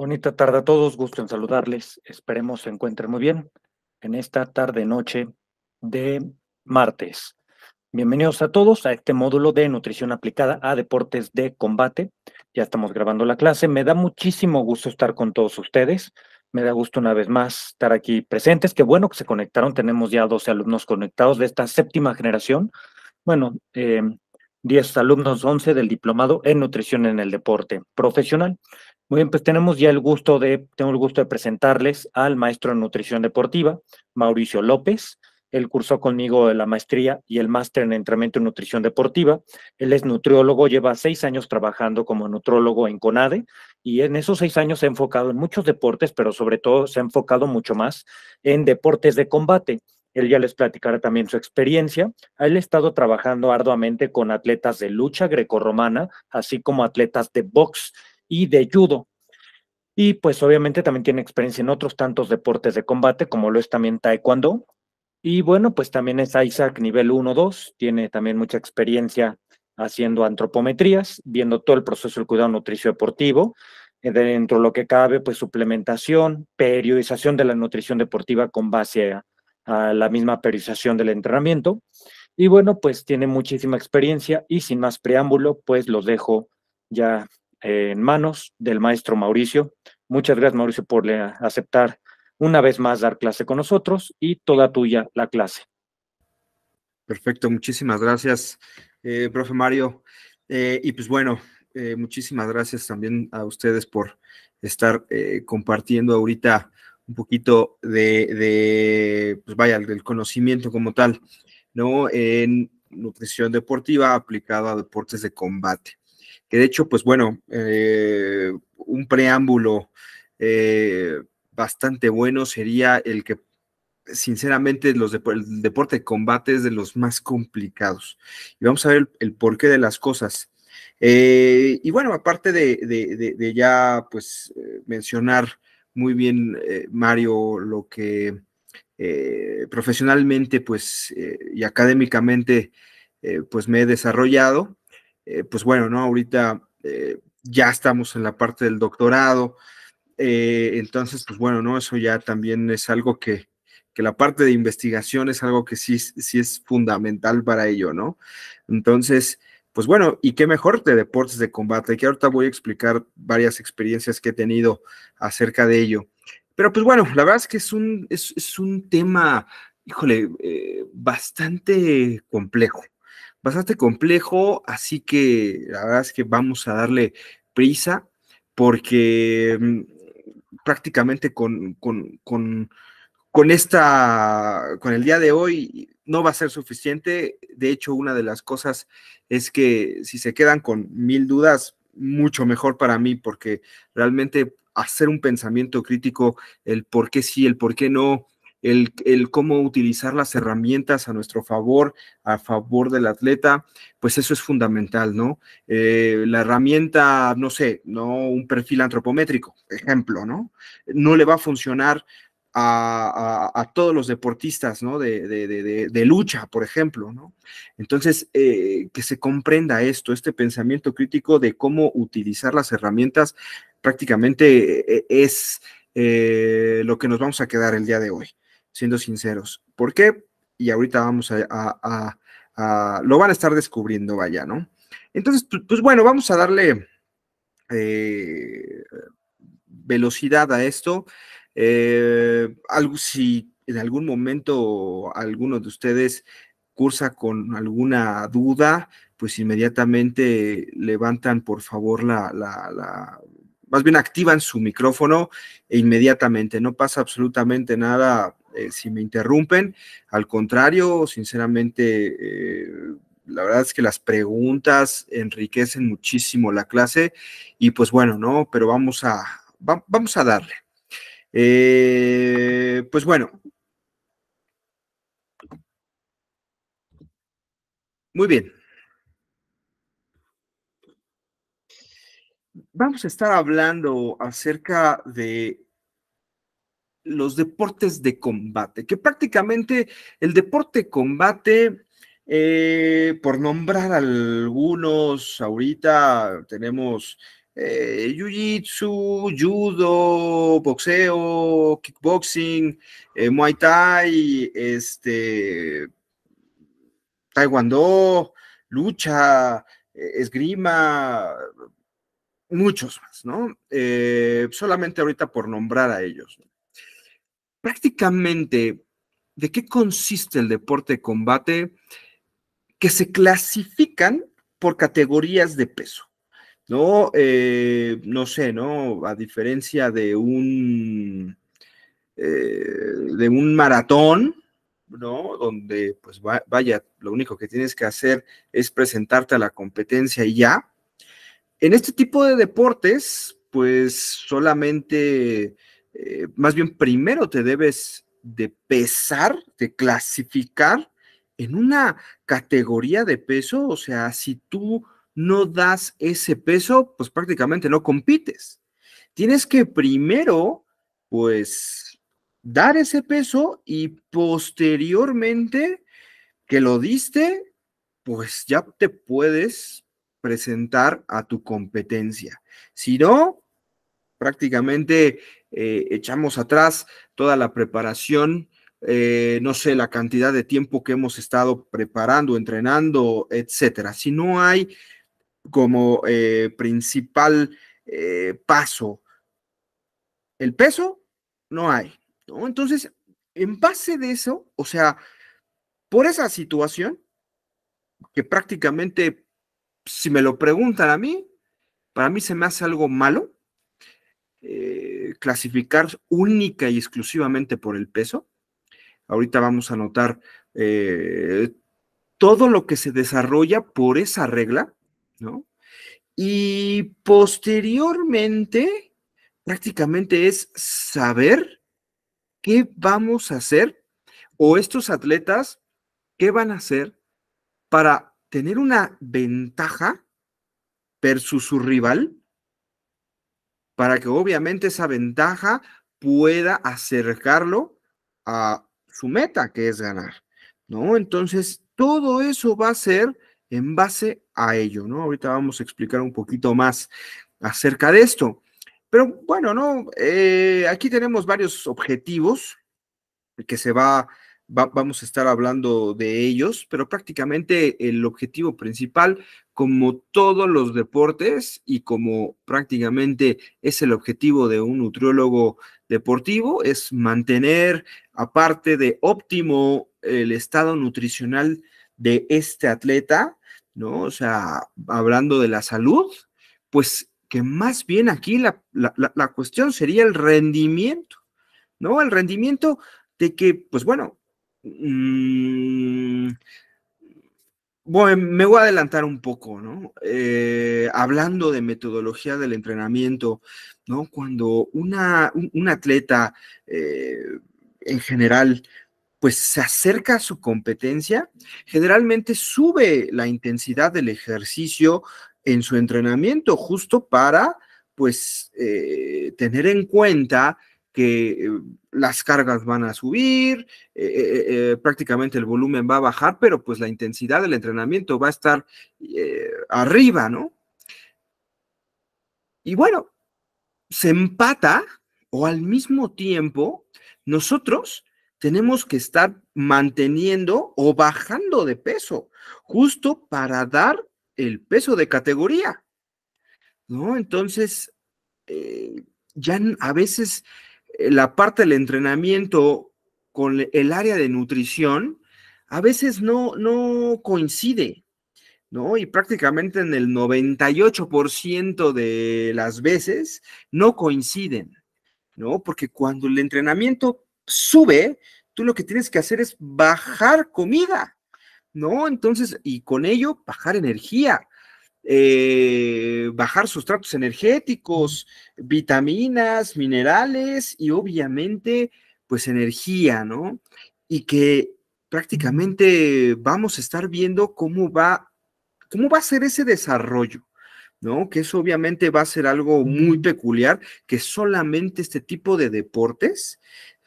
Bonita tarde a todos, gusto en saludarles. Esperemos se encuentren muy bien en esta tarde-noche de martes. Bienvenidos a todos a este módulo de nutrición aplicada a deportes de combate. Ya estamos grabando la clase. Me da muchísimo gusto estar con todos ustedes. Me da gusto una vez más estar aquí presentes. Qué bueno que se conectaron. Tenemos ya 12 alumnos conectados de esta séptima generación. Bueno, eh, 10 alumnos, 11 del diplomado en nutrición en el deporte profesional. Muy bien, pues tenemos ya el gusto de, tengo el gusto de presentarles al maestro en nutrición deportiva, Mauricio López. Él cursó conmigo la maestría y el máster en entrenamiento en nutrición deportiva. Él es nutriólogo, lleva seis años trabajando como nutrólogo en CONADE y en esos seis años se ha enfocado en muchos deportes, pero sobre todo se ha enfocado mucho más en deportes de combate. Él ya les platicará también su experiencia. Él ha estado trabajando arduamente con atletas de lucha grecorromana, así como atletas de box y de judo. Y pues obviamente también tiene experiencia en otros tantos deportes de combate como lo es también taekwondo. Y bueno, pues también es Isaac nivel 1-2, tiene también mucha experiencia haciendo antropometrías, viendo todo el proceso del cuidado nutricio deportivo, eh, dentro de lo que cabe, pues suplementación, periodización de la nutrición deportiva con base a, la misma periodización del entrenamiento. Y bueno, pues tiene muchísima experiencia y sin más preámbulo, pues los dejo ya en manos del maestro Mauricio. Muchas gracias, Mauricio, por eh, aceptar una vez más dar clase con nosotros y toda tuya la clase. Perfecto, muchísimas gracias, eh, profe Mario. Eh, y pues bueno, eh, muchísimas gracias también a ustedes por estar compartiendo ahorita un poquito de, pues vaya, del conocimiento como tal, ¿no? En nutrición deportiva aplicada a deportes de combate que de hecho, pues bueno, eh, un preámbulo eh, bastante bueno sería el que sinceramente los el deporte de combate es de los más complicados. Y vamos a ver el, porqué de las cosas. Eh, y bueno, aparte de, ya pues mencionar muy bien, Mario, lo que profesionalmente pues y académicamente pues me he desarrollado, eh, pues bueno, ¿no? Ahorita eh, ya estamos en la parte del doctorado, eh, entonces, pues bueno, ¿no? Eso ya también es algo que, que la parte de investigación es algo que sí, sí es fundamental para ello, ¿no? Entonces, pues bueno, y qué mejor de deportes de combate, que ahorita voy a explicar varias experiencias que he tenido acerca de ello. Pero pues bueno, la verdad es que es un, es, un tema, híjole, bastante complejo bastante complejo, así que la verdad es que vamos a darle prisa porque mm, prácticamente con, con, con, con, esta, con el día de hoy no va a ser suficiente. De hecho, una de las cosas es que si se quedan con mil dudas, mucho mejor para mí porque realmente hacer un pensamiento crítico, el por qué sí, el por qué no, el, cómo utilizar las herramientas a nuestro favor, a favor del atleta, pues eso es fundamental, ¿no? Eh, la herramienta, no sé, no un perfil antropométrico, ejemplo, ¿no? No le va a funcionar a, todos los deportistas ¿no? de, lucha, por ejemplo. ¿no? Entonces, eh, que se comprenda esto, este pensamiento crítico de cómo utilizar las herramientas, prácticamente eh, es lo que nos vamos a quedar el día de hoy siendo sinceros. ¿Por qué? Y ahorita vamos a, lo van a estar descubriendo, vaya, ¿no? Entonces, pues bueno, vamos a darle eh, velocidad a esto. Eh, algo, si en algún momento alguno de ustedes cursa con alguna duda, pues inmediatamente levantan, por favor, la, la más bien activan su micrófono e inmediatamente, no pasa absolutamente nada eh, si me interrumpen. Al contrario, sinceramente, eh, la verdad es que las preguntas enriquecen muchísimo la clase y pues bueno, ¿no? Pero vamos a, vamos a darle. Eh, pues bueno. Muy bien. Vamos a estar hablando acerca de los deportes de combate, que prácticamente el deporte combate, eh, por nombrar algunos, ahorita tenemos eh, jiu-jitsu, judo, boxeo, kickboxing, eh, muay thai, este, taekwondo, lucha, esgrima, muchos más, ¿no? solamente ahorita por nombrar a ellos. ¿no? prácticamente, ¿de qué consiste el deporte de combate? Que se clasifican por categorías de peso. No, eh, no sé, ¿no? A diferencia de un, eh, de un maratón, ¿no? Donde, pues vaya, lo único que tienes que hacer es presentarte a la competencia y ya. En este tipo de deportes, pues solamente eh, más bien primero te debes de pesar, de clasificar en una categoría de peso, o sea, si tú no das ese peso, pues prácticamente no compites. Tienes que primero, pues, dar ese peso y posteriormente que lo diste, pues ya te puedes presentar a tu competencia. Si no, prácticamente eh, echamos atrás toda la preparación, eh, no sé, la cantidad de tiempo que hemos estado preparando, entrenando, etcétera. Si no hay como eh, principal paso el peso, no hay. Entonces, en base de eso, o sea, por esa situación, que prácticamente, si me lo preguntan a mí, para mí se me hace algo malo. Eh, clasificar única y exclusivamente por el peso. Ahorita vamos a notar eh, todo lo que se desarrolla por esa regla, ¿no? Y posteriormente, prácticamente es saber qué vamos a hacer o estos atletas, qué van a hacer para tener una ventaja versus su rival para que obviamente esa ventaja pueda acercarlo a su meta, que es ganar, ¿no? Entonces, todo eso va a ser en base a ello, ¿no? Ahorita vamos a explicar un poquito más acerca de esto. Pero bueno, ¿no? Eh, aquí tenemos varios objetivos que se va, va, vamos a estar hablando de ellos, pero prácticamente el objetivo principal como todos los deportes y como prácticamente es el objetivo de un nutriólogo deportivo, es mantener, aparte de óptimo, el estado nutricional de este atleta, ¿no? O sea, hablando de la salud, pues que más bien aquí la, cuestión sería el rendimiento, ¿no? El rendimiento de que, pues bueno, mm, bueno, me voy a adelantar un poco, ¿no? Eh, hablando de metodología del entrenamiento, ¿no? Cuando un, atleta eh, en general pues se acerca a su competencia, generalmente sube la intensidad del ejercicio en su entrenamiento justo para pues eh, tener en cuenta que eh, las cargas van a subir, eh, eh, prácticamente el volumen va a bajar, pero pues la intensidad del entrenamiento va a estar arriba, ¿no? Y bueno, se empata o al mismo tiempo nosotros tenemos que estar manteniendo o bajando de peso, justo para dar el peso de categoría. ¿No? Entonces, ya a veces eh, la parte del entrenamiento con el área de nutrición a veces no, no coincide, ¿no? Y prácticamente en el 98% de las veces no coinciden, ¿no? Porque cuando el entrenamiento sube, tú lo que tienes que hacer es bajar comida, ¿no? Entonces, y con ello, bajar energía, eh, bajar sustratos energéticos, vitaminas, minerales y obviamente pues energía, ¿no? Y que prácticamente vamos a estar viendo cómo va, cómo va a ser ese desarrollo. ¿No? Que eso obviamente va a ser algo muy peculiar, que solamente este tipo de deportes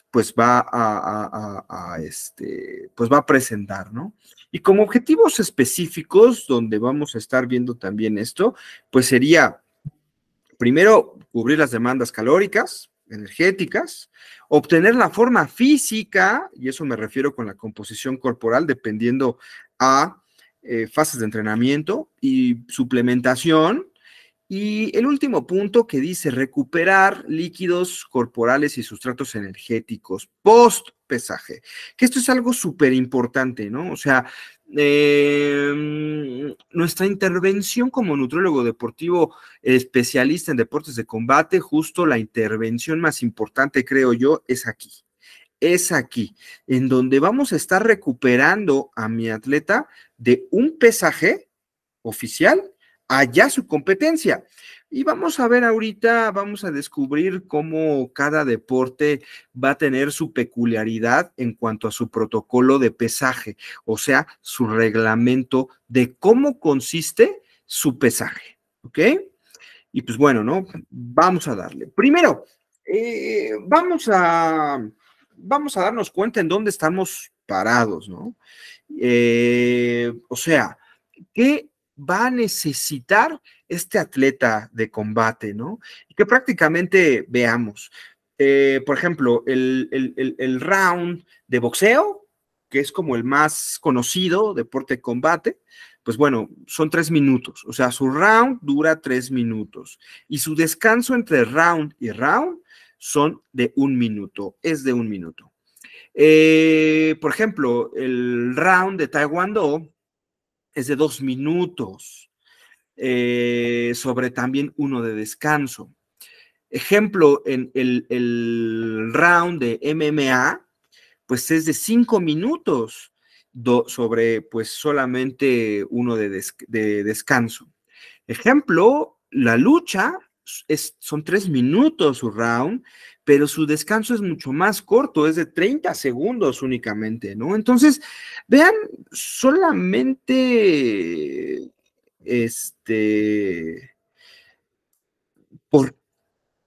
pues va a, este, pues va a presentar, ¿no? Y como objetivos específicos, donde vamos a estar viendo también esto, pues sería, primero, cubrir las demandas calóricas, energéticas, obtener la forma física, y eso me refiero con la composición corporal, dependiendo a eh, fases de entrenamiento y suplementación. Y el último punto que dice recuperar líquidos corporales y sustratos energéticos post pesaje. Que esto es algo súper importante, ¿no? O sea, em, nuestra intervención como nutrólogo deportivo especialista en deportes de combate, justo la intervención más importante, creo yo, es aquí. Es aquí, en donde vamos a estar recuperando a mi atleta de un pesaje oficial allá su competencia. Y vamos a ver ahorita, vamos a descubrir cómo cada deporte va a tener su peculiaridad en cuanto a su protocolo de pesaje, o sea, su reglamento de cómo consiste su pesaje. ¿Ok? Y pues bueno, ¿no? Vamos a darle. Primero, eh, vamos a vamos a darnos cuenta en dónde estamos parados, ¿no? Eh, o sea, ¿qué va a necesitar este atleta de combate, ¿no? Y que prácticamente veamos, eh, por ejemplo, el, round de boxeo, que es como el más conocido deporte de combate, pues bueno, son tres minutos. O sea, su round dura tres minutos y su descanso entre round y round son de un minuto, es de un minuto. Eh, por ejemplo, el round de Taekwondo es de dos minutos eh, sobre también uno de descanso. Ejemplo, en el, round de MMA, pues es de cinco minutos sobre pues solamente uno de, descanso. Ejemplo, la lucha es, son tres minutos su round, pero su descanso es mucho más corto, es de 30 segundos únicamente, ¿no? Entonces, vean solamente este, por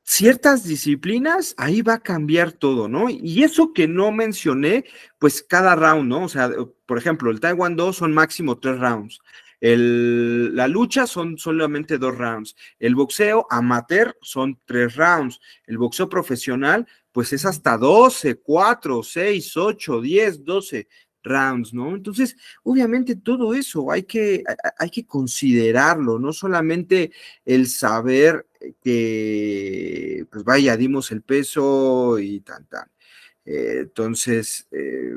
ciertas disciplinas, ahí va a cambiar todo, ¿no? Y eso que no mencioné, pues cada round, ¿no? O sea, por ejemplo, el 2 son máximo tres rounds. El, la lucha son solamente dos rounds. El boxeo amateur son tres rounds. El boxeo profesional, pues es hasta 12, 4, 6, 8, 10, 12 rounds, ¿no? Entonces, obviamente todo eso hay que, hay que considerarlo, no solamente el saber que, pues vaya, dimos el peso y tan, tan. Eh, entonces, eh,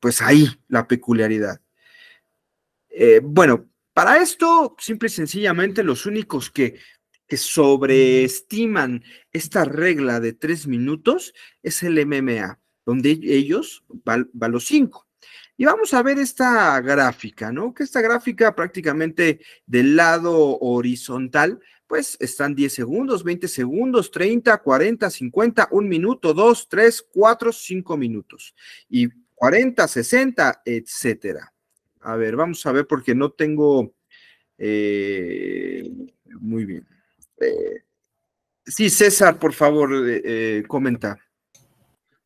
pues ahí la peculiaridad. Eh, bueno, para esto, simple y sencillamente, los únicos que, sobreestiman esta regla de tres minutos es el MMA, donde ellos van los cinco. Y vamos a ver esta gráfica, ¿no? Que esta gráfica prácticamente del lado horizontal, pues están 10 segundos, 20 segundos, 30, 40, 50, 1 minuto, 2, 3, 4, 5 minutos. Y 40, 60, etcétera. A ver, vamos a ver porque no tengo... Eh, muy bien. Eh, sí, César, por favor, eh, eh comenta.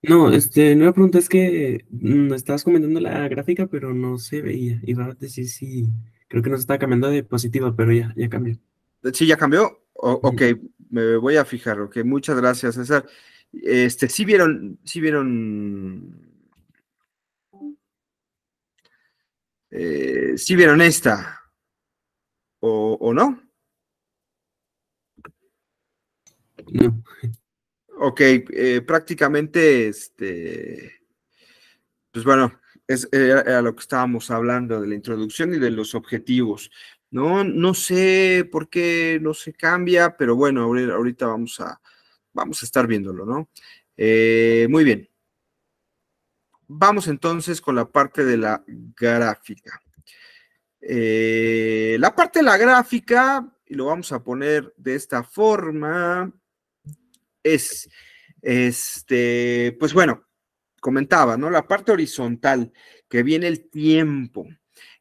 No, este, nueva pregunta es que me mm, estabas comentando la gráfica, pero no se veía. Iba a decir sí. creo que nos estaba cambiando de positivo, pero ya, ya cambió. Eh, sí, ya cambió. ok, me voy a fijar. Ok, muchas gracias, César. Este, sí vieron, sí vieron. Eh, vieron esta. o no? No. Ok, eh, prácticamente, este, pues bueno, es, era lo que estábamos hablando de la introducción y de los objetivos. No, no sé por qué no se cambia, pero bueno, ahorita vamos a, vamos a estar viéndolo, ¿no? Eh, muy bien. Vamos entonces con la parte de la gráfica. Eh, la parte de la gráfica, y lo vamos a poner de esta forma es, este, pues bueno, comentaba, ¿no? La parte horizontal, que viene el tiempo.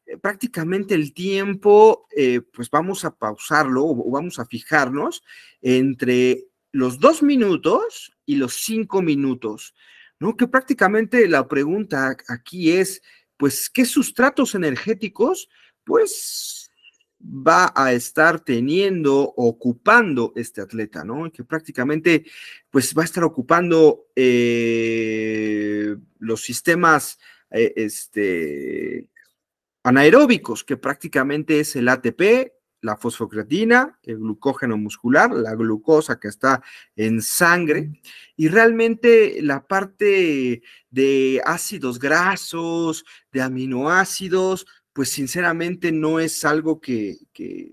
Eh, prácticamente el tiempo, eh, pues vamos a pausarlo o vamos a fijarnos entre los dos minutos y los cinco minutos, ¿no? Que prácticamente la pregunta aquí es, pues, ¿qué sustratos energéticos, pues, va a estar teniendo, ocupando este atleta, ¿no? Que prácticamente, pues va a estar ocupando eh, los sistemas eh, este, anaeróbicos, que prácticamente es el ATP, la fosfocreatina, el glucógeno muscular, la glucosa que está en sangre y realmente la parte de ácidos grasos, de aminoácidos, pues sinceramente no es algo que, que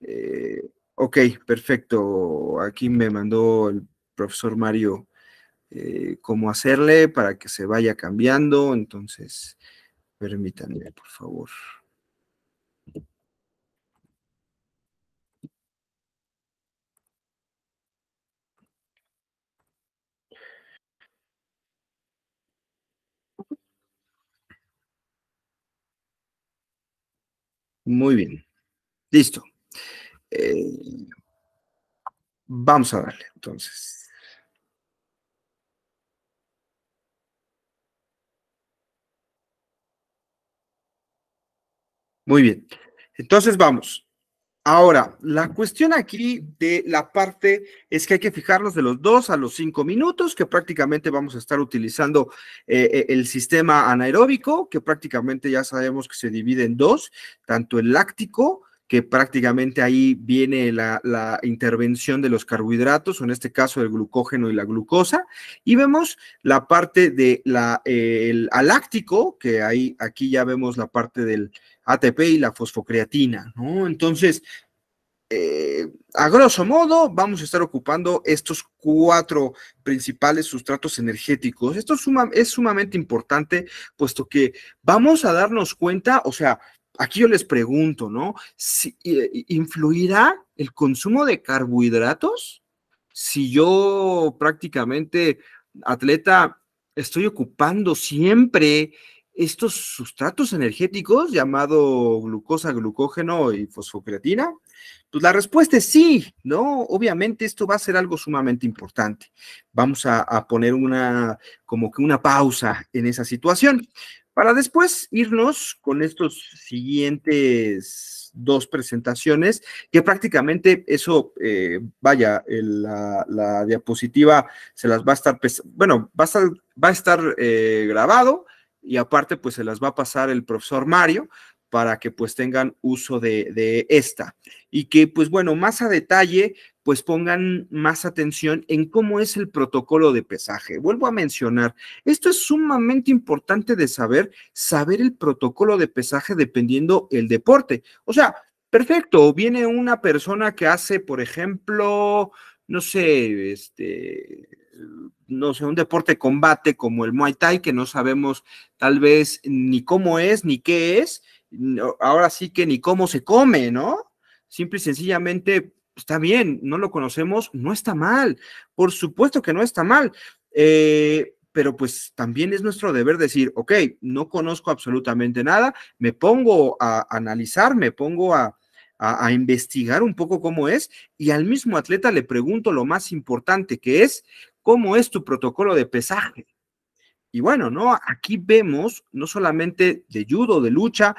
eh, ok, perfecto, aquí me mandó el profesor Mario eh, cómo hacerle para que se vaya cambiando, entonces permítanme, por favor. Muy bien. Listo. Eh, vamos a darle entonces. Muy bien. Entonces vamos. Ahora, la cuestión aquí de la parte es que hay que fijarnos de los dos a los cinco minutos, que prácticamente vamos a estar utilizando eh, eh, el sistema anaeróbico, que prácticamente ya sabemos que se divide en dos, tanto el láctico que prácticamente ahí viene la, intervención de los carbohidratos, o en este caso el glucógeno y la glucosa, y vemos la parte de eh, aláctico, que ahí, aquí ya vemos la parte del ATP y la fosfocreatina, ¿no? Entonces, eh, a grosso modo, vamos a estar ocupando estos cuatro principales sustratos energéticos. Esto es sumamente importante, puesto que vamos a darnos cuenta, o sea, aquí yo les pregunto, ¿no? ¿Influirá el consumo de carbohidratos? Si yo prácticamente, atleta, estoy ocupando siempre estos sustratos energéticos llamado glucosa, glucógeno y fosfocreatina? Pues la respuesta es sí, ¿no? Obviamente esto va a ser algo sumamente importante. Vamos a, a poner una, como que una pausa en esa situación para después irnos con estos siguientes dos presentaciones, que prácticamente eso, eh, vaya, la, diapositiva se las va a estar, bueno, va a estar, va a estar eh, grabado y aparte pues se las va a pasar el profesor Mario para que pues tengan uso de, de esta. Y que pues bueno, más a detalle pues pongan más atención en cómo es el protocolo de pesaje. Vuelvo a mencionar, esto es sumamente importante de saber, saber el protocolo de pesaje dependiendo el deporte. O sea, perfecto, viene una persona que hace, por ejemplo, no sé, este, no sé, un deporte combate como el Muay Thai, que no sabemos tal vez ni cómo es, ni qué es, ahora sí que ni cómo se come, ¿no? Simple y sencillamente está bien, no lo conocemos, no está mal, por supuesto que no está mal, eh, pero pues también es nuestro deber decir, ok, no conozco absolutamente nada, me pongo a analizar, me pongo a, investigar un poco cómo es y al mismo atleta le pregunto lo más importante que es, ¿cómo es tu protocolo de pesaje? Y bueno, ¿no? Aquí vemos no solamente de judo, de lucha,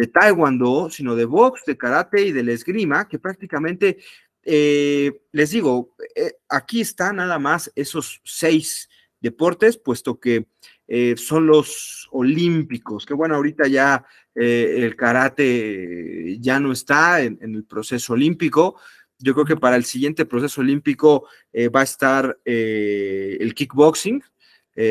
de taekwondo, sino de box, de karate y la esgrima, que prácticamente, eh, les digo, eh, aquí están nada más esos seis deportes, puesto que eh, son los olímpicos, que bueno, ahorita ya el karate ya no está en, el proceso olímpico. Yo creo que para el siguiente proceso olímpico va a estar el kickboxing.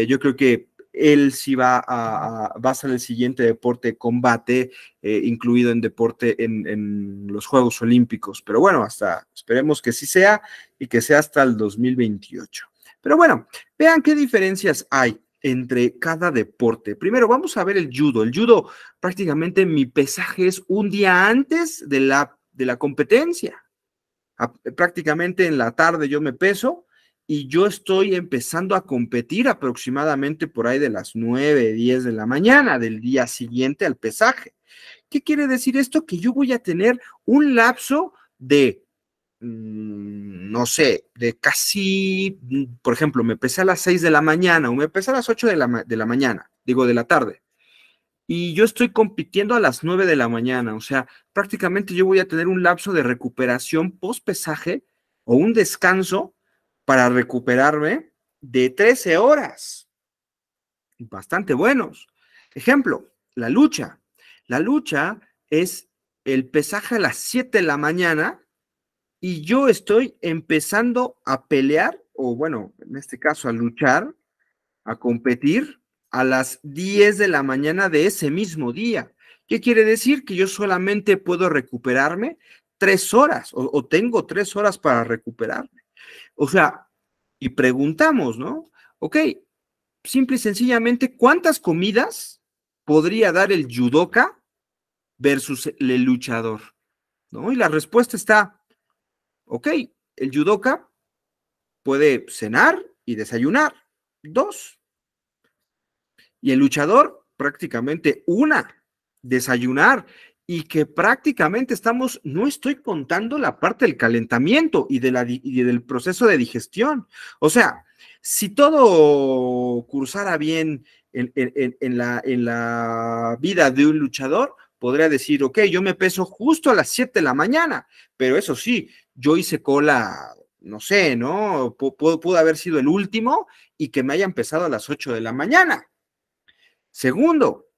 yo creo que él sí va a, ser el siguiente deporte combate eh, incluido en deporte en, los Juegos Olímpicos. Pero bueno, hasta esperemos que sí sea y que sea hasta el 2028. Pero bueno, vean qué diferencias hay entre cada deporte. Primero vamos a ver el judo. El judo prácticamente mi pesaje es un día antes de la, de la competencia. prácticamente en la tarde yo me peso y yo estoy empezando a competir aproximadamente por ahí de las 9, 10 de la mañana del día siguiente al pesaje. ¿Qué quiere decir esto? Que yo voy a tener un lapso de, mm, no sé, de casi, mm, por ejemplo, me pesé a las 6 de la mañana o me pesé a las 8 de la, de la mañana, digo, de la tarde. Y yo estoy compitiendo a las 9 de la mañana, o sea, prácticamente yo voy a tener un lapso de recuperación post pesaje o un descanso para recuperarme de 13 horas. Bastante buenos. Ejemplo, la lucha. La lucha es el pesaje a las 7 de la mañana y yo estoy empezando a pelear, o bueno, en este caso a luchar, a competir a las 10 de la mañana de ese mismo día. ¿Qué quiere decir? Que yo solamente puedo recuperarme tres horas o, o tengo tres horas para recuperarme. O sea, y preguntamos, ¿no? Ok, simple y sencillamente, ¿cuántas comidas podría dar el judoka versus el luchador? ¿No? Y la respuesta está, ok, el judoka puede cenar y desayunar, dos. Y el luchador prácticamente una, desayunar y que prácticamente estamos, no estoy contando la parte del calentamiento y, del proceso de digestión. O sea, si todo cursara bien en, la, en la vida de un luchador, podría decir, ok, yo me peso justo a las 7 de la mañana, pero eso sí, yo hice cola, no sé, ¿no? Pudo haber sido el último y que me hayan empezado a las 8 de la mañana. Segundo,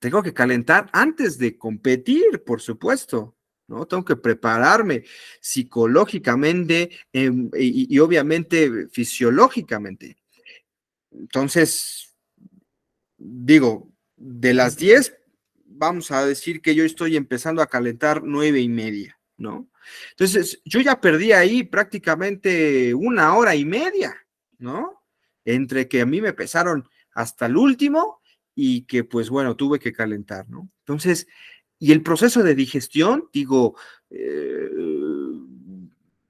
tengo que calentar antes de competir, por supuesto. ¿no? Tengo que prepararme psicológicamente em, y, obviamente fisiológicamente. Entonces, digo, de las 10, vamos a decir que yo estoy empezando a calentar nueve y media, ¿no? Entonces, yo ya perdí ahí prácticamente una hora y media, ¿no? Entre que a mí me pesaron hasta el último y que pues bueno, tuve que calentar, ¿no? Entonces, y el proceso de digestión, digo, eh,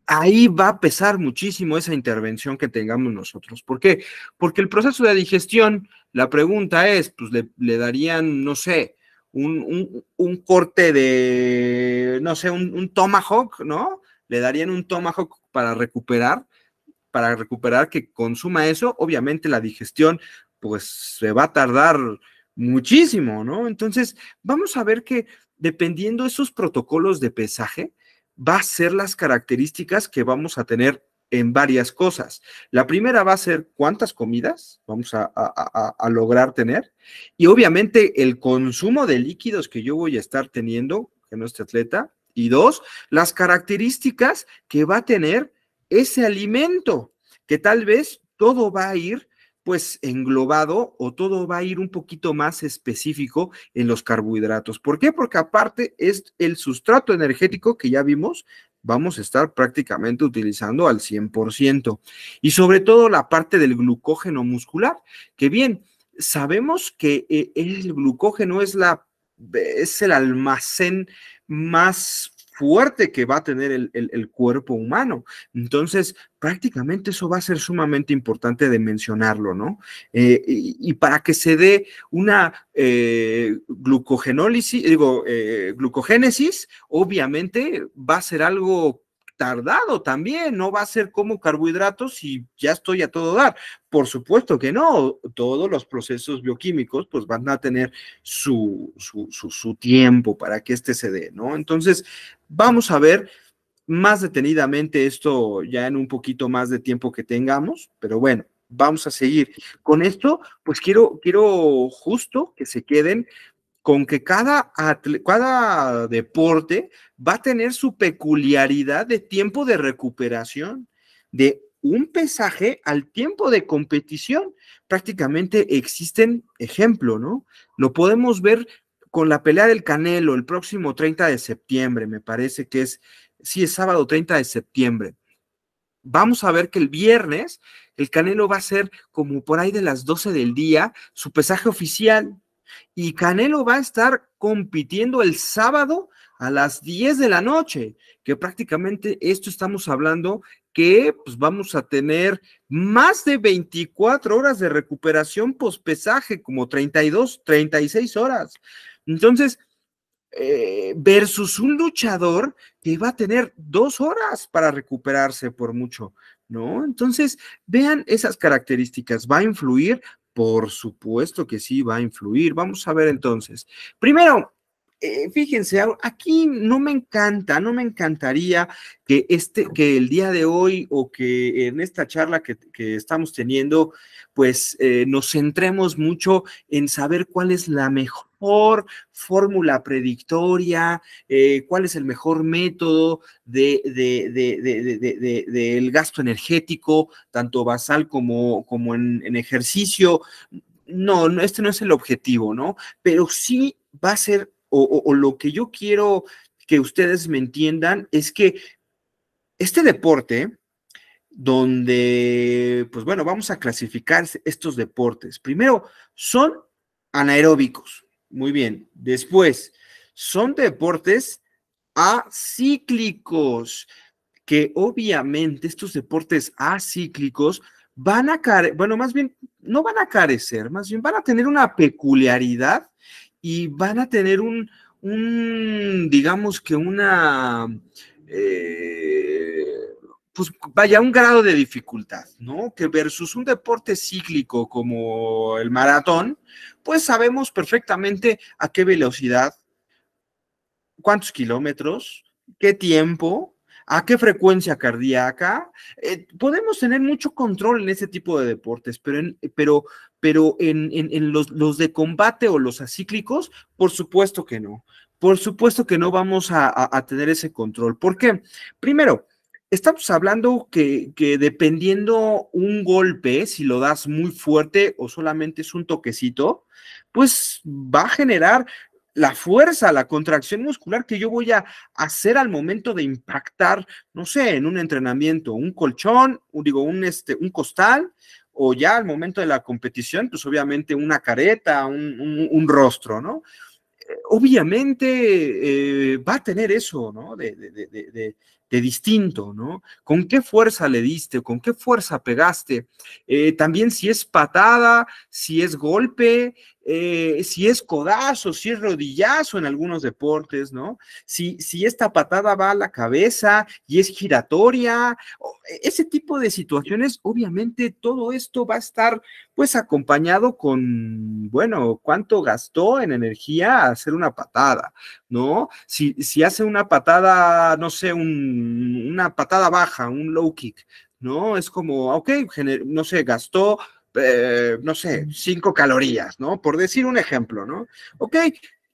ahí va a pesar muchísimo esa intervención que tengamos nosotros. ¿Por qué? Porque el proceso de digestión, la pregunta es, pues le, darían, no sé, un, corte de, no sé, un, tomahawk, ¿no? Le darían un tomahawk para recuperar, para recuperar que consuma eso. Obviamente la digestión pues se va a tardar muchísimo, ¿no? Entonces, vamos a ver que dependiendo de esos protocolos de pesaje, va a ser las características que vamos a tener en varias cosas. La primera va a ser cuántas comidas vamos a, lograr tener y obviamente el consumo de líquidos que yo voy a estar teniendo en este atleta. Y dos, las características que va a tener ese alimento, que tal vez todo va a ir pues englobado o todo va a ir un poquito más específico en los carbohidratos. ¿Por qué? Porque aparte es el sustrato energético que ya vimos, vamos a estar prácticamente utilizando al 100%. Y sobre todo la parte del glucógeno muscular, que bien, sabemos que eh, el glucógeno es la es el almacén más fuerte que va a tener el, cuerpo humano. Entonces, prácticamente eso va a ser sumamente importante de mencionarlo, ¿no? Eh, y, para que se dé una eh, glucogenólisis, digo, eh, glucogénesis, obviamente va a ser algo tardado también, no va a ser como carbohidratos y ya estoy a todo dar. Por supuesto que no, todos los procesos bioquímicos pues van a tener su, su, tiempo para que este se dé, ¿no? Entonces, vamos a ver más detenidamente esto ya en un poquito más de tiempo que tengamos, pero bueno, vamos a seguir. Con esto, pues quiero, quiero justo que se queden con que cada, deporte va a tener su peculiaridad de tiempo de recuperación, de un pesaje al tiempo de competición. Prácticamente existen ejemplo, ¿no? Lo podemos ver con la pelea del Canelo el próximo 30 de septiembre, me parece que es, sí, es sábado 30 de septiembre. Vamos a ver que el viernes el Canelo va a ser como por ahí de las 12 del día su pesaje oficial y Canelo va a estar compitiendo el sábado a las 10 de la noche, que prácticamente esto estamos hablando que pues, vamos a tener más de 24 horas de recuperación pospesaje, como 32, 36 horas. Entonces, eh, versus un luchador que va a tener dos horas para recuperarse por mucho, ¿no? Entonces, vean esas características, va a influir por supuesto que sí, va a influir. Vamos a ver entonces. Primero, eh, fíjense, aquí no me encanta, no me encantaría que este, que el día de hoy o que en esta charla que, estamos teniendo, pues eh, nos centremos mucho en saber cuál es la mejor fórmula predictoria, eh, cuál es el mejor método del gasto energético, tanto basal como, como en, ejercicio. No, no, este no es el objetivo, ¿no? Pero sí va a ser o, lo que yo quiero que ustedes me entiendan es que este deporte, donde, pues bueno, vamos a clasificar estos deportes. Primero, son anaeróbicos. Muy bien. Después, son deportes acíclicos, que obviamente estos deportes acíclicos van a carecer, bueno, más bien, no van a carecer, más bien van a tener una peculiaridad y van a tener un, digamos que una, eh, pues vaya, un grado de dificultad, ¿no? Que versus un deporte cíclico como el maratón, pues sabemos perfectamente a qué velocidad, cuántos kilómetros, qué tiempo a qué frecuencia cardíaca. Eh, podemos tener mucho control en ese tipo de deportes, pero en, pero, pero en, los, de combate o los acíclicos, por supuesto que no. Por supuesto que no vamos a, tener ese control. ¿Por qué? Primero, estamos hablando que, que, dependiendo un golpe, si lo das muy fuerte o solamente es un toquecito, pues va a generar la fuerza, la contracción muscular que yo voy a hacer al momento de impactar, no sé, en un entrenamiento, un colchón, digo, un, este, un costal, o ya al momento de la competición, pues obviamente una careta, un, rostro, ¿no? Eh, obviamente eh, va a tener eso, ¿no? De, distinto, ¿no? ¿Con qué fuerza le diste? ¿Con qué fuerza pegaste? Eh, también si es patada, si es golpe, eh, si es codazo, si es rodillazo en algunos deportes, ¿no? Si, si esta patada va a la cabeza y es giratoria, ese tipo de situaciones, obviamente todo esto va a estar pues acompañado con, bueno, cuánto gastó en energía hacer una patada, ¿no? Si, si hace una patada, no sé, una patada baja, un low kick, ¿no? Es como, ok, no sé, gastó eh, no sé, cinco calorías, ¿no? Por decir un ejemplo, ¿no? Ok,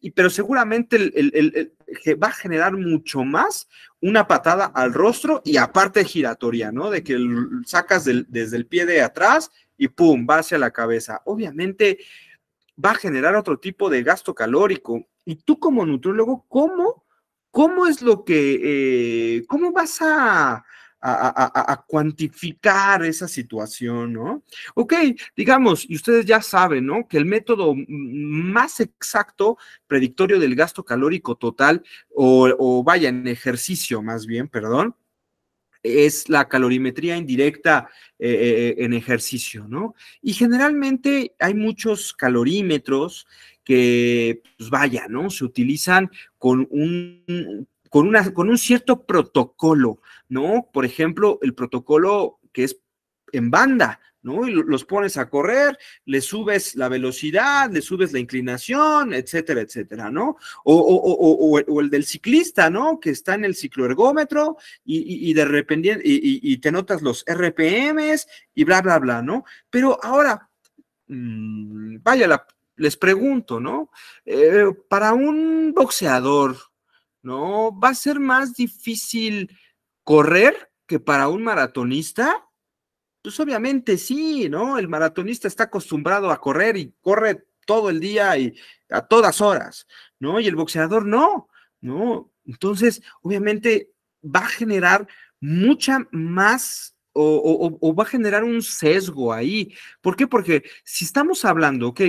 y, pero seguramente el, va a generar mucho más una patada al rostro y aparte giratoria, ¿no? De que sacas desde el pie de atrás y pum, va hacia la cabeza. Obviamente va a generar otro tipo de gasto calórico. Y tú como nutriólogo, ¿cómo, cómo es lo que, eh, cómo vas a a, cuantificar esa situación, ¿no? Ok, digamos, y ustedes ya saben, ¿no? Que el método más exacto predictorio del gasto calórico total, o, vaya, en ejercicio más bien, perdón, es la calorimetría indirecta eh, eh, eh, en ejercicio, ¿no? Y generalmente hay muchos calorímetros que, pues vaya, ¿no? Se utilizan con un con, una, con un cierto protocolo, ¿no? Por ejemplo, el protocolo que es en banda, ¿no? Y los pones a correr, le subes la velocidad, le subes la inclinación, etcétera, etcétera, ¿no? O, el del ciclista, ¿no? Que está en el cicloergómetro y, de repente y, te notas los RPMs y bla, bla, bla, ¿no? Pero ahora, mm, vaya, les pregunto, ¿no? Eh, para un boxeador, ¿no? Va a ser más difícil correr que para un maratonista. Pues obviamente sí, ¿no? El maratonista está acostumbrado a correr y corre todo el día y a todas horas, ¿no? Y el boxeador no, ¿no? Entonces, obviamente va a generar mucha más o, va a generar un sesgo ahí. ¿Por qué? Porque si estamos hablando, ok,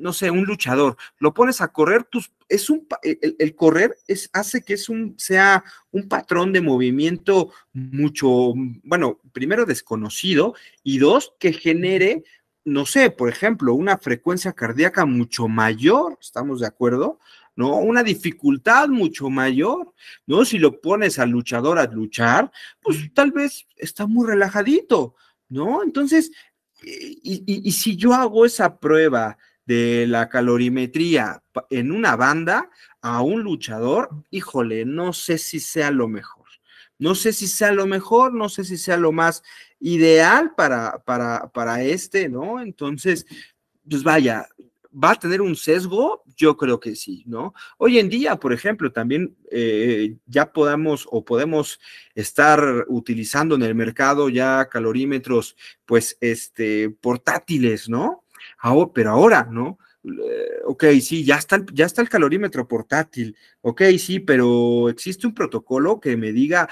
no sé, un luchador, lo pones a correr, pues, es un, el, correr es, hace que es un, sea un patrón de movimiento mucho, bueno, primero desconocido y dos, que genere, no sé, por ejemplo, una frecuencia cardíaca mucho mayor, ¿estamos de acuerdo? ¿no? Una dificultad mucho mayor, ¿no? Si lo pones al luchador a luchar, pues tal vez está muy relajadito, ¿no? Entonces, eh, y, y si yo hago esa prueba de la calorimetría en una banda a un luchador, híjole, no sé si sea lo mejor. No sé si sea lo mejor, no sé si sea lo más ideal para, para, para este, ¿no? Entonces, pues vaya, ¿va a tener un sesgo? Yo creo que sí, ¿no? Hoy en día, por ejemplo, también eh, ya podamos o podemos estar utilizando en el mercado ya calorímetros, pues, este, portátiles, ¿no? pero ahora, ¿no? ok, sí, ya está, el, ya está el calorímetro portátil, ok, sí, pero existe un protocolo que me diga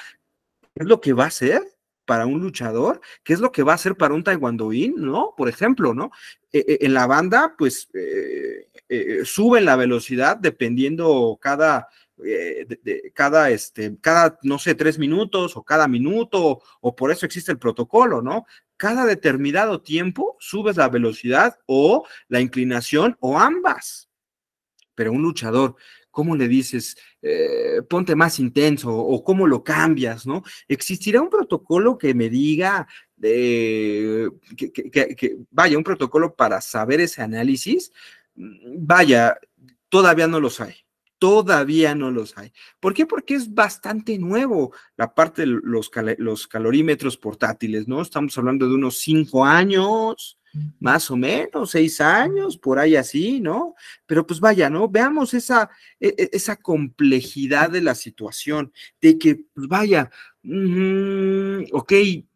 qué es lo que va a ser para un luchador, qué es lo que va a ser para un taekwondoín, ¿no? Por ejemplo, ¿no? E, e, en la banda, pues, eh, eh, suben la velocidad dependiendo cada, eh, cada, este, cada, no sé, tres minutos o cada minuto, o por eso existe el protocolo, ¿no? cada determinado tiempo subes la velocidad o la inclinación o ambas. Pero un luchador, ¿cómo le dices, eh, ponte más intenso o cómo lo cambias, no? ¿Existirá un protocolo que me diga, que vaya, un protocolo para saber ese análisis? Mm, vaya, todavía no los hay todavía no los hay. ¿Por qué? Porque es bastante nuevo la parte de los, calorímetros portátiles, ¿no? Estamos hablando de unos cinco años, más o menos, seis años, por ahí así, ¿no? Pero pues vaya, ¿no? Veamos esa, e, e, esa complejidad de la situación, de que, pues vaya, okay. ok,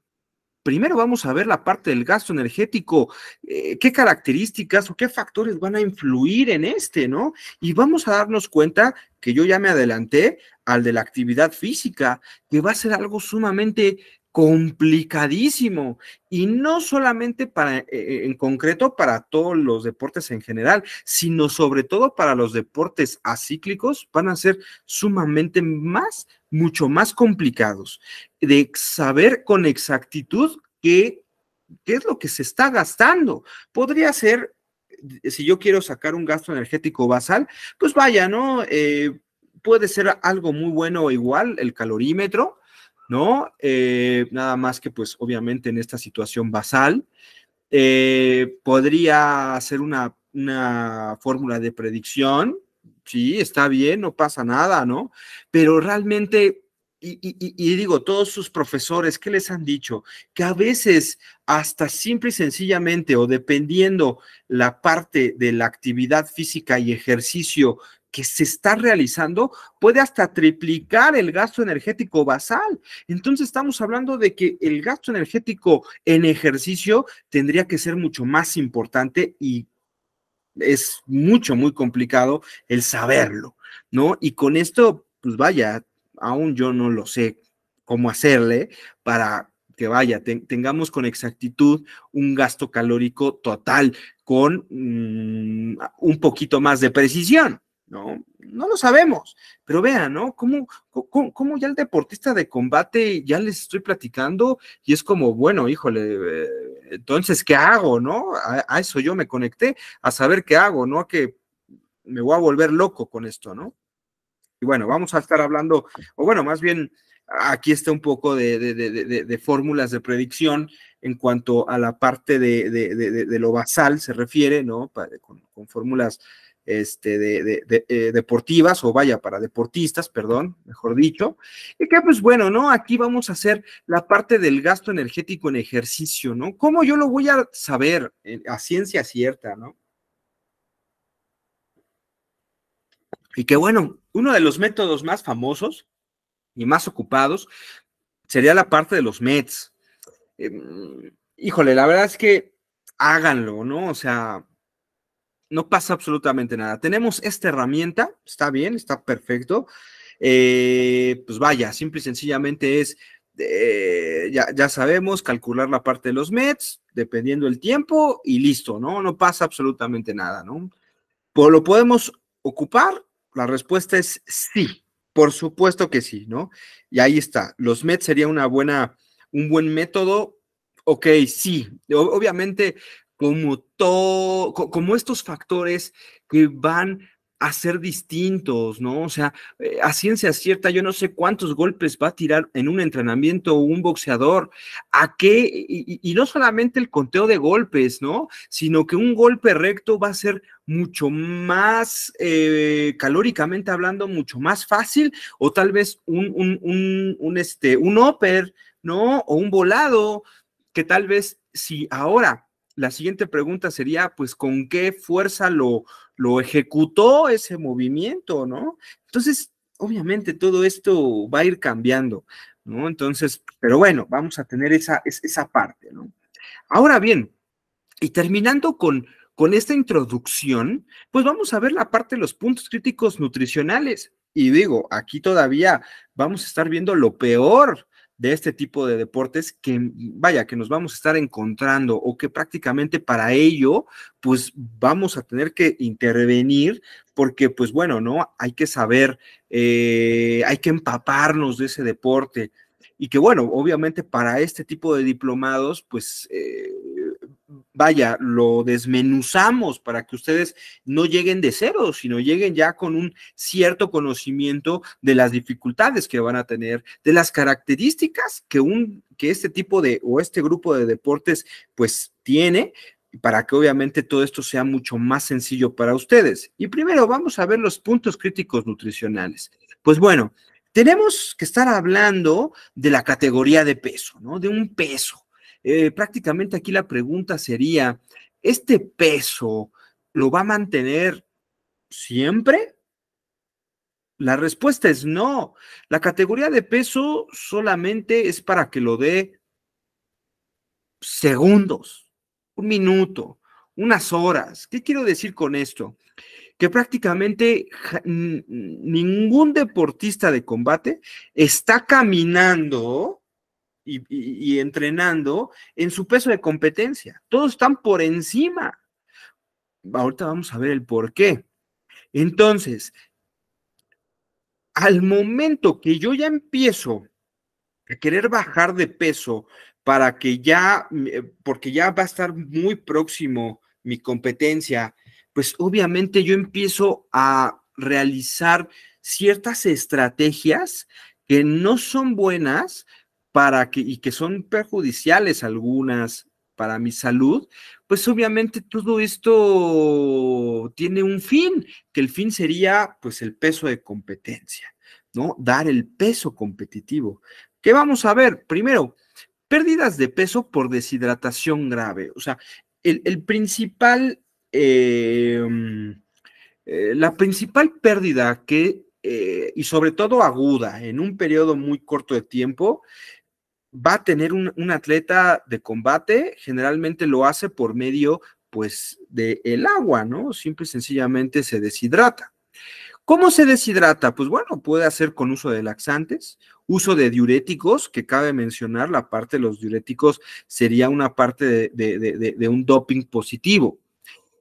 Primero vamos a ver la parte del gasto energético, eh, qué características o qué factores van a influir en este, ¿no? Y vamos a darnos cuenta que yo ya me adelanté al de la actividad física, que va a ser algo sumamente complicadísimo y no solamente para eh, en concreto para todos los deportes en general, sino sobre todo para los deportes acíclicos van a ser sumamente más mucho más complicados de saber con exactitud qué, qué es lo que se está gastando. Podría ser eh, si yo quiero sacar un gasto energético basal, pues vaya, ¿no? Eh, puede ser algo muy bueno o igual el calorímetro, ¿no? Eh, nada más que pues obviamente en esta situación basal eh, podría hacer una, fórmula de predicción, sí, está bien, no pasa nada, ¿no? Pero realmente y, y, digo, todos sus profesores, ¿qué les han dicho? Que a veces, hasta simple y sencillamente, o dependiendo la parte de la actividad física y ejercicio que se está realizando puede hasta triplicar el gasto energético basal. Entonces estamos hablando de que el gasto energético en ejercicio tendría que ser mucho más importante y es mucho, muy complicado el saberlo, ¿no? Y con esto, pues vaya, aún yo no lo sé cómo hacerle para que vaya, tengamos con exactitud un gasto calórico total con mm, un poquito más de precisión. ¿no? No lo sabemos, pero vean, ¿no? ¿Cómo, ya el deportista de combate ya les estoy platicando y es como, bueno, híjole, eh, entonces, ¿qué hago, no? A, eso yo me conecté, a saber qué hago, ¿no? A que me voy a volver loco con esto, ¿no? Y bueno, vamos a estar hablando, o bueno, más bien, aquí está un poco de, de, fórmulas de predicción en cuanto a la parte de, lo basal se refiere, ¿no? con fórmulas este, de, eh, deportivas, o vaya, para deportistas, perdón, mejor dicho. Y que pues bueno, ¿no? Aquí vamos a hacer la parte del gasto energético en ejercicio, ¿no? ¿Cómo yo lo voy a saber a ciencia cierta, ¿no? Y que bueno, uno de los métodos más famosos y más ocupados sería la parte de los METs. Em, híjole, la verdad es que háganlo, ¿no? O sea, no pasa absolutamente nada. Tenemos esta herramienta, está bien, está perfecto. Eh, pues vaya, simple y sencillamente es, eh, ya, sabemos, calcular la parte de los METs, dependiendo el tiempo y listo, ¿no? No pasa absolutamente nada, ¿no? ¿Lo podemos ocupar? La respuesta es sí, por supuesto que sí, ¿no? Y ahí está, los METs sería una buena, un buen método. Ok, sí, obviamente como, todo, como estos factores que van a ser distintos, ¿no? O sea, eh, a ciencia cierta, yo no sé cuántos golpes va a tirar en un entrenamiento un boxeador, a qué, y, no solamente el conteo de golpes, ¿no? Sino que un golpe recto va a ser mucho más, eh, calóricamente hablando, mucho más fácil, o tal vez un, un, un, un, este, un upper, ¿no? O un volado, que tal vez si ahora la siguiente pregunta sería, pues, ¿con qué fuerza lo, lo ejecutó ese movimiento, no? Entonces, obviamente todo esto va a ir cambiando, ¿no? Entonces, pero bueno, vamos a tener esa, esa parte, ¿no? Ahora bien, y terminando con, con esta introducción, pues vamos a ver la parte de los puntos críticos nutricionales. Y digo, aquí todavía vamos a estar viendo lo peor de este tipo de deportes que, vaya, que nos vamos a estar encontrando o que prácticamente para ello, pues vamos a tener que intervenir porque, pues bueno, ¿no? Hay que saber, eh, hay que empaparnos de ese deporte. Y que bueno, obviamente para este tipo de diplomados, pues eh, vaya, lo desmenuzamos para que ustedes no lleguen de cero, sino lleguen ya con un cierto conocimiento de las dificultades que van a tener, de las características que un que este tipo de o este grupo de deportes pues tiene para que obviamente todo esto sea mucho más sencillo para ustedes. Y primero vamos a ver los puntos críticos nutricionales. Pues bueno, tenemos que estar hablando de la categoría de peso, ¿no? De un peso. Eh, prácticamente aquí la pregunta sería, ¿este peso lo va a mantener siempre? La respuesta es no. La categoría de peso solamente es para que lo dé segundos, un minuto, unas horas. ¿Qué quiero decir con esto? Que prácticamente ningún deportista de combate está caminando y, entrenando en su peso de competencia. Todos están por encima. Ahorita vamos a ver el por qué. Entonces, al momento que yo ya empiezo a querer bajar de peso para que ya, mm, eh, porque ya va a estar muy próximo mi competencia, pues obviamente yo empiezo a realizar ciertas estrategias que no son buenas para que, y que son perjudiciales algunas para mi salud, pues obviamente todo esto tiene un fin, que el fin sería pues el peso de competencia, ¿no? Dar el peso competitivo. ¿Qué vamos a ver? Primero, pérdidas de peso por deshidratación grave. O sea, el, principal, em, eh, la principal pérdida que, eh, y sobre todo aguda, en un periodo muy corto de tiempo, va a tener un, atleta de combate, generalmente lo hace por medio, pues, del el agua, ¿no? Simple y sencillamente se deshidrata. ¿Cómo se deshidrata? Pues bueno, puede hacer con uso de laxantes, uso de diuréticos, que cabe mencionar, la parte de los diuréticos sería una parte de, un doping positivo.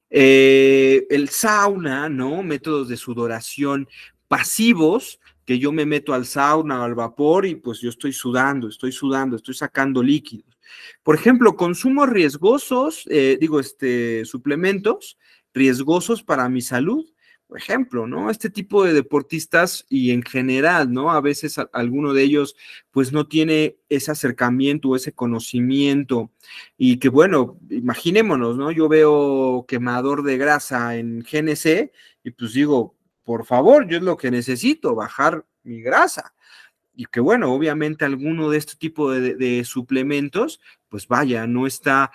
Eh, el sauna, ¿no? Métodos de sudoración pasivos, que yo me meto al sauna o al vapor y pues yo estoy sudando, estoy sudando, estoy sacando líquidos. Por ejemplo, consumo riesgosos, eh, digo, este, suplementos riesgosos para mi salud. Por ejemplo, ¿no? Este tipo de deportistas y en general, ¿no? A veces alguno de ellos pues no tiene ese acercamiento o ese conocimiento y que bueno, imaginémonos, ¿no? Yo veo quemador de grasa en GNC y pues digo, por favor, yo es lo que necesito, bajar mi grasa. Y que bueno, obviamente alguno de este tipo de, suplementos, pues vaya, no está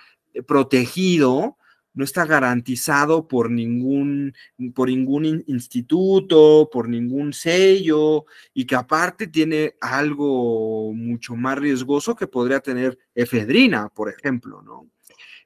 protegido, no está garantizado por ningún, por ningún instituto, por ningún sello, y que aparte tiene algo mucho más riesgoso que podría tener efedrina, por ejemplo, ¿no?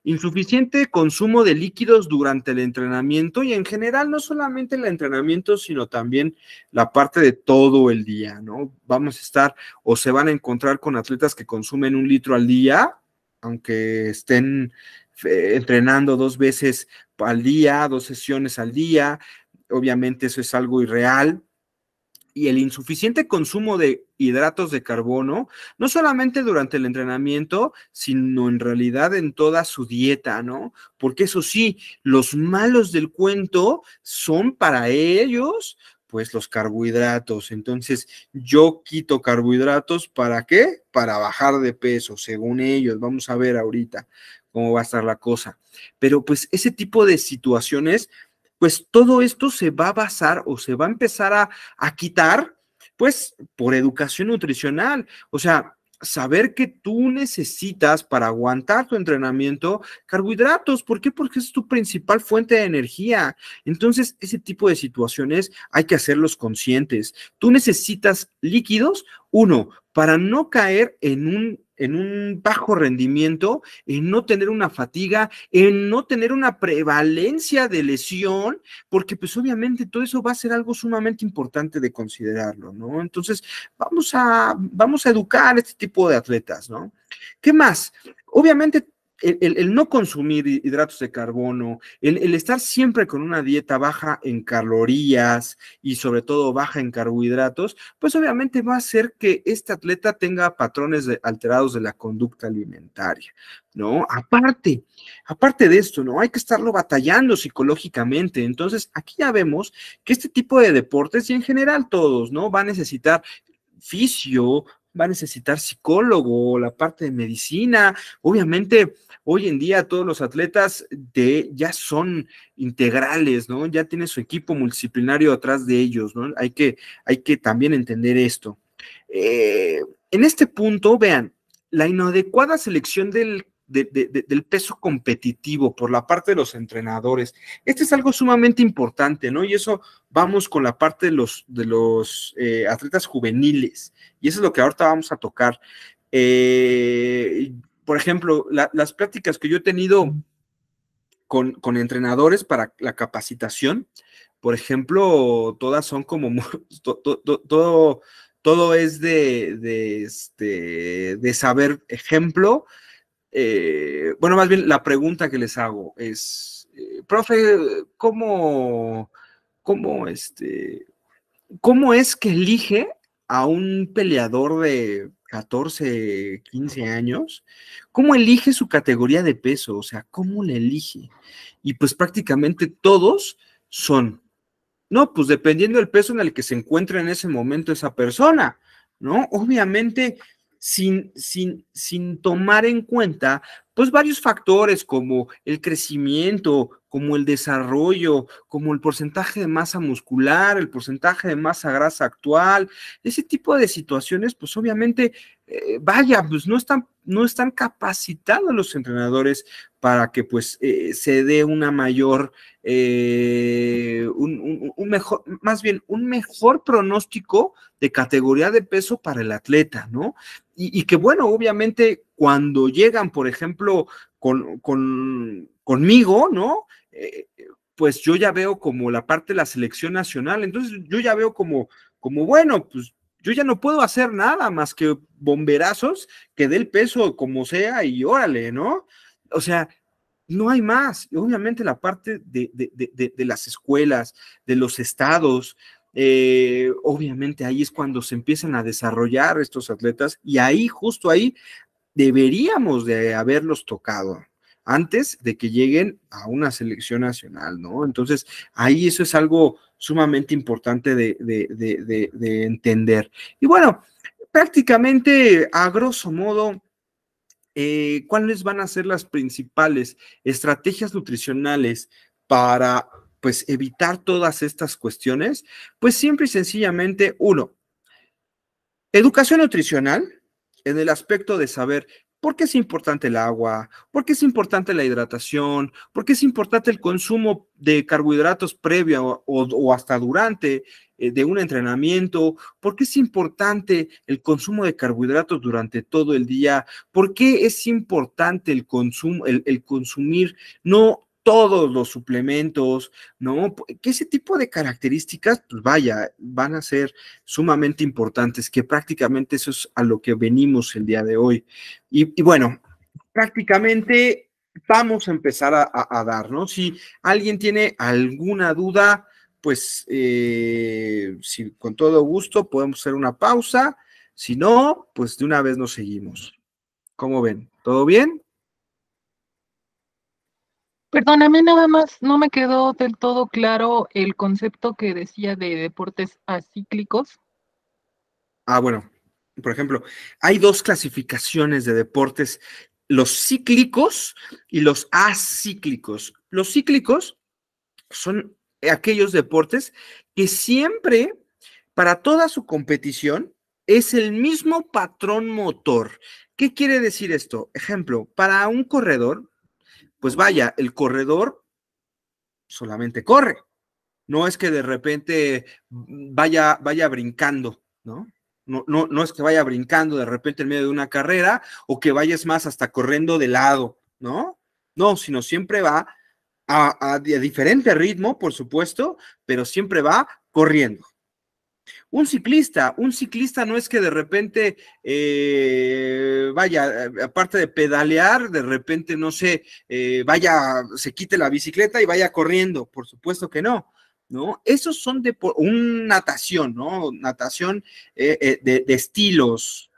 insuficiente consumo de líquidos durante el entrenamiento y en general no solamente el entrenamiento, sino también la parte de todo el día, ¿no? Vamos a estar o se van a encontrar con atletas que consumen un litro al día, aunque estén eh, entrenando dos veces al día, dos sesiones al día. Obviamente eso es algo irreal, y el insuficiente consumo de hidratos de carbono, no solamente durante el entrenamiento, sino en realidad en toda su dieta, ¿no? Porque eso sí, los malos del cuento son para ellos, pues los carbohidratos. Entonces, yo quito carbohidratos para qué? Para bajar de peso, según ellos. Vamos a ver ahorita cómo va a estar la cosa. Pero pues ese tipo de situaciones pues todo esto se va a basar o se va a empezar a, quitar, pues por educación nutricional. O sea, saber que tú necesitas para aguantar tu entrenamiento carbohidratos. ¿Por qué? Porque es tu principal fuente de energía. Entonces, ese tipo de situaciones hay que hacerlos conscientes. Tú necesitas líquidos uno, para no caer en un, en un bajo rendimiento, en no tener una fatiga, en no tener una prevalencia de lesión, porque pues obviamente todo eso va a ser algo sumamente importante de considerarlo, ¿no? Entonces, vamos a, vamos a educar a este tipo de atletas, ¿no? ¿Qué más? Obviamente el, no consumir hidratos de carbono, el, estar siempre con una dieta baja en calorías y sobre todo baja en carbohidratos, pues obviamente va a hacer que este atleta tenga patrones alterados de la conducta alimentaria, ¿no? Aparte, aparte de esto, ¿no? Hay que estarlo batallando psicológicamente. Entonces, aquí ya vemos que este tipo de deportes y en general todos, ¿no? Va a necesitar fisio, va a necesitar psicólogo, la parte de medicina. Obviamente, hoy en día todos los atletas de, ya son integrales, ¿no? Ya tiene su equipo multidisciplinario atrás de ellos, ¿no? Hay que, hay que también entender esto. Eh, en este punto, vean, la inadecuada selección del del peso competitivo por la parte de los entrenadores. Este es algo sumamente importante, ¿no? Y eso vamos con la parte de los, de los eh, atletas juveniles. Y eso es lo que ahorita vamos a tocar. Eh, por ejemplo, las prácticas que yo he tenido con, entrenadores para la capacitación, por ejemplo, todas son como todo, todo es de, este, de saber ejemplo eh, bueno, más bien la pregunta que les hago es, eh, profe, ¿cómo, este, ¿cómo es que elige a un peleador de 14, 15 años, ¿cómo elige su categoría de peso? O sea, ¿cómo le elige? Y pues prácticamente todos son, no, pues dependiendo del peso en el que se encuentra en ese momento esa persona, ¿no? Obviamente, sin, sin, tomar en cuenta pues varios factores como el crecimiento, como el desarrollo, como el porcentaje de masa muscular, el porcentaje de masa grasa actual, ese tipo de situaciones, pues obviamente eh, vaya, pues no están, no están capacitados los entrenadores para que pues eh, se dé una mayor, eh, un, mejor, más bien un mejor pronóstico de categoría de peso para el atleta, ¿no? Y, que bueno, obviamente cuando llegan, por ejemplo, con, con conmigo, ¿no? pues yo ya veo como la parte de la selección nacional, entonces yo ya veo como, como bueno, pues yo ya no puedo hacer nada más que bomberazos que dé el peso como sea y órale, ¿no? O sea, no hay más. obviamente la parte de, las escuelas, de los estados, eh, obviamente ahí es cuando se empiezan a desarrollar estos atletas y ahí, justo ahí, deberíamos de haberlos tocado antes de que lleguen a una selección nacional, ¿no? Entonces, ahí eso es algo sumamente importante de, entender. Y bueno, prácticamente a grosso modo, eh, ¿cuáles van a ser las principales estrategias nutricionales para pues evitar todas estas cuestiones? Pues siempre y sencillamente, uno, educación nutricional en el aspecto de saber ¿Por qué es importante el agua? ¿Por qué es importante la hidratación? ¿Por qué es importante el consumo de carbohidratos previo o, hasta durante eh, de un entrenamiento? ¿Por qué es importante el consumo de carbohidratos durante todo el día? ¿Por qué es importante el, consumo, el consumir no todos los suplementos, ¿no? Que ese tipo de características, pues vaya, van a ser sumamente importantes, que prácticamente eso es a lo que venimos el día de hoy. Y, bueno, prácticamente vamos a empezar a, dar, ¿no? Si alguien tiene alguna duda, pues eh, si, con todo gusto podemos hacer una pausa, si no, pues de una vez nos seguimos. ¿Cómo ven? ¿Todo bien? Perdón, a mí nada más no me quedó del todo claro el concepto que decía de deportes acíclicos. Ah, bueno, por ejemplo, hay dos clasificaciones de deportes, los cíclicos y los acíclicos. Los cíclicos son aquellos deportes que siempre, para toda su competición, es el mismo patrón motor. ¿Qué quiere decir esto? Ejemplo, para un corredor, pues vaya, el corredor solamente corre. No es que de repente vaya, vaya brincando, ¿no? No, no, no es que vaya brincando de repente en medio de una carrera o que vayas más hasta corriendo de lado, ¿no? No, sino siempre va a, a, a diferente ritmo, por supuesto, pero siempre va corriendo un ciclista, un ciclista no es que de repente, eh, vaya, aparte de pedalear, de repente, no sé, eh, vaya, se quite la bicicleta y vaya corriendo, por supuesto que no. ¿no? Esos son de una natación, ¿no? Natación eh, de, estilos,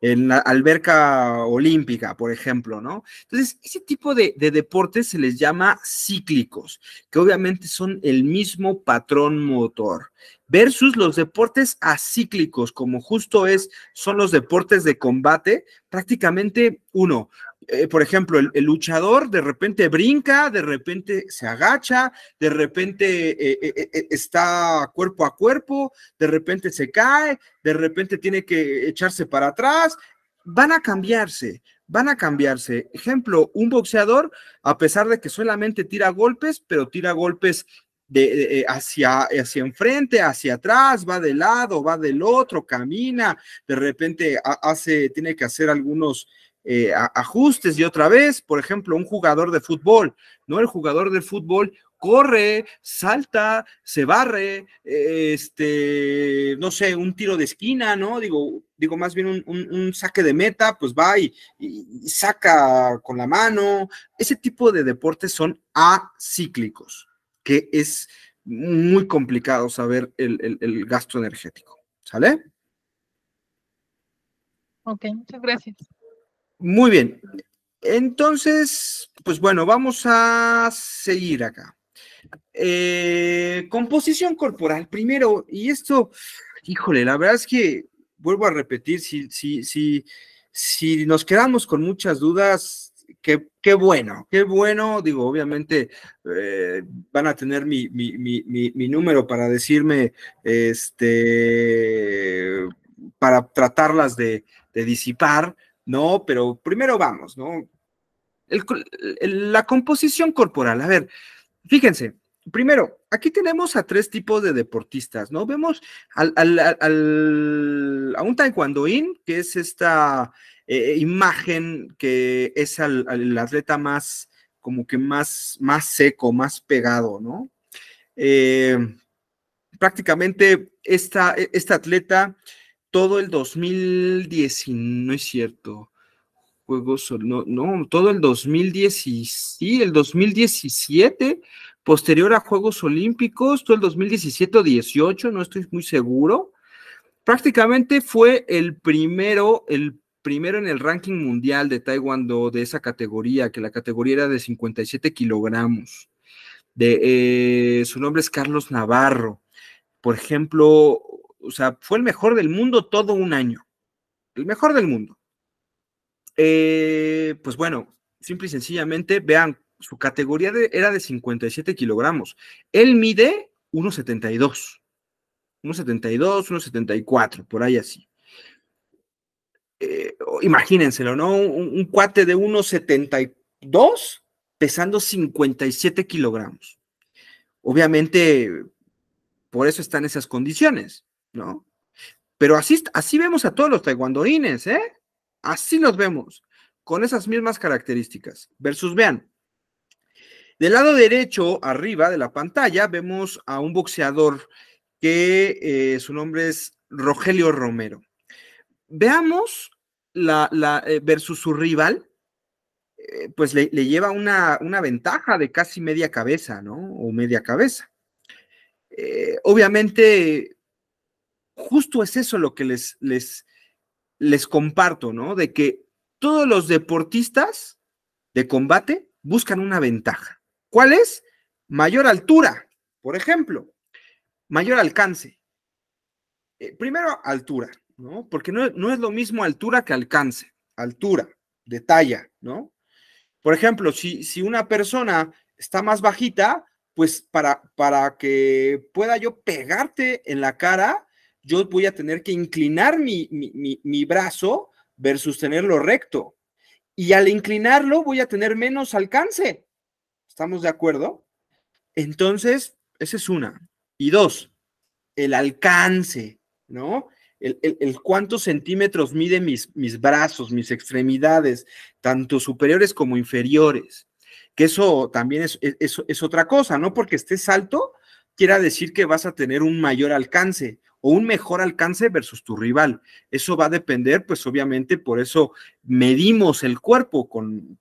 en la alberca olímpica, por ejemplo, ¿no? Entonces, ese tipo de, deportes se les llama cíclicos, que obviamente son el mismo patrón motor versus los deportes acíclicos, como justo es, son los deportes de combate, prácticamente uno. Eh, por ejemplo, el, luchador de repente brinca, de repente se agacha, de repente eh, eh, está cuerpo a cuerpo, de repente se cae, de repente tiene que echarse para atrás. Van a cambiarse, van a cambiarse. Ejemplo, un boxeador, a pesar de que solamente tira golpes, pero tira golpes de, eh, hacia, hacia enfrente, hacia atrás, va de lado, va del otro, camina, de repente hace, tiene que hacer algunos eh, ajustes y otra vez, por ejemplo, un jugador de fútbol, ¿no? El jugador de fútbol corre, salta, se barre, eh, este, no sé, un tiro de esquina, ¿no? Digo, digo más bien un, saque de meta, pues va y, saca con la mano. Ese tipo de deportes son acíclicos que es muy complicado saber el, gasto energético. ¿Sale? Ok, muchas gracias. Muy bien. Entonces, pues bueno, vamos a seguir acá. Eh, composición corporal, primero, y esto, híjole, la verdad es que vuelvo a repetir, si, si, si, si nos quedamos con muchas dudas, qué, bueno, qué bueno. Digo, obviamente eh, van a tener mi, número para decirme, este, para tratarlas de, disipar, ¿no? Pero primero vamos, ¿no? la composición corporal, a ver, fíjense, primero, aquí tenemos a tres tipos de deportistas, ¿no? Vemos al, al, a un taekwondoín, que es esta eh, imagen que es el atleta más, como que más, más seco, más pegado, ¿no? Eh, prácticamente esta, e, esta atleta todo el 2019, no es cierto, Juegos, no, no, todo el 2017, sí, el 2017, posterior a Juegos Olímpicos, todo el 2017 18, no estoy muy seguro. Prácticamente fue el primero, el primero en el ranking mundial de Taekwondo de esa categoría, que la categoría era de 57 kilogramos. De, eh, su nombre es Carlos Navarro. Por ejemplo, o sea, fue el mejor del mundo todo un año. El mejor del mundo. Eh, pues bueno, simple y sencillamente, vean, su categoría era de 57 kilogramos. Él mide 1,72. 1,72, 1,74, por ahí así. Eh, imagínenselo, ¿no? Un, cuate de 1,72 pesando 57 kilogramos. Obviamente, por eso están esas condiciones, ¿no? Pero así, así vemos a todos los taekwondorines, ¿eh? Así los vemos, con esas mismas características. Versus, vean, del lado derecho, arriba de la pantalla, vemos a un boxeador que eh, su nombre es Rogelio Romero. Veamos la, eh, versus su rival, eh, pues le, lleva una, ventaja de casi media cabeza, ¿no? O media cabeza. Eh, obviamente, justo es eso lo que les, les, les comparto, ¿no? De que todos los deportistas de combate buscan una ventaja. ¿Cuál es? Mayor altura, por ejemplo, mayor alcance. primero, altura. ¿no? Porque no, es lo mismo altura que alcance, altura, de talla, ¿no? Por ejemplo, si, si una persona está más bajita, pues para, para que pueda yo pegarte en la cara, yo voy a tener que inclinar mi, mi, brazo versus tenerlo recto. Y al inclinarlo voy a tener menos alcance. ¿Estamos de acuerdo? Entonces, esa es una. Y dos, el alcance, ¿no? el, cuántos centímetros miden mis, mis brazos, mis extremidades, tanto superiores como inferiores. Que eso también es, otra cosa, ¿no? Porque estés alto quiera decir que vas a tener un mayor alcance o un mejor alcance versus tu rival. Eso va a depender, pues obviamente, por eso medimos el cuerpo con,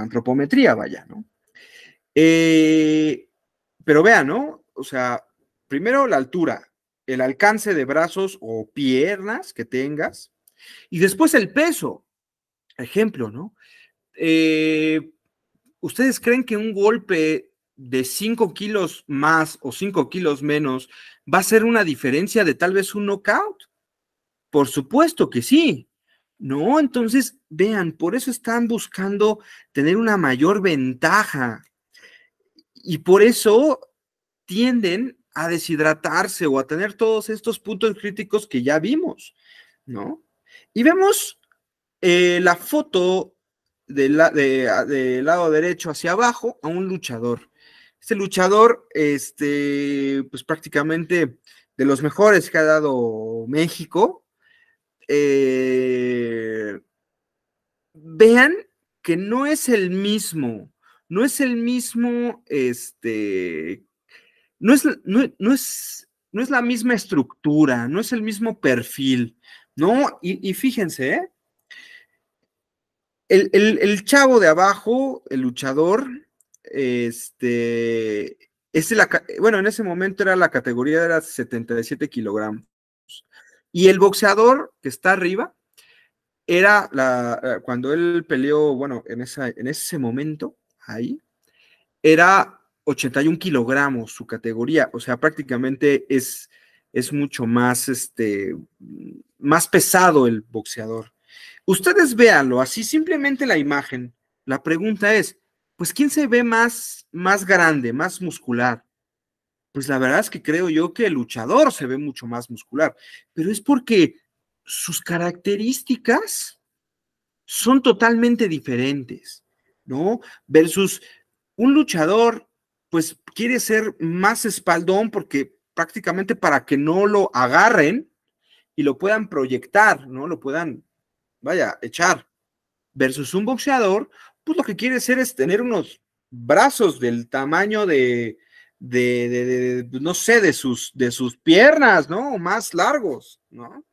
antropometría, vaya, ¿no? Eh, pero vea, ¿no? O sea, primero la altura, el alcance de brazos o piernas que tengas, y después el peso. Ejemplo, ¿no? Eh, ¿Ustedes creen que un golpe de 5 kilos más o 5 kilos menos va a ser una diferencia de tal vez un knockout? Por supuesto que sí. No, entonces vean, por eso están buscando tener una mayor ventaja y por eso tienden a deshidratarse o a tener todos estos puntos críticos que ya vimos, ¿no? Y vemos eh, la foto ah, del lado derecho hacia abajo a un luchador. Este luchador, este, pues prácticamente de los mejores que ha dado México. Eh, vean que no es el mismo, no es el mismo este, no es, no, es, la misma estructura, no es el mismo perfil, ¿no? Y, fíjense, ¿eh? el, chavo de abajo, el luchador, este, es la, bueno, en ese momento era la categoría las 77 kilogramos. Y el boxeador que está arriba, era la, eh, cuando él peleó, bueno, en, esa, en ese momento, ahí, era 81 kilogramos su categoría, o sea, prácticamente es, es mucho más, este, más pesado el boxeador. Ustedes véanlo, así simplemente la imagen. La pregunta es, pues, ¿quién se ve más, más grande, más muscular? Pues la verdad es que creo yo que el luchador se ve mucho más muscular, pero es porque sus características son totalmente diferentes, ¿no? Versus un luchador pues quiere ser más espaldón porque prácticamente para que no lo agarren y lo puedan proyectar, ¿no? Lo puedan, vaya, echar. Versus un boxeador, pues lo que quiere ser es tener unos brazos del tamaño de, de, de, no sé, de sus, de sus piernas, ¿no? Más largos, ¿no?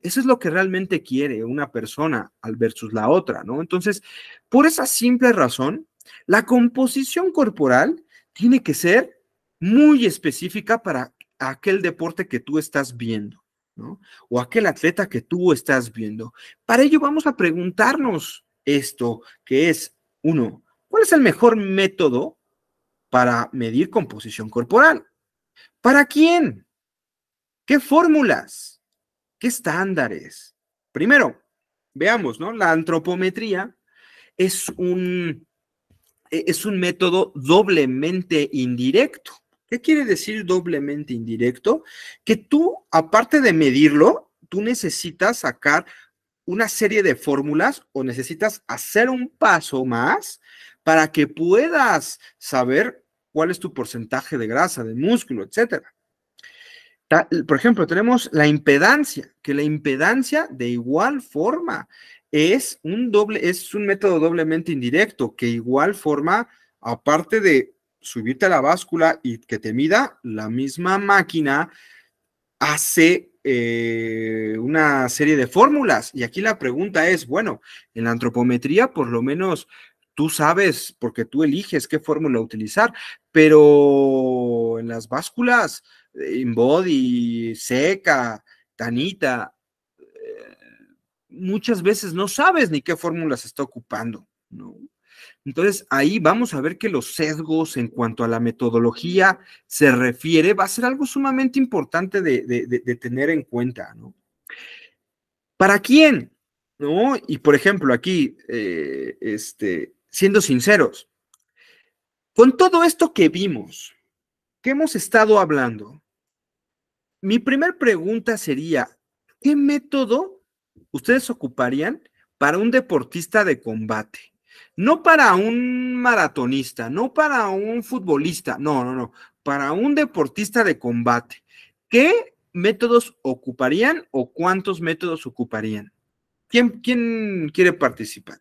Eso es lo que realmente quiere una persona al versus la otra, ¿no? Entonces, por esa simple razón, la composición corporal tiene que ser muy específica para aquel deporte que tú estás viendo, ¿no? O aquel atleta que tú estás viendo. Para ello vamos a preguntarnos esto, que es, uno, ¿cuál es el mejor método para medir composición corporal? ¿Para quién? ¿Qué fórmulas? ¿Qué estándares? Primero, veamos, ¿no? La antropometría es un e, es un método doblemente indirecto. ¿Qué quiere decir doblemente indirecto? Que tú, aparte de medirlo, tú necesitas sacar una serie de fórmulas o necesitas hacer un paso más para que puedas saber cuál es tu porcentaje de grasa, de músculo, etc. Por ejemplo, tenemos la impedancia, que la impedancia de igual forma es un doble, es un método doblemente indirecto que igual forma, aparte de subirte a la báscula y que te mida, la misma máquina hace eh, una serie de fórmulas. Y aquí la pregunta es, bueno, en la antropometría por lo menos tú sabes, porque tú eliges qué fórmula utilizar, pero en las básculas, eh, InBody, SECA, Tanita, muchas veces no sabes ni qué fórmulas está ocupando, ¿no? Entonces, ahí vamos a ver que los sesgos en cuanto a la metodología se refiere, va a ser algo sumamente importante de, de, de, tener en cuenta, ¿no? ¿Para quién? ¿No? Y por ejemplo, aquí, eh, este, siendo sinceros, con todo esto que vimos, que hemos estado hablando, mi primer pregunta sería, ¿qué método ustedes ocuparían para un deportista de combate? No para un maratonista, no para un futbolista, no, no, no, para un deportista de combate. ¿Qué métodos ocuparían o cuántos métodos ocuparían? ¿Quién, quiere participar?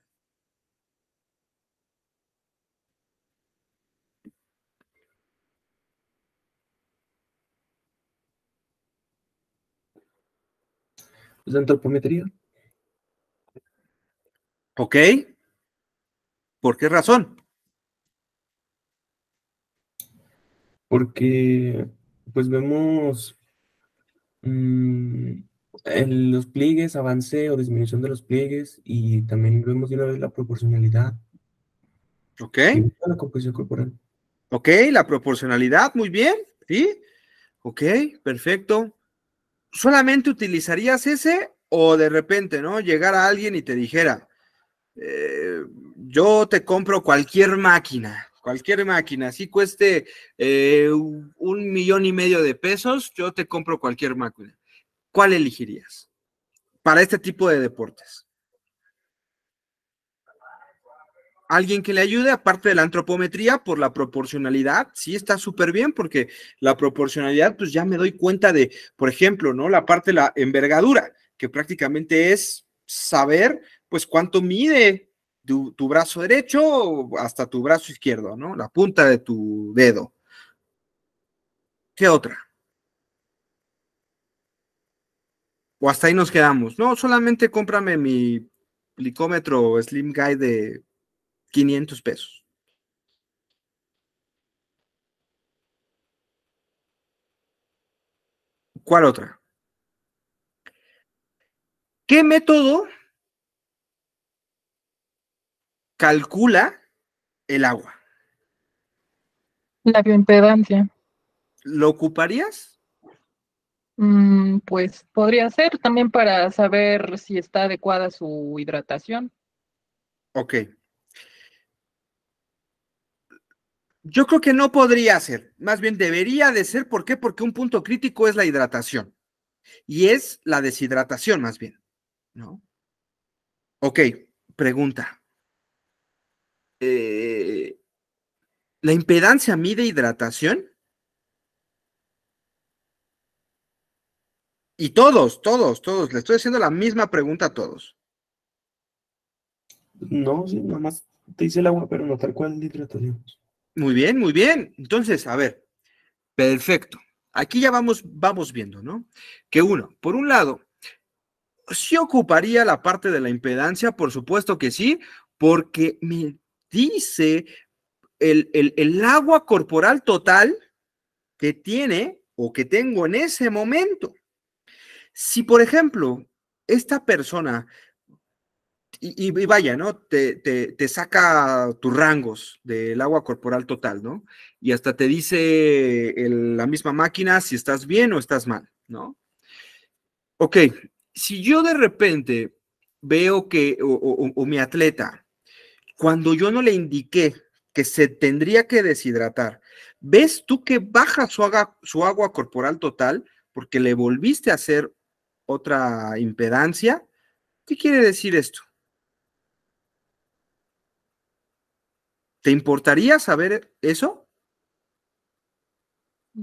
la antropometría. Ok. ¿Por qué razón? Porque pues vemos mm, los pliegues, avance o disminución de los pliegues y también vemos de una vez la proporcionalidad. Ok. La composición corporal. Ok, la proporcionalidad, muy bien, ¿sí? Ok, perfecto. ¿solamente utilizarías ese o de repente, ¿no? Llegar a alguien y te dijera, eh, yo te compro cualquier máquina, cualquier máquina, si cueste eh, un millón y medio de pesos, yo te compro cualquier máquina. ¿Cuál elegirías para este tipo de deportes? alguien que le ayude, aparte de la antropometría, por la proporcionalidad, sí está súper bien, porque la proporcionalidad, pues ya me doy cuenta de, por ejemplo, ¿no? La parte de la envergadura, que prácticamente es saber, pues, cuánto mide tu, brazo derecho hasta tu brazo izquierdo, ¿no? La punta de tu dedo. ¿Qué otra? O hasta ahí nos quedamos. No, solamente cómprame mi plicómetro Slim Guy de 500 pesos. ¿Cuál otra? ¿Qué método calcula el agua? La bioimpedancia. ¿Lo ocuparías? Mm, pues podría ser también para saber si está adecuada su hidratación. Ok. Yo creo que no podría ser, más bien debería de ser, ¿por qué? Porque un punto crítico es la hidratación y es la deshidratación más bien, ¿no? Ok, pregunta. Eh, ¿La impedancia mide hidratación? Y todos, todos, todos, le estoy haciendo la misma pregunta a todos. No, sí, nada más te hice el agua, pero no tal cual hidratación. Muy bien, muy bien. Entonces, a ver, perfecto. Aquí ya vamos, vamos viendo, ¿no? Que uno, por un lado, ¿sí ocuparía la parte de la impedancia? Por supuesto que sí, porque me dice el, el agua corporal total que tiene o que tengo en ese momento. Si, por ejemplo, esta persona y, vaya, ¿no? Te, saca tus rangos del agua corporal total, ¿no? Y hasta te dice la misma máquina si estás bien o estás mal, ¿no? Ok, si yo de repente veo que, o, mi atleta, cuando yo no le indiqué que se tendría que deshidratar, ves tú que baja su su agua corporal total porque le volviste a hacer otra impedancia, ¿qué quiere decir esto? ¿Te importaría saber eso?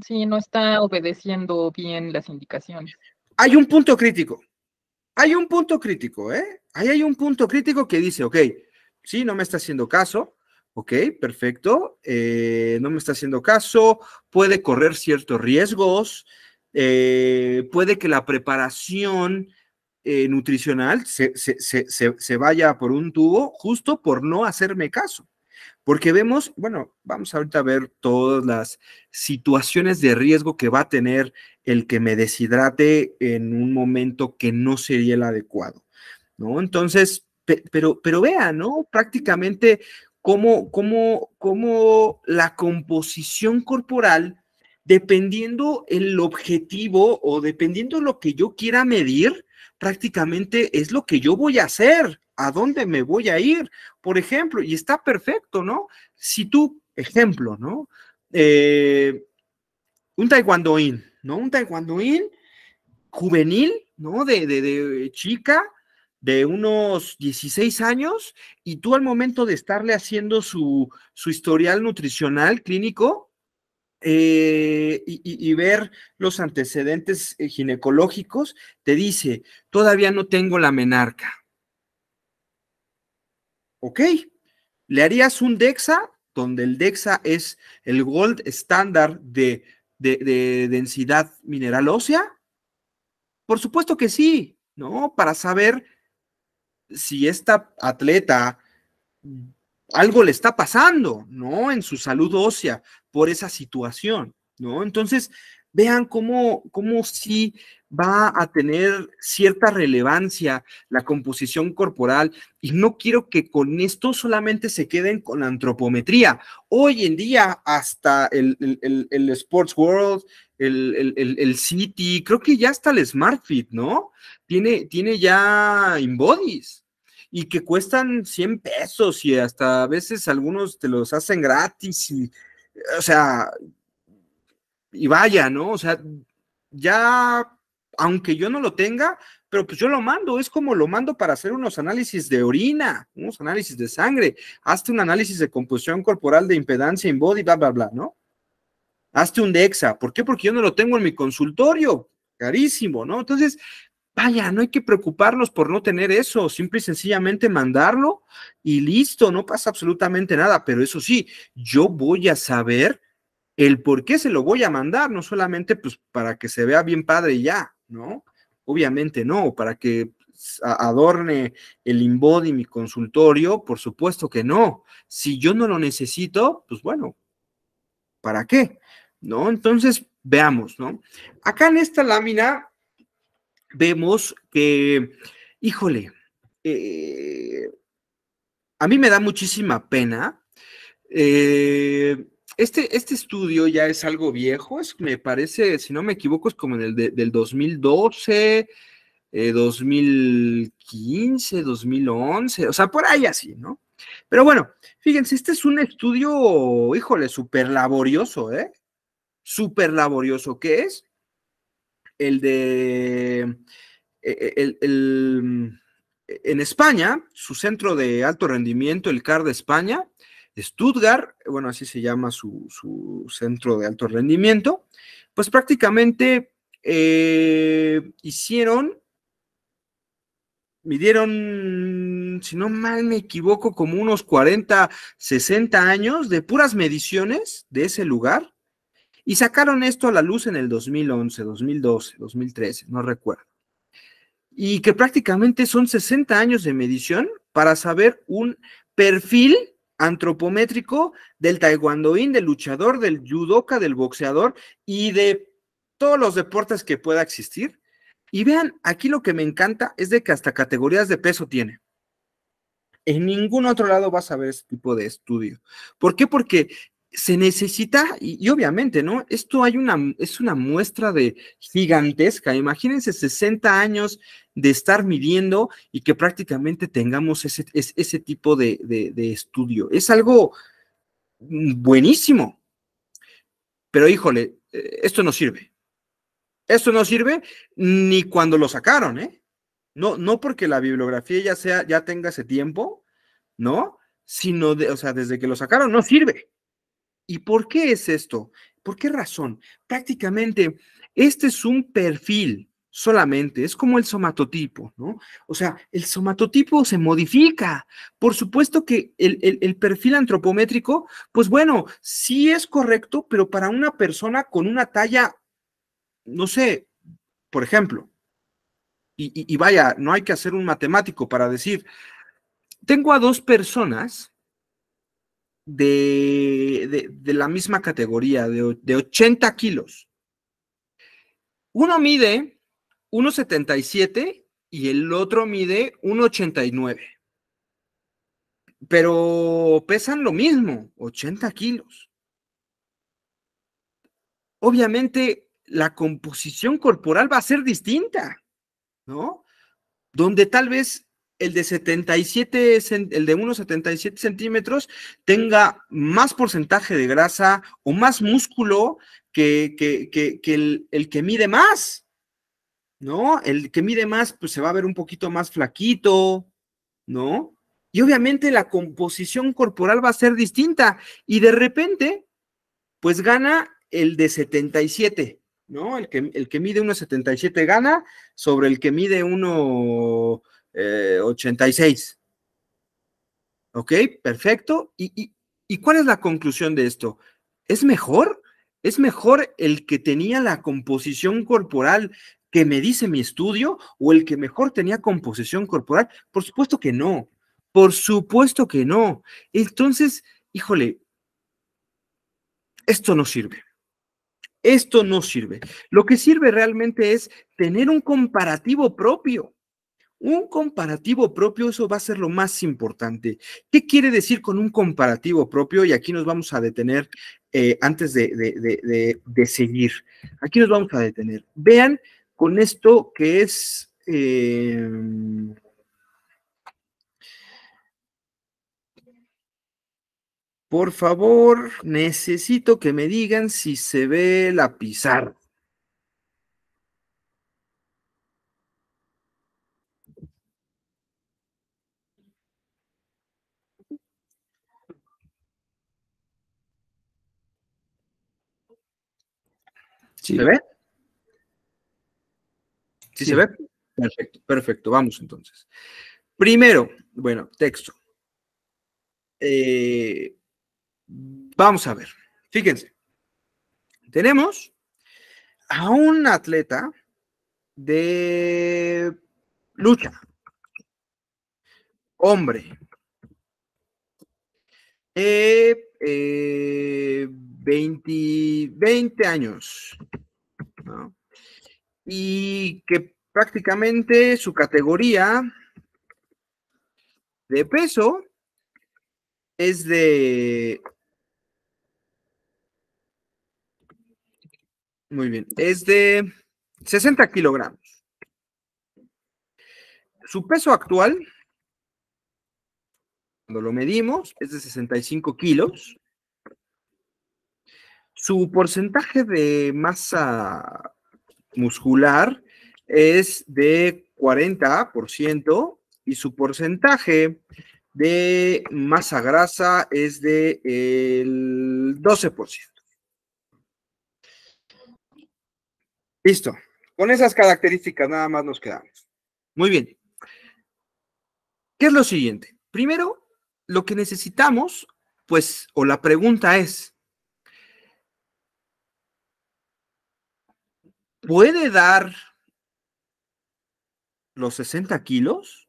Sí, no está obedeciendo bien las indicaciones. Hay un punto crítico. Hay un punto crítico, ¿eh? Ahí hay un punto crítico que dice, ok, sí, no me está haciendo caso, ok, perfecto, eh, no me está haciendo caso, puede correr ciertos riesgos, eh, puede que la preparación eh, nutricional se, se, vaya por un tubo justo por no hacerme caso porque vemos, bueno, vamos ahorita a ver todas las situaciones de riesgo que va a tener el que me deshidrate en un momento que no sería el adecuado, ¿no? Entonces, pero, pero vean, ¿no? Prácticamente cómo, cómo, cómo la composición corporal, dependiendo el objetivo o dependiendo lo que yo quiera medir, prácticamente es lo que yo voy a hacer a dónde me voy a ir, por ejemplo, y está perfecto, ¿no? Si tú, ejemplo, ¿no? Eh, un taekwondoín, ¿no? Un taekwondoín juvenil, ¿no? De, chica, de unos 16 años, y tú al momento de estarle haciendo su, historial nutricional clínico, eh, y, ver los antecedentes eh, ginecológicos, te dice, todavía no tengo la menarca, Ok, le harías un DEXA donde el DEXA es el gold estándar de, de, de densidad mineral ósea. Por supuesto que sí, ¿no? Para saber si esta atleta mm, algo le está pasando, ¿no? En su salud ósea por esa situación, ¿no? Entonces, vean cómo, cómo sí va a tener cierta relevancia la composición corporal y no quiero que con esto solamente se queden con la antropometría. Hoy en día hasta el, el, Sports World, el, City, creo que ya hasta el Smart Fit, ¿no? Tiene, tiene ya InBodies y que cuestan 100 pesos y hasta a veces algunos te los hacen gratis y, o sea, y vaya, ¿no? O sea, ya, aunque yo no lo tenga, pero pues yo lo mando, es como lo mando para hacer unos análisis de orina, unos análisis de sangre, hazte un análisis de composición corporal, de impedancia en body, bla, bla, bla, ¿no? Hazte un DEXA, ¿por qué? Porque yo no lo tengo en mi consultorio, carísimo, ¿no? Entonces, vaya, no hay que preocuparnos por no tener eso, simple y sencillamente mandarlo y listo, no pasa absolutamente nada, pero eso sí, yo voy a saber el por qué se lo voy a mandar, no solamente pues para que se vea bien padre ya, ¿no? Obviamente no, para que adorne el InBody mi consultorio, por supuesto que no. Si yo no lo necesito, pues bueno, ¿para qué? ¿No? Entonces, veamos, ¿no? Acá en esta lámina vemos que, híjole, eh, a mí me da muchísima pena eh, este, este estudio ya es algo viejo, es, me parece, si no me equivoco, es como en el del 2012, 2015, 2011, o sea, por ahí así, ¿no? Pero bueno, fíjense, este es un estudio, híjole, súper laborioso, ¿eh? Súper laborioso, ¿qué es? El de... E, e, el, en España, su centro de alto rendimiento, el CAR de España, Stuttgart, bueno, así se llama su, centro de alto rendimiento, pues prácticamente eh, hicieron, midieron, si no mal me equivoco, como unos 40, 60 años de puras mediciones de ese lugar y sacaron esto a la luz en el 2011, 2012, 2013, no recuerdo. Y que prácticamente son 60 años de medición para saber un perfil antropométrico del taekwondoín, del luchador, del judoka, del boxeador y de todos los deportes que pueda existir. Y vean, aquí lo que me encanta es de que hasta categorías de peso tiene. En ningún otro lado vas a ver ese tipo de estudio. ¿Por qué? Porque se necesita, y, obviamente, ¿no? Esto hay una, es una muestra de gigantesca. Imagínense 60 años de estar midiendo y que prácticamente tengamos ese, tipo de, estudio. Es algo buenísimo. Pero híjole, eh, esto no sirve. Esto no sirve ni cuando lo sacaron, ¿eh? No, no porque la bibliografía ya sea, ya tenga ese tiempo, ¿no? Sino, de, o sea, desde que lo sacaron no sirve. ¿Y por qué es esto? ¿Por qué razón? Prácticamente, este es un perfil solamente, es como el somatotipo, ¿no? O sea, el somatotipo se modifica. Por supuesto que el, perfil antropométrico, pues bueno, sí es correcto, pero para una persona con una talla, no sé, por ejemplo, y vaya, no hay que hacer un matemático para decir, tengo a dos personas de, la misma categoría, de, de 80 kilos. Uno mide 1,77 y el otro mide 1,89. Pero pesan lo mismo, 80 kilos. Obviamente la composición corporal va a ser distinta, ¿no? Donde tal vez el de 77, el de 1,77 centímetros tenga más porcentaje de grasa o más músculo que, el, que mide más, ¿no? El que mide más, pues se va a ver un poquito más flaquito, ¿no? Y obviamente la composición corporal va a ser distinta y de repente, pues gana el de 77. ¿No? El que, el que mide 1,77 gana sobre el que mide 1, 86. Eh, ¿Ok? Perfecto. ¿Y, y, cuál es la conclusión de esto? ¿Es mejor? ¿Es mejor el que tenía la composición corporal que me dice mi estudio o el que mejor tenía composición corporal? Por supuesto que no. Por supuesto que no. Entonces, híjole, esto no sirve. Esto no sirve. Lo que sirve realmente es tener un comparativo propio. Un comparativo propio, eso va a ser lo más importante. ¿Qué quiere decir con un comparativo propio? Y aquí nos vamos a detener eh, antes de, seguir. Aquí nos vamos a detener. Vean con esto que es... Em, por favor, necesito que me digan si se ve la pizarra. Sí. ¿Se ve? ¿Sí, se ve? Perfecto, perfecto. Vamos entonces. Primero, bueno, texto. Eh, vamos a ver. Fíjense. Tenemos a un atleta de lucha. Hombre. eh, eh 20, años, y que prácticamente su categoría de peso es de... Muy bien, es de 60 kilogramos. Su peso actual, cuando lo medimos, es de 65 kilos su porcentaje de masa muscular es de 40% y su porcentaje de masa grasa es de 12%. Listo. Con esas características nada más nos quedamos. Muy bien. ¿Qué es lo siguiente? Primero, lo que necesitamos, pues, o la pregunta es, ¿Puede dar los 60 kilos?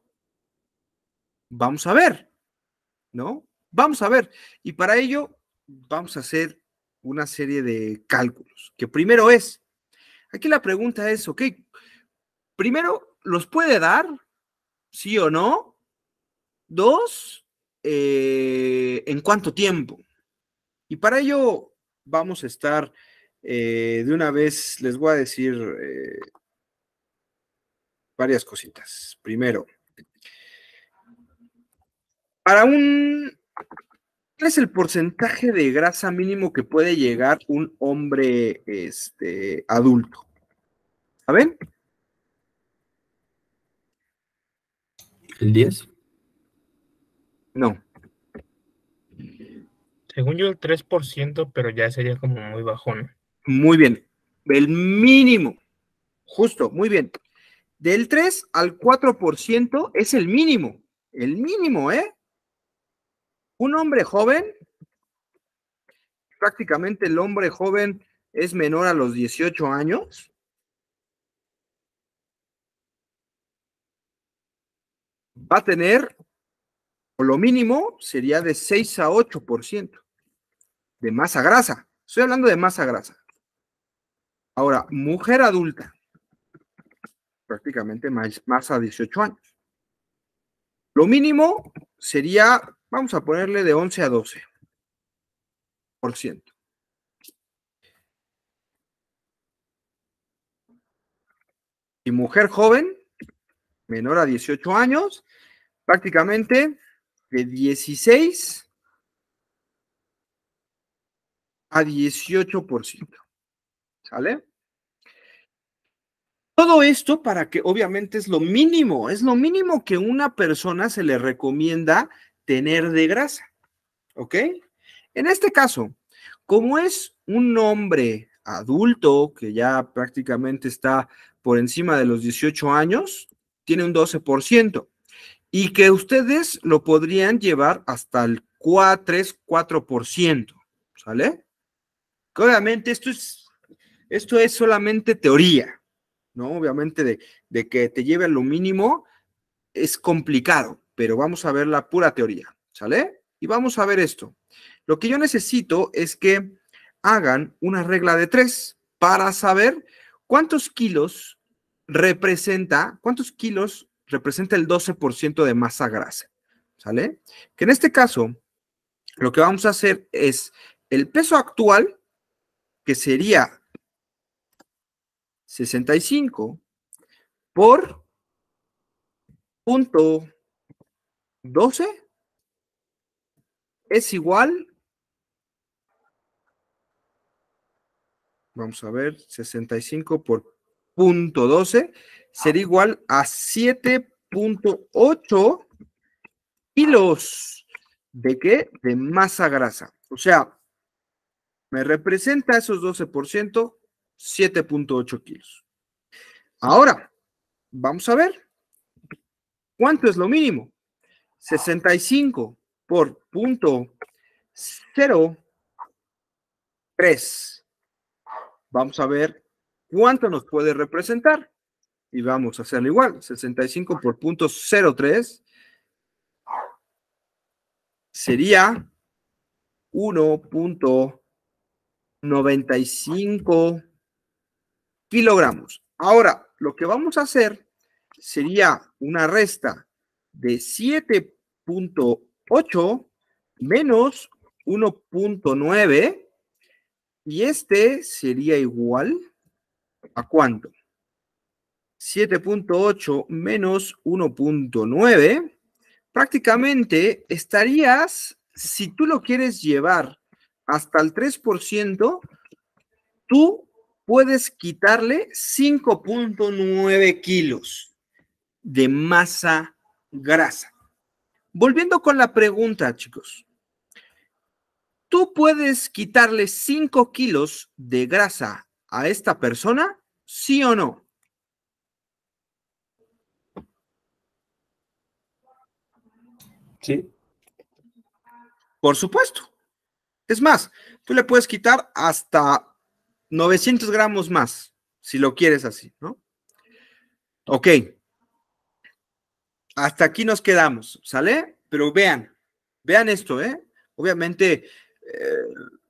Vamos a ver, ¿no? Vamos a ver. Y para ello vamos a hacer una serie de cálculos, que primero es, aquí la pregunta es, ok, primero, ¿los puede dar? ¿Sí o no? Dos, eh, ¿en cuánto tiempo? Y para ello vamos a estar eh, de una vez les voy a decir eh, varias cositas. Primero, para un... ¿Cuál es el porcentaje de grasa mínimo que puede llegar un hombre este, adulto? ¿Saben? ¿El 10? No. Según yo, el 3%, pero ya sería como muy bajón. Muy bien. El mínimo. Justo, muy bien. Del 3 al 4% es el mínimo. El mínimo, ¿eh? Un hombre joven, prácticamente el hombre joven es menor a los 18 años. Va a tener, o lo mínimo, sería de 6 a 8% de masa grasa. Estoy hablando de masa grasa. Ahora, mujer adulta, prácticamente más, a 18 años. Lo mínimo sería, vamos a ponerle de 11 a 12 por ciento. Y mujer joven, menor a 18 años, prácticamente de 16 a 18 por ciento. ¿vale? Todo esto para que obviamente es lo mínimo, es lo mínimo que una persona se le recomienda tener de grasa, ¿ok? En este caso, como es un hombre adulto que ya prácticamente está por encima de los 18 años, tiene un 12%, y que ustedes lo podrían llevar hasta el 4, 3, 4%, ¿sale? obviamente esto es esto es solamente teoría, ¿no? Obviamente de, que te lleve a lo mínimo es complicado, pero vamos a ver la pura teoría, ¿sale? Y vamos a ver esto. Lo que yo necesito es que hagan una regla de tres para saber cuántos kilos representa, cuántos kilos representa el 12% de masa grasa, ¿sale? Que en este caso, lo que vamos a hacer es el peso actual, que sería 65 por punto 12 es igual, vamos a ver, 65 por punto 12 será igual a 7.8 kilos de qué? De masa grasa. O sea, me representa esos 12% 7.8 kilos. Ahora, vamos a ver cuánto es lo mínimo. 65 por punto 0.3. Vamos a ver cuánto nos puede representar. Y vamos a hacerlo igual. 65 por punto 0.3 sería 1.95 kilogramos. Ahora, lo que vamos a hacer sería una resta de 7.8 menos 1.9 y este sería igual a cuánto? 7.8 menos 1.9, prácticamente estarías, si tú lo quieres llevar hasta el 3%, tú puedes quitarle 5.9 kilos de masa grasa. Volviendo con la pregunta, chicos. ¿Tú puedes quitarle 5 kilos de grasa a esta persona? ¿Sí o no? Sí. Por supuesto. Es más, tú le puedes quitar hasta 900 gramos más, si lo quieres así, ¿no? Ok. Hasta aquí nos quedamos, ¿sale? Pero vean, vean esto, ¿eh? Obviamente eh,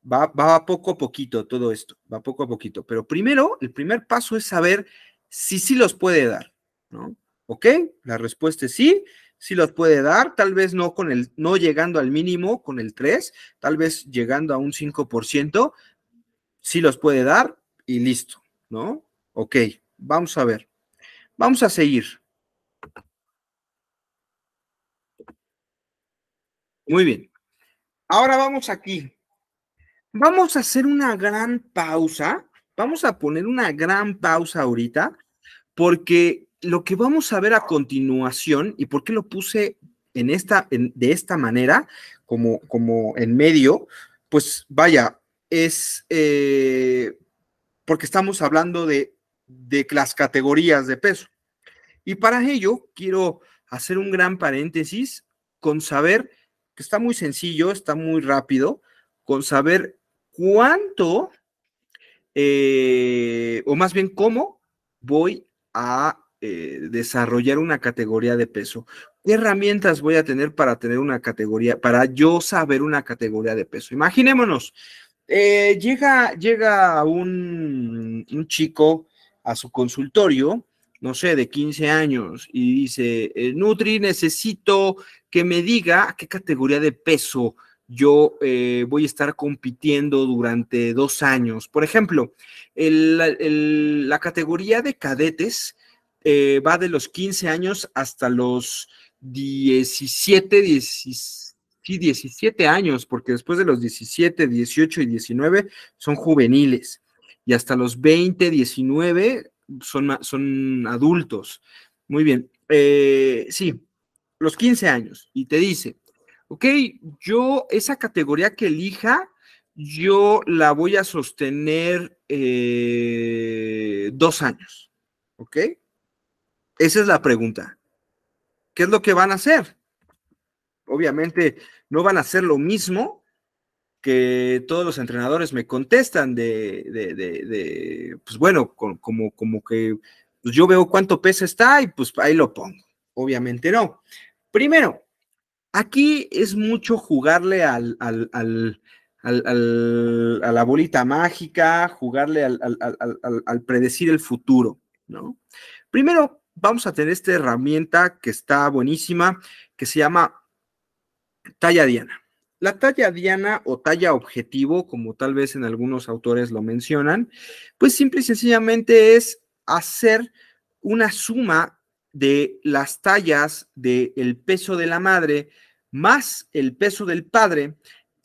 va, va poco a poquito todo esto, va poco a poquito. Pero primero, el primer paso es saber si sí los puede dar, ¿no? ¿Ok? La respuesta es sí, sí los puede dar, tal vez no con el, no llegando al mínimo con el 3, tal vez llegando a un 5%, sí los puede dar y listo, ¿no? Ok, vamos a ver. Vamos a seguir. Muy bien. Ahora vamos aquí. Vamos a hacer una gran pausa. Vamos a poner una gran pausa ahorita porque lo que vamos a ver a continuación y por qué lo puse en esta, de esta manera, como, como en medio, pues vaya, es eh, porque estamos hablando de, las categorías de peso. Y para ello quiero hacer un gran paréntesis con saber, que está muy sencillo, está muy rápido, con saber cuánto, eh, o más bien cómo voy a eh, desarrollar una categoría de peso. ¿Qué herramientas voy a tener para tener una categoría, para yo saber una categoría de peso? Imaginémonos, eh, llega, llega un, un, chico a su consultorio, no sé, de 15 años, y dice, eh, Nutri, necesito que me diga a qué categoría de peso yo eh, voy a estar compitiendo durante dos años. Por ejemplo, la categoría de cadetes va de los 15 años hasta los 17, 16 sí, 17 años, porque después de los 17, 18 y 19 son juveniles y hasta los 20, 19 son, son adultos. Muy bien, eh, sí, los 15 años y te dice, ok, yo esa categoría que elija, yo la voy a sostener eh, dos años, ¿ok? Esa es la pregunta. ¿Qué es lo que van a hacer? obviamente no van a hacer lo mismo que todos los entrenadores me contestan de, de, de, de pues bueno, como, como que pues yo veo cuánto peso está y pues ahí lo pongo. Obviamente no. Primero, aquí es mucho jugarle al, al, al, al a la bolita mágica, jugarle al predecir el futuro, ¿no? Primero, vamos a tener esta herramienta que está buenísima, que se llama Talla diana. La talla diana o talla objetivo, como tal vez en algunos autores lo mencionan, pues simple y sencillamente es hacer una suma de las tallas del peso de la madre más el peso del padre.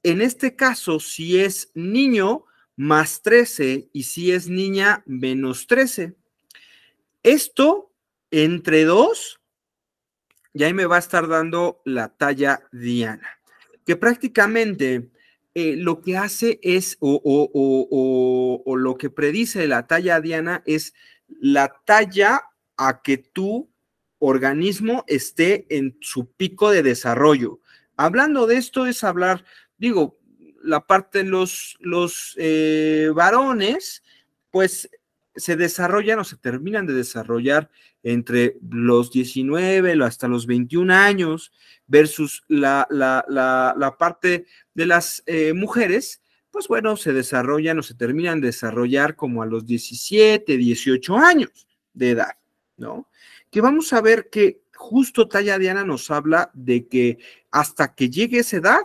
En este caso, si es niño, más 13 y si es niña, menos 13. Esto entre dos y ahí me va a estar dando la talla Diana, que prácticamente eh, lo que hace es, o, lo que predice la talla Diana es la talla a que tu organismo esté en su pico de desarrollo. Hablando de esto es hablar, digo, la parte de los, los eh, varones, pues se desarrollan o se terminan de desarrollar entre los 19 hasta los 21 años versus la, parte de las eh, mujeres, pues bueno, se desarrollan o se terminan de desarrollar como a los 17, 18 años de edad, ¿no? Que vamos a ver que justo Talla Diana nos habla de que hasta que llegue esa edad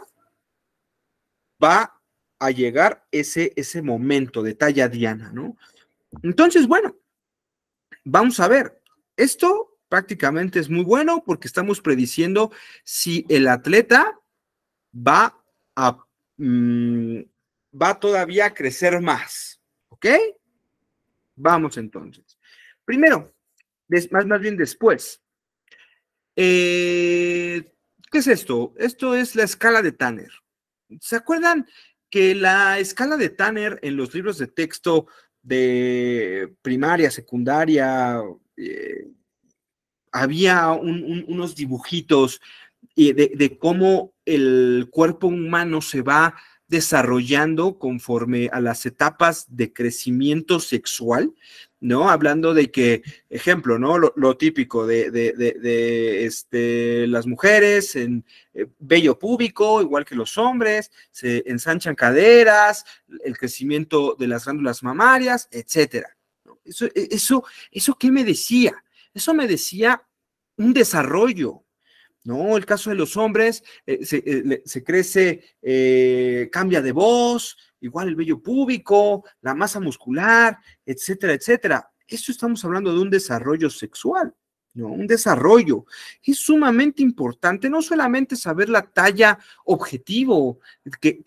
va a llegar ese, ese momento de Talla Diana, ¿no? Entonces, bueno, vamos a ver. Esto prácticamente es muy bueno porque estamos prediciendo si el atleta va a, mm, va todavía a crecer más. ¿Ok? Vamos entonces. Primero, más, más bien después. Eh, ¿Qué es esto? Esto es la escala de Tanner. ¿Se acuerdan que la escala de Tanner en los libros de texto de primaria, secundaria, eh, había unos dibujitos eh, de, cómo el cuerpo humano se va desarrollando conforme a las etapas de crecimiento sexual ¿no? Hablando de que, ejemplo, ¿no? Lo, típico de, de, de, este, las mujeres en bello eh, público, igual que los hombres, se ensanchan caderas, el crecimiento de las glándulas mamarias, etcétera. Eso, e, eso, eso, ¿qué me decía? Eso me decía un desarrollo, no, el caso de los hombres, eh, eh, se, crece, eh, cambia de voz, igual el vello púbico, la masa muscular, etcétera, etcétera. Esto estamos hablando de un desarrollo sexual, ¿no? Un desarrollo. Es sumamente importante no solamente saber la talla objetivo que,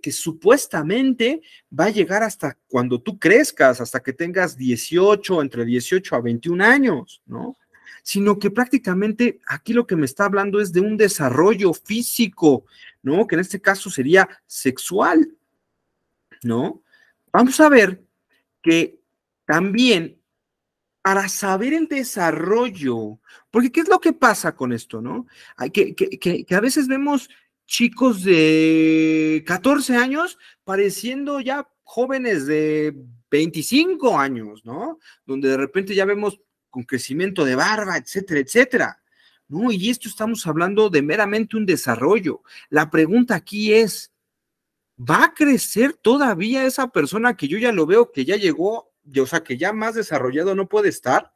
que supuestamente va a llegar hasta cuando tú crezcas, hasta que tengas 18, entre 18 a 21 años, ¿no? sino que prácticamente aquí lo que me está hablando es de un desarrollo físico, ¿no? Que en este caso sería sexual, ¿no? Vamos a ver que también para saber el desarrollo, porque ¿qué es lo que pasa con esto, no? Que, que, que, que a veces vemos chicos de 14 años pareciendo ya jóvenes de 25 años, ¿no? Donde de repente ya vemos con crecimiento de barba, etcétera, etcétera. No, y esto estamos hablando de meramente un desarrollo. La pregunta aquí es, ¿va a crecer todavía esa persona que yo ya lo veo que ya llegó, o sea, que ya más desarrollado no puede estar?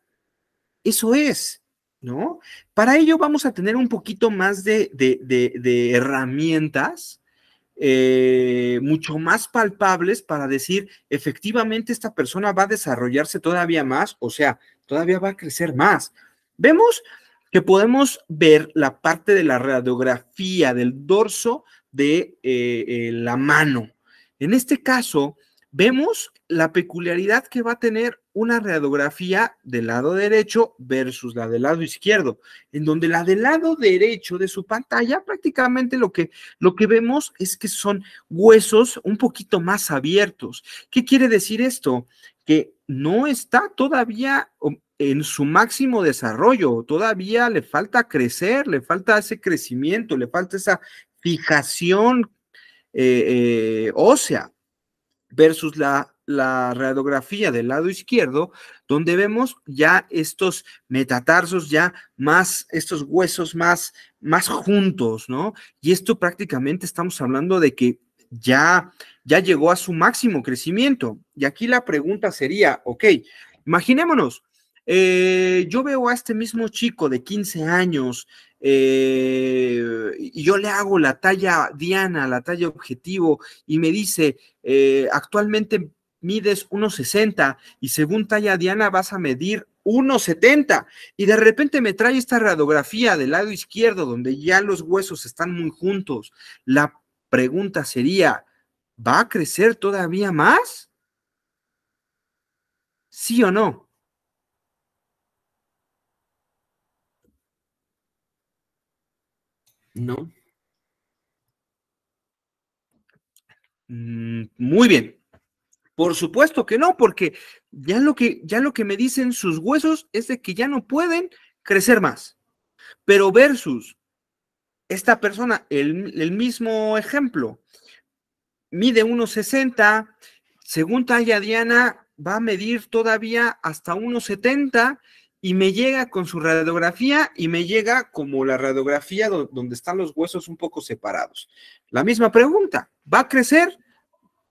Eso es, ¿no? Para ello vamos a tener un poquito más de, de, de, herramientas. Eh, mucho más palpables para decir efectivamente esta persona va a desarrollarse todavía más, o sea, todavía va a crecer más. Vemos que podemos ver la parte de la radiografía del dorso de eh, eh, la mano. En este caso, vemos la peculiaridad que va a tener una radiografía del lado derecho versus la del lado izquierdo, en donde la del lado derecho de su pantalla prácticamente lo que, lo que vemos es que son huesos un poquito más abiertos. ¿Qué quiere decir esto? Que no está todavía um, en su máximo desarrollo, todavía le falta crecer, le falta ese crecimiento, le falta esa fijación eh, eh, ósea versus la, la, radiografía del lado izquierdo, donde vemos ya estos metatarsos, ya más, estos huesos más, más juntos, ¿no? Y esto prácticamente estamos hablando de que ya ya llegó a su máximo crecimiento. Y aquí la pregunta sería, ok, imaginémonos, eh, yo veo a este mismo chico de 15 años eh, y yo le hago la talla diana, la talla objetivo, y me dice, eh, actualmente mides 1,60 y según talla diana vas a medir 1,70 y de repente me trae esta radiografía del lado izquierdo donde ya los huesos están muy juntos. La pregunta sería, va a crecer todavía más? ¿Sí o no? No. Mm, muy bien. Por supuesto que no, porque ya lo que, ya lo que me dicen sus huesos es de que ya no pueden crecer más. Pero versus esta persona, el, el mismo ejemplo, mide 1,60. Según talla Diana, va a medir todavía hasta 1,70 y me llega con su radiografía y me llega como la radiografía donde están los huesos un poco separados. La misma pregunta, ¿va a crecer?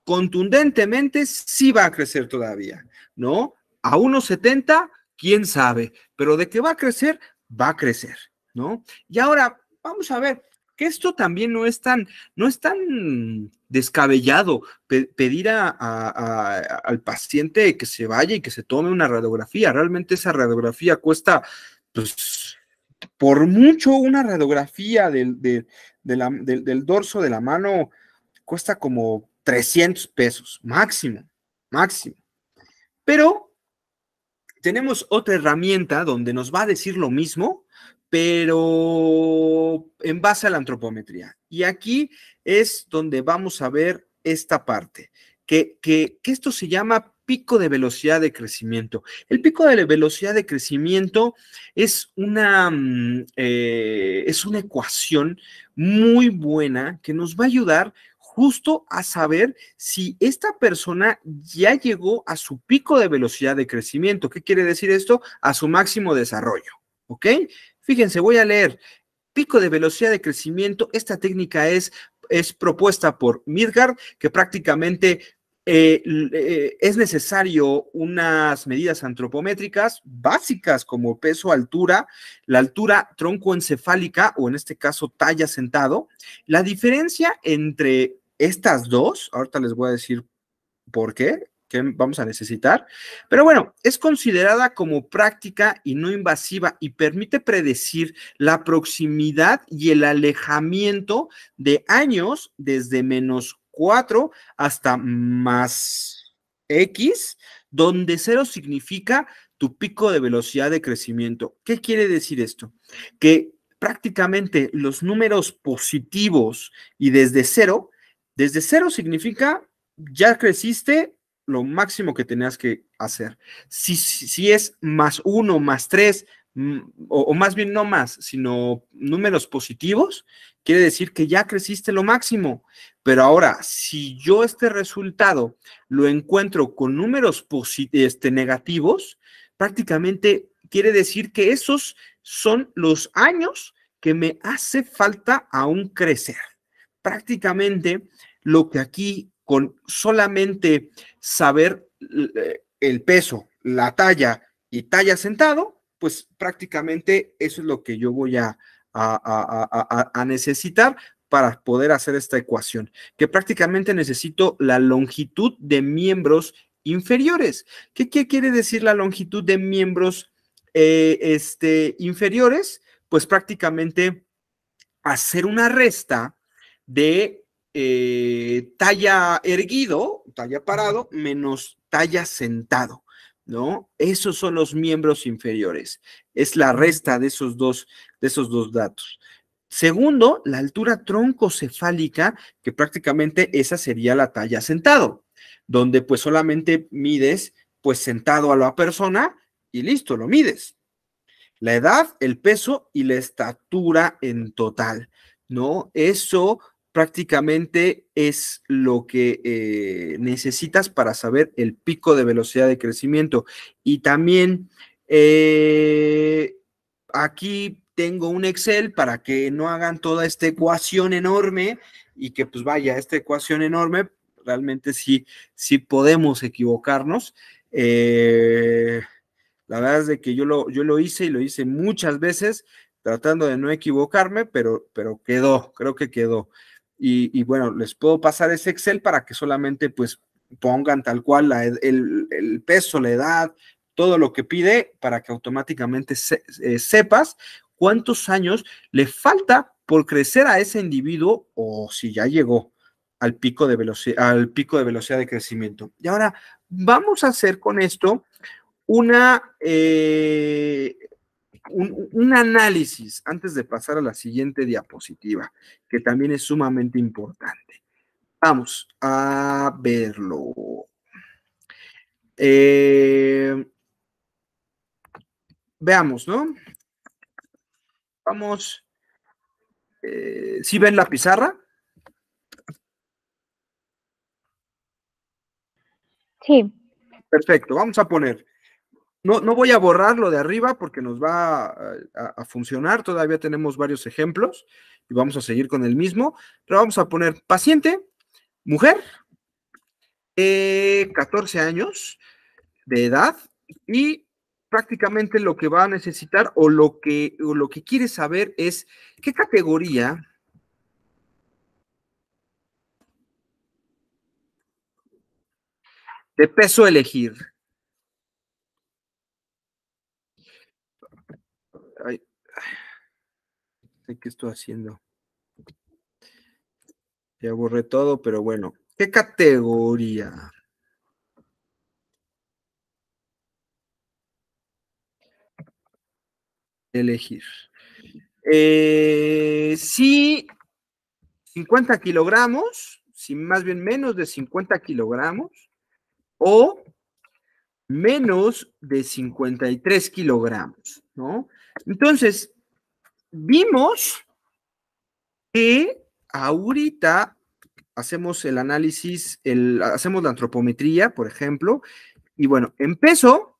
Contundentemente sí va a crecer todavía, ¿no? A 1,70, quién sabe, pero de que va a crecer, va a crecer, ¿no? Y ahora, vamos a ver, que esto también no es tan, no es tan descabellado pedir al paciente que se vaya y que se tome una radiografía. Realmente esa radiografía cuesta, pues, por mucho una radiografía del, del dorso de la mano cuesta como 300 pesos, máximo, máximo. Pero tenemos otra herramienta donde nos va a decir lo mismo, pero en base a la antropometría. Y aquí es donde vamos a ver esta parte, que, que, esto se llama pico de velocidad de crecimiento. El pico de velocidad de crecimiento es una, mm, eh, es una ecuación muy buena que nos va a ayudar justo a saber si esta persona ya llegó a su pico de velocidad de crecimiento. ¿Qué quiere decir esto? A su máximo desarrollo. ¿Ok? Fíjense, voy a leer. Pico de velocidad de crecimiento. Esta técnica es, es propuesta por Midgard, que prácticamente eh, eh, es necesario unas medidas antropométricas básicas como peso, altura, la altura troncoencefálica o en este caso talla sentado. La diferencia entre estas dos, ahorita les voy a decir por qué, que vamos a necesitar. Pero bueno, es considerada como práctica y no invasiva y permite predecir la proximidad y el alejamiento de años desde menos 4 hasta más X, donde 0 significa tu pico de velocidad de crecimiento. ¿Qué quiere decir esto? Que prácticamente los números positivos y desde cero, desde cero significa ya creciste lo máximo que tenías que hacer. Si, si, es más uno, más tres, mm, o, más bien no más, sino números positivos, quiere decir que ya creciste lo máximo. Pero ahora, si yo este resultado lo encuentro con números este, negativos, prácticamente quiere decir que esos son los años que me hace falta aún crecer. Prácticamente lo que aquí con solamente saber eh, el peso, la talla y talla sentado, pues prácticamente eso es lo que yo voy a, necesitar para poder hacer esta ecuación, que prácticamente necesito la longitud de miembros inferiores. ¿Qué, quiere decir la longitud de miembros eh, este, inferiores? Pues prácticamente hacer una resta de eh, talla erguido, talla parado, menos talla sentado, ¿no? Esos son los miembros inferiores. Es la resta de esos dos, de esos dos datos. Segundo, la altura troncocefálica, que prácticamente esa sería la talla sentado, donde pues solamente mides pues sentado a la persona y listo, lo mides. La edad, el peso y la estatura en total, ¿no? Eso prácticamente es lo que eh, necesitas para saber el pico de velocidad de crecimiento. Y también eh, aquí tengo un Excel para que no hagan toda esta ecuación enorme y que pues vaya, esta ecuación enorme, realmente sí, podemos equivocarnos. Eh, la verdad es de que yo lo, yo lo hice y lo hice muchas veces tratando de no equivocarme, pero, pero quedó, creo que quedó. Y, bueno, les puedo pasar ese Excel para que solamente pues pongan tal cual la, el, el, peso, la edad, todo lo que pide para que automáticamente se, eh, sepas cuántos años le falta por crecer a ese individuo o si ya llegó al pico de velocidad, al pico de velocidad de crecimiento. Y ahora vamos a hacer con esto una, eh, un, análisis antes de pasar a la siguiente diapositiva, que también es sumamente importante. Vamos a verlo. Eh, veamos, ¿no? Vamos. si eh, ¿Sí ven la pizarra? Sí. Perfecto, vamos a poner no, voy a borrar lo de arriba porque nos va a, funcionar. Todavía tenemos varios ejemplos y vamos a seguir con el mismo. Pero vamos a poner paciente, mujer, 14 eh, años de edad y prácticamente lo que va a necesitar o lo que, o lo que quiere saber es qué categoría de peso elegir. sé qué estoy haciendo. Ya borré todo, pero bueno. ¿Qué categoría? Elegir. Eh, si 50 kilogramos, si más bien menos de 50 kilogramos, o menos de 53 kilogramos, ¿no? Entonces, vimos que ahorita hacemos el análisis, el, hacemos la antropometría, por ejemplo, y bueno, en peso,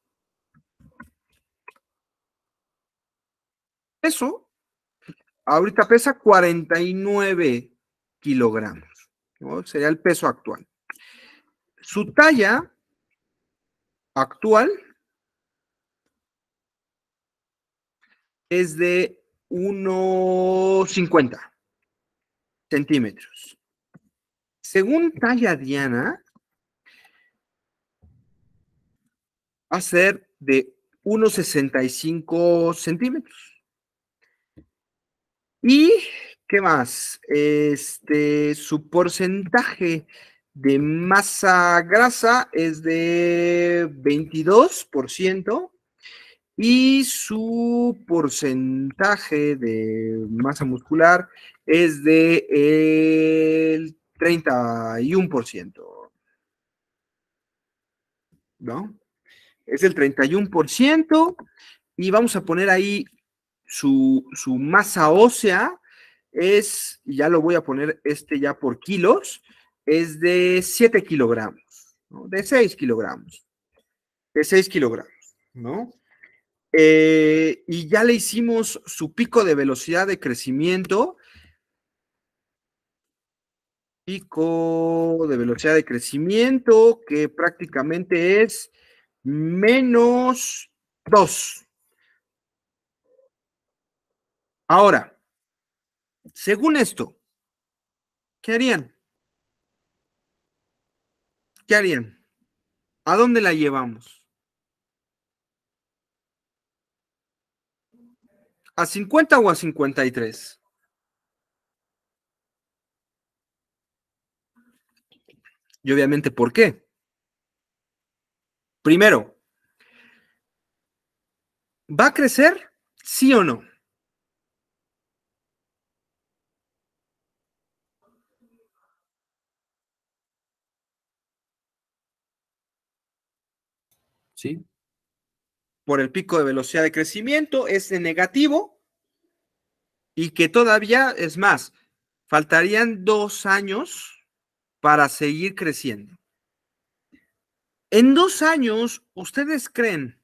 peso, ahorita pesa 49 kilogramos, ¿no? sería el peso actual. Su talla actual es de 1,50 centímetros. Según talla Diana, va a ser de 1,65 centímetros. ¿Y qué más? Este, su porcentaje de masa grasa es de por ciento y su porcentaje de masa muscular es de el 31%. ¿No? Es el 31% y vamos a poner ahí su, su, masa ósea es, ya lo voy a poner este ya por kilos, es de 7 kilogramos, ¿no? de 6 kilogramos, de 6 kilogramos, ¿no? Eh, y ya le hicimos su pico de velocidad de crecimiento. Pico de velocidad de crecimiento que prácticamente es menos 2. Ahora, según esto, ¿qué harían? ¿Qué harían? ¿A dónde la llevamos? ¿A 50 o a 53? Y obviamente, ¿por qué? Primero, ¿va a crecer? ¿Sí o no? Sí por el pico de velocidad de crecimiento es negativo y que todavía, es más, faltarían dos años para seguir creciendo. En dos años, ¿ustedes creen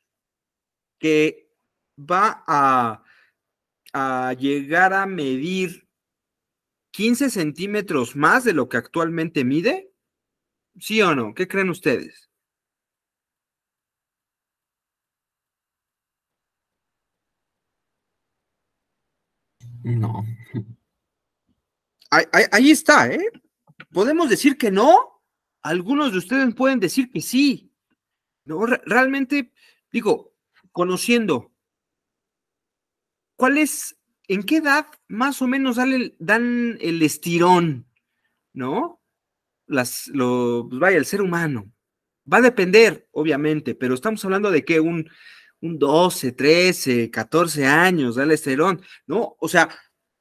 que va a, a llegar a medir 15 centímetros más de lo que actualmente mide? ¿Sí o no? ¿Qué creen ustedes? No. Ahí, está, ¿eh? Podemos decir que no, algunos de ustedes pueden decir que sí. No, realmente, digo, conociendo, ¿cuál es, en qué edad más o menos dan el, estirón, ¿no? Las, lo, pues vaya, el ser humano. Va a depender, obviamente, pero estamos hablando de que un un 12, 13, 14 años, dale esterón. ¿no? O sea,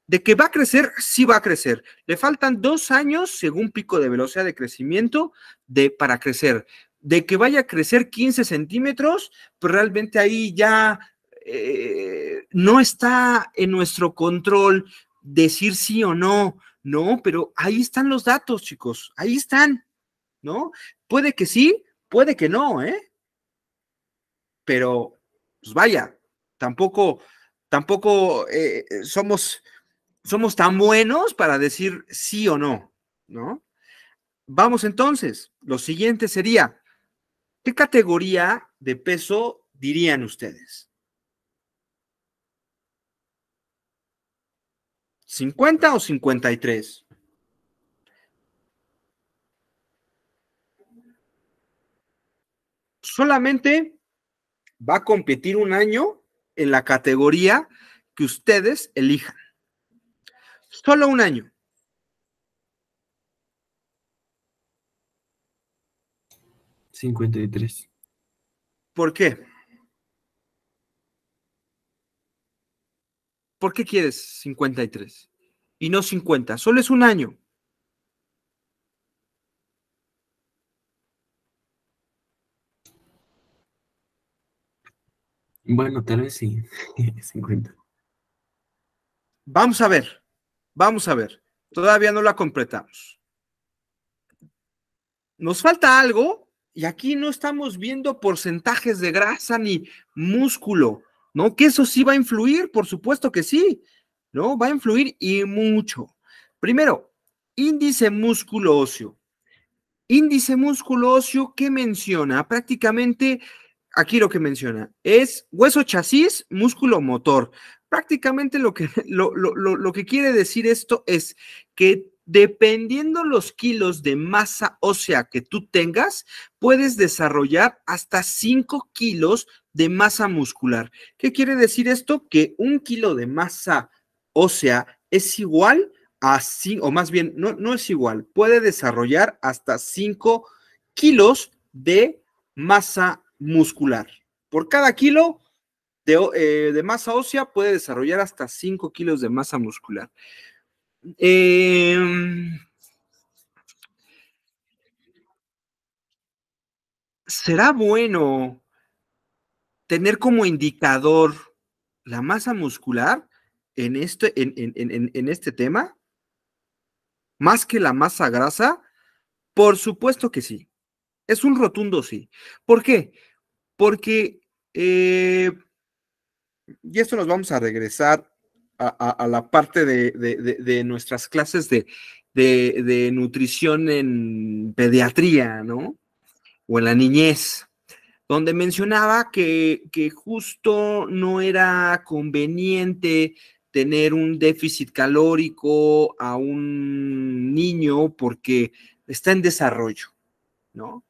de que va a crecer, sí va a crecer. Le faltan dos años, según pico de velocidad de crecimiento, de, para crecer. De que vaya a crecer 15 centímetros, pues realmente ahí ya eh, no está en nuestro control decir sí o no, ¿no? Pero ahí están los datos, chicos, ahí están, ¿no? Puede que sí, puede que no, ¿eh? Pero pues vaya, tampoco, tampoco eh, eh, somos, somos tan buenos para decir sí o no, ¿no? Vamos entonces, lo siguiente sería, ¿qué categoría de peso dirían ustedes? ¿50 o 53? Solamente va a competir un año en la categoría que ustedes elijan. Solo un año. ¿53? ¿Por qué? ¿Por qué quieres 53? Y no 50, solo es un año. Bueno, tal vez sí, 50. Vamos a ver, vamos a ver. Todavía no la completamos. Nos falta algo y aquí no estamos viendo porcentajes de grasa ni músculo, ¿no? Que eso sí va a influir, por supuesto que sí, ¿no? Va a influir y mucho. Primero, índice músculo óseo. Índice músculo óseo que menciona prácticamente aquí lo que menciona es hueso chasis, músculo motor. Prácticamente lo que, lo, que quiere decir esto es que dependiendo los kilos de masa ósea que tú tengas, puedes desarrollar hasta 5 kilos de masa muscular. ¿Qué quiere decir esto? Que un kilo de masa ósea es igual a, o más bien, no, no es igual, puede desarrollar hasta 5 kilos de masa muscular. Por cada kilo eh, de, masa ósea puede desarrollar hasta 5 kilos de masa muscular. Em, ¿Será bueno tener como indicador la masa muscular en este, en, en, este tema? ¿Más que la masa grasa? Por supuesto que sí. Es un rotundo sí. ¿Por qué? porque, eh, y esto nos vamos a regresar a, la parte de, nuestras clases de, nutrición en pediatría, ¿no? O en la niñez, donde mencionaba que justo no era conveniente tener un déficit calórico a un niño porque está en desarrollo, ¿no?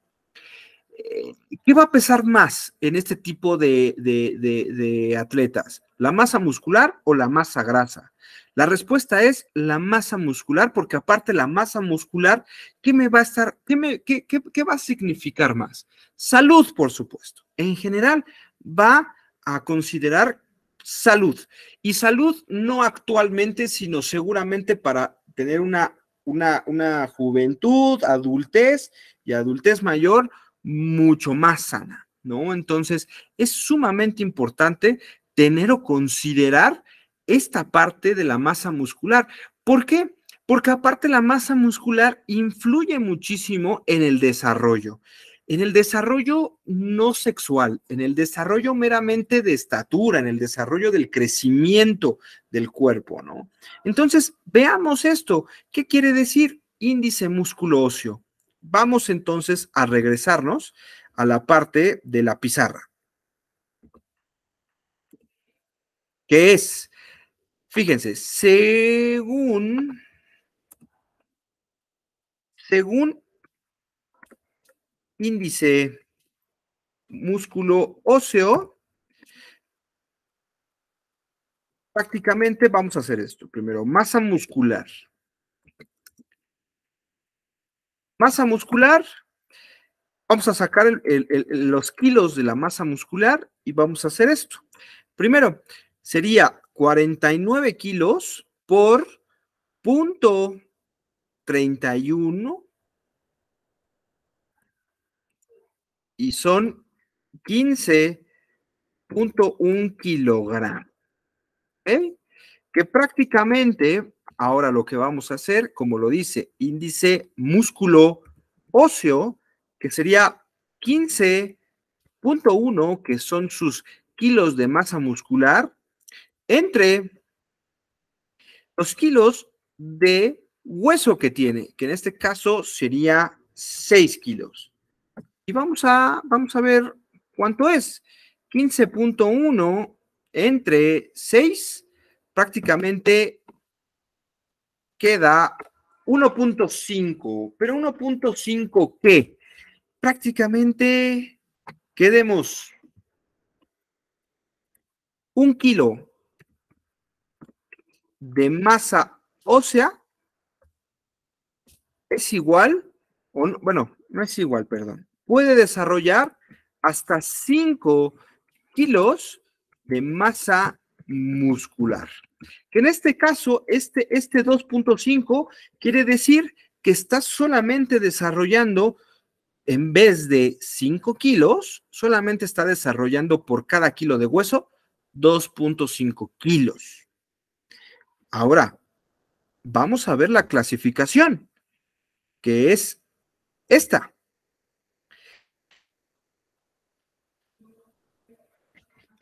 ¿Qué va a pesar más en este tipo de, atletas? ¿La masa muscular o la masa grasa? La respuesta es la masa muscular, porque aparte la masa muscular, ¿qué me va a estar, qué, va a significar más? Salud, por supuesto. En general, va a considerar salud. Y salud no actualmente, sino seguramente para tener una, una juventud, adultez y adultez mayor, mucho más sana, ¿no? Entonces, es sumamente importante tener o considerar esta parte de la masa muscular. ¿Por qué? Porque aparte la masa muscular influye muchísimo en el desarrollo, en el desarrollo no sexual, en el desarrollo meramente de estatura, en el desarrollo del crecimiento del cuerpo, ¿no? Entonces, veamos esto. ¿Qué quiere decir índice musculoso? vamos entonces a regresarnos a la parte de la pizarra. ¿Qué es? Fíjense, según, según índice músculo óseo, prácticamente vamos a hacer esto. Primero, masa muscular. Masa muscular, vamos a sacar los kilos de la masa muscular y vamos a hacer esto. Primero, sería 49 kilos por punto 31 y son 15.1 kilogramos, que prácticamente Ahora lo que vamos a hacer, como lo dice, índice músculo óseo, que sería 15.1, que son sus kilos de masa muscular, entre los kilos de hueso que tiene, que en este caso sería 6 kilos. Y vamos a, vamos a ver cuánto es. 15.1 entre 6, prácticamente queda 1.5, pero 1.5 que prácticamente quedemos un kilo de masa ósea es igual, o bueno, no es igual, perdón, puede desarrollar hasta 5 kilos de masa muscular. Que en este caso, este, este 2.5 quiere decir que está solamente desarrollando, en vez de 5 kilos, solamente está desarrollando por cada kilo de hueso 2.5 kilos. Ahora, vamos a ver la clasificación, que es esta.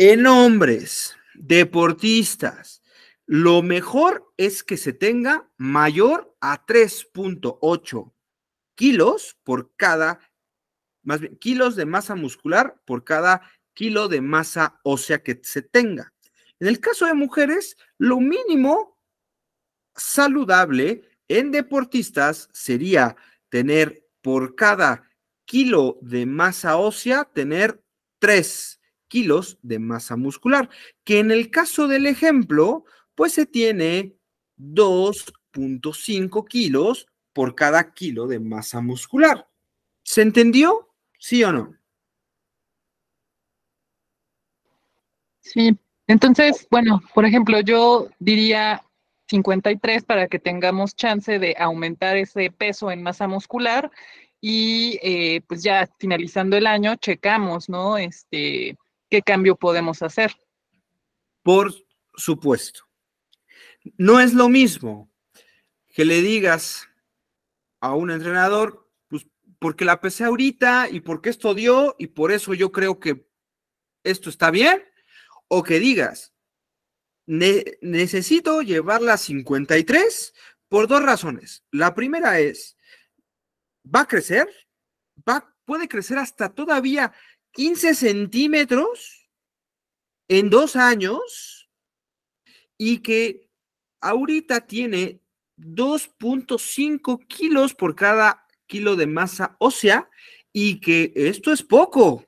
En hombres, Deportistas. Lo mejor es que se tenga mayor a 3.8 kilos por cada, más bien, kilos de masa muscular por cada kilo de masa ósea que se tenga. En el caso de mujeres, lo mínimo saludable en deportistas sería tener por cada kilo de masa ósea, tener 3 kilos de masa muscular, que en el caso del ejemplo, pues se tiene 2.5 kilos por cada kilo de masa muscular. ¿Se entendió? ¿Sí o no? Sí, entonces, bueno, por ejemplo, yo diría 53 para que tengamos chance de aumentar ese peso en masa muscular y eh, pues ya finalizando el año checamos, ¿no? Este, ¿qué cambio podemos hacer? Por supuesto. No es lo mismo que le digas a un entrenador, pues porque la pesé ahorita y porque esto dio y por eso yo creo que esto está bien, o que digas, necesito llevarla a 53 por dos razones. La primera es, va a crecer, va, puede crecer hasta todavía 15 centímetros en dos años y que ahorita tiene 2.5 kilos por cada kilo de masa ósea y que esto es poco,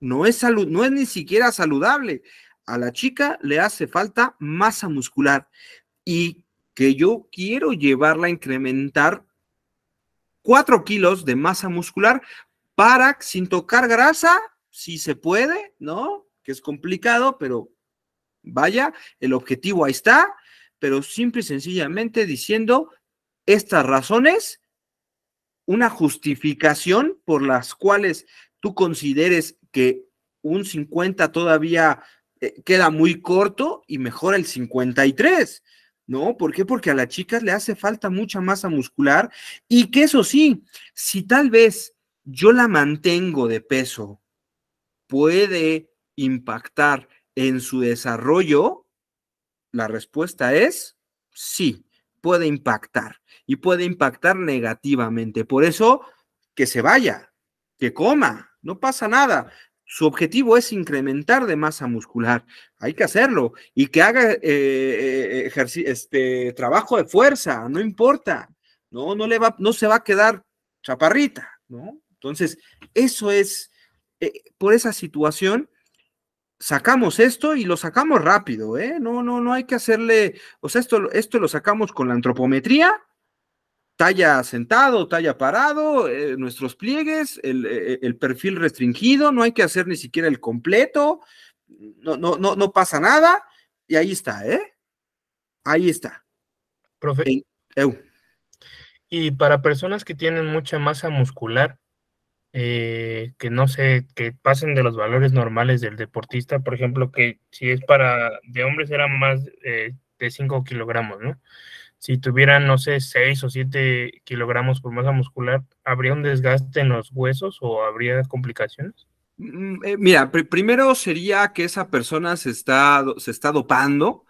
no es salud, no es ni siquiera saludable. A la chica le hace falta masa muscular y que yo quiero llevarla a incrementar 4 kilos de masa muscular para, sin tocar grasa, si se puede, ¿no? Que es complicado, pero vaya, el objetivo ahí está, pero simple y sencillamente diciendo estas razones, una justificación por las cuales tú consideres que un 50 todavía eh, queda muy corto y mejora el 53. ¿No? ¿Por qué? Porque a las chicas le hace falta mucha masa muscular y que eso sí, si tal vez yo la mantengo de peso puede impactar en su desarrollo? La respuesta es sí, puede impactar y puede impactar negativamente. Por eso, que se vaya, que coma, no pasa nada. Su objetivo es incrementar de masa muscular. Hay que hacerlo y que haga eh, eh, este, trabajo de fuerza, no importa. No, no, le va, no se va a quedar chaparrita, ¿no? Entonces, eso es eh, por esa situación, sacamos esto y lo sacamos rápido, ¿eh? No, no, no hay que hacerle, o sea, esto, esto lo sacamos con la antropometría, talla sentado, talla parado, eh, nuestros pliegues, eh, el, perfil restringido, no hay que hacer ni siquiera el completo, no, no, no, no pasa nada, y ahí está, ¿eh? Ahí está. Profe. y para personas que tienen mucha masa muscular, eh, que no sé, que pasen de los valores normales del deportista, por ejemplo, que si es para de hombres eran más eh, de 5 kilogramos, ¿no? Si tuvieran, no sé, 6 o 7 kilogramos por masa muscular, ¿habría un desgaste en los huesos o habría complicaciones? Mm, eh, mira, primero sería que esa persona se se está dopando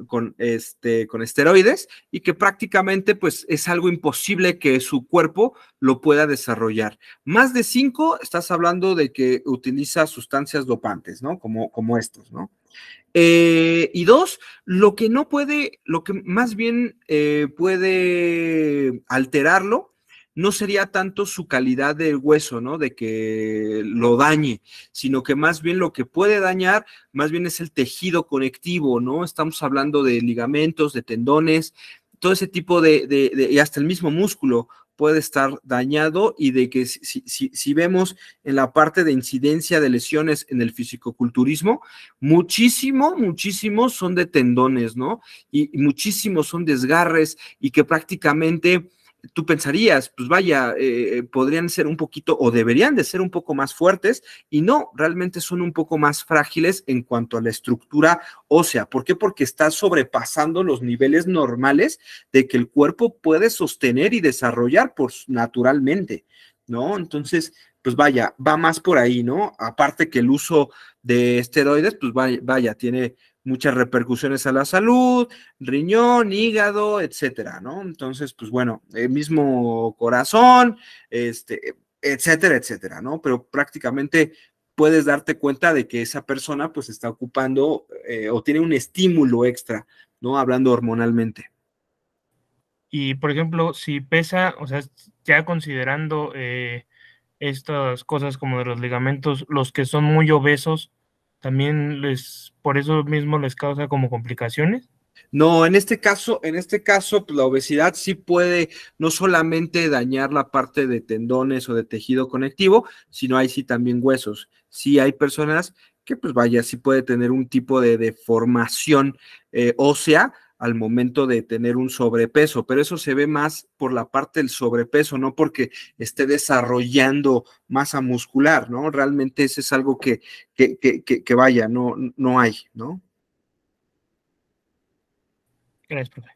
con, este, con esteroides y que prácticamente pues es algo imposible que su cuerpo lo pueda desarrollar. Más de cinco, estás hablando de que utiliza sustancias dopantes, ¿no? Como, como estos, ¿no? Eh, y dos, lo que no puede, lo que más bien eh, puede alterarlo no sería tanto su calidad del hueso, ¿no? De que lo dañe, sino que más bien lo que puede dañar, más bien es el tejido conectivo, ¿no? Estamos hablando de ligamentos, de tendones, todo ese tipo de, y hasta el mismo músculo puede estar dañado y de que si, vemos en la parte de incidencia de lesiones en el fisicoculturismo, muchísimo, muchísimos son de tendones, ¿no? Y, y muchísimos son desgarres y que prácticamente tú pensarías, pues vaya, eh, eh, podrían ser un poquito o deberían de ser un poco más fuertes y no, realmente son un poco más frágiles en cuanto a la estructura ósea. ¿Por qué? Porque está sobrepasando los niveles normales de que el cuerpo puede sostener y desarrollar por, naturalmente, ¿no? Entonces, pues vaya, va más por ahí, ¿no? Aparte que el uso de esteroides, pues vaya, vaya tiene muchas repercusiones a la salud, riñón, hígado, etcétera, ¿no? Entonces, pues bueno, el mismo corazón, este, etcétera, etcétera, ¿no? Pero prácticamente puedes darte cuenta de que esa persona pues está ocupando eh, o tiene un estímulo extra, ¿no? Hablando hormonalmente. Y por ejemplo, si pesa, o sea, ya considerando eh, estas cosas como de los ligamentos, los que son muy obesos, también les, por eso mismo les causa como complicaciones. No, en este caso, en este caso, pues, la obesidad sí puede no solamente dañar la parte de tendones o de tejido conectivo, sino hay sí también huesos. Sí hay personas que, pues vaya, sí puede tener un tipo de deformación eh, ósea al momento de tener un sobrepeso, pero eso se ve más por la parte del sobrepeso, no porque esté desarrollando masa muscular, ¿no? Realmente eso es algo que, vaya, no, no hay, ¿no? Gracias, profe.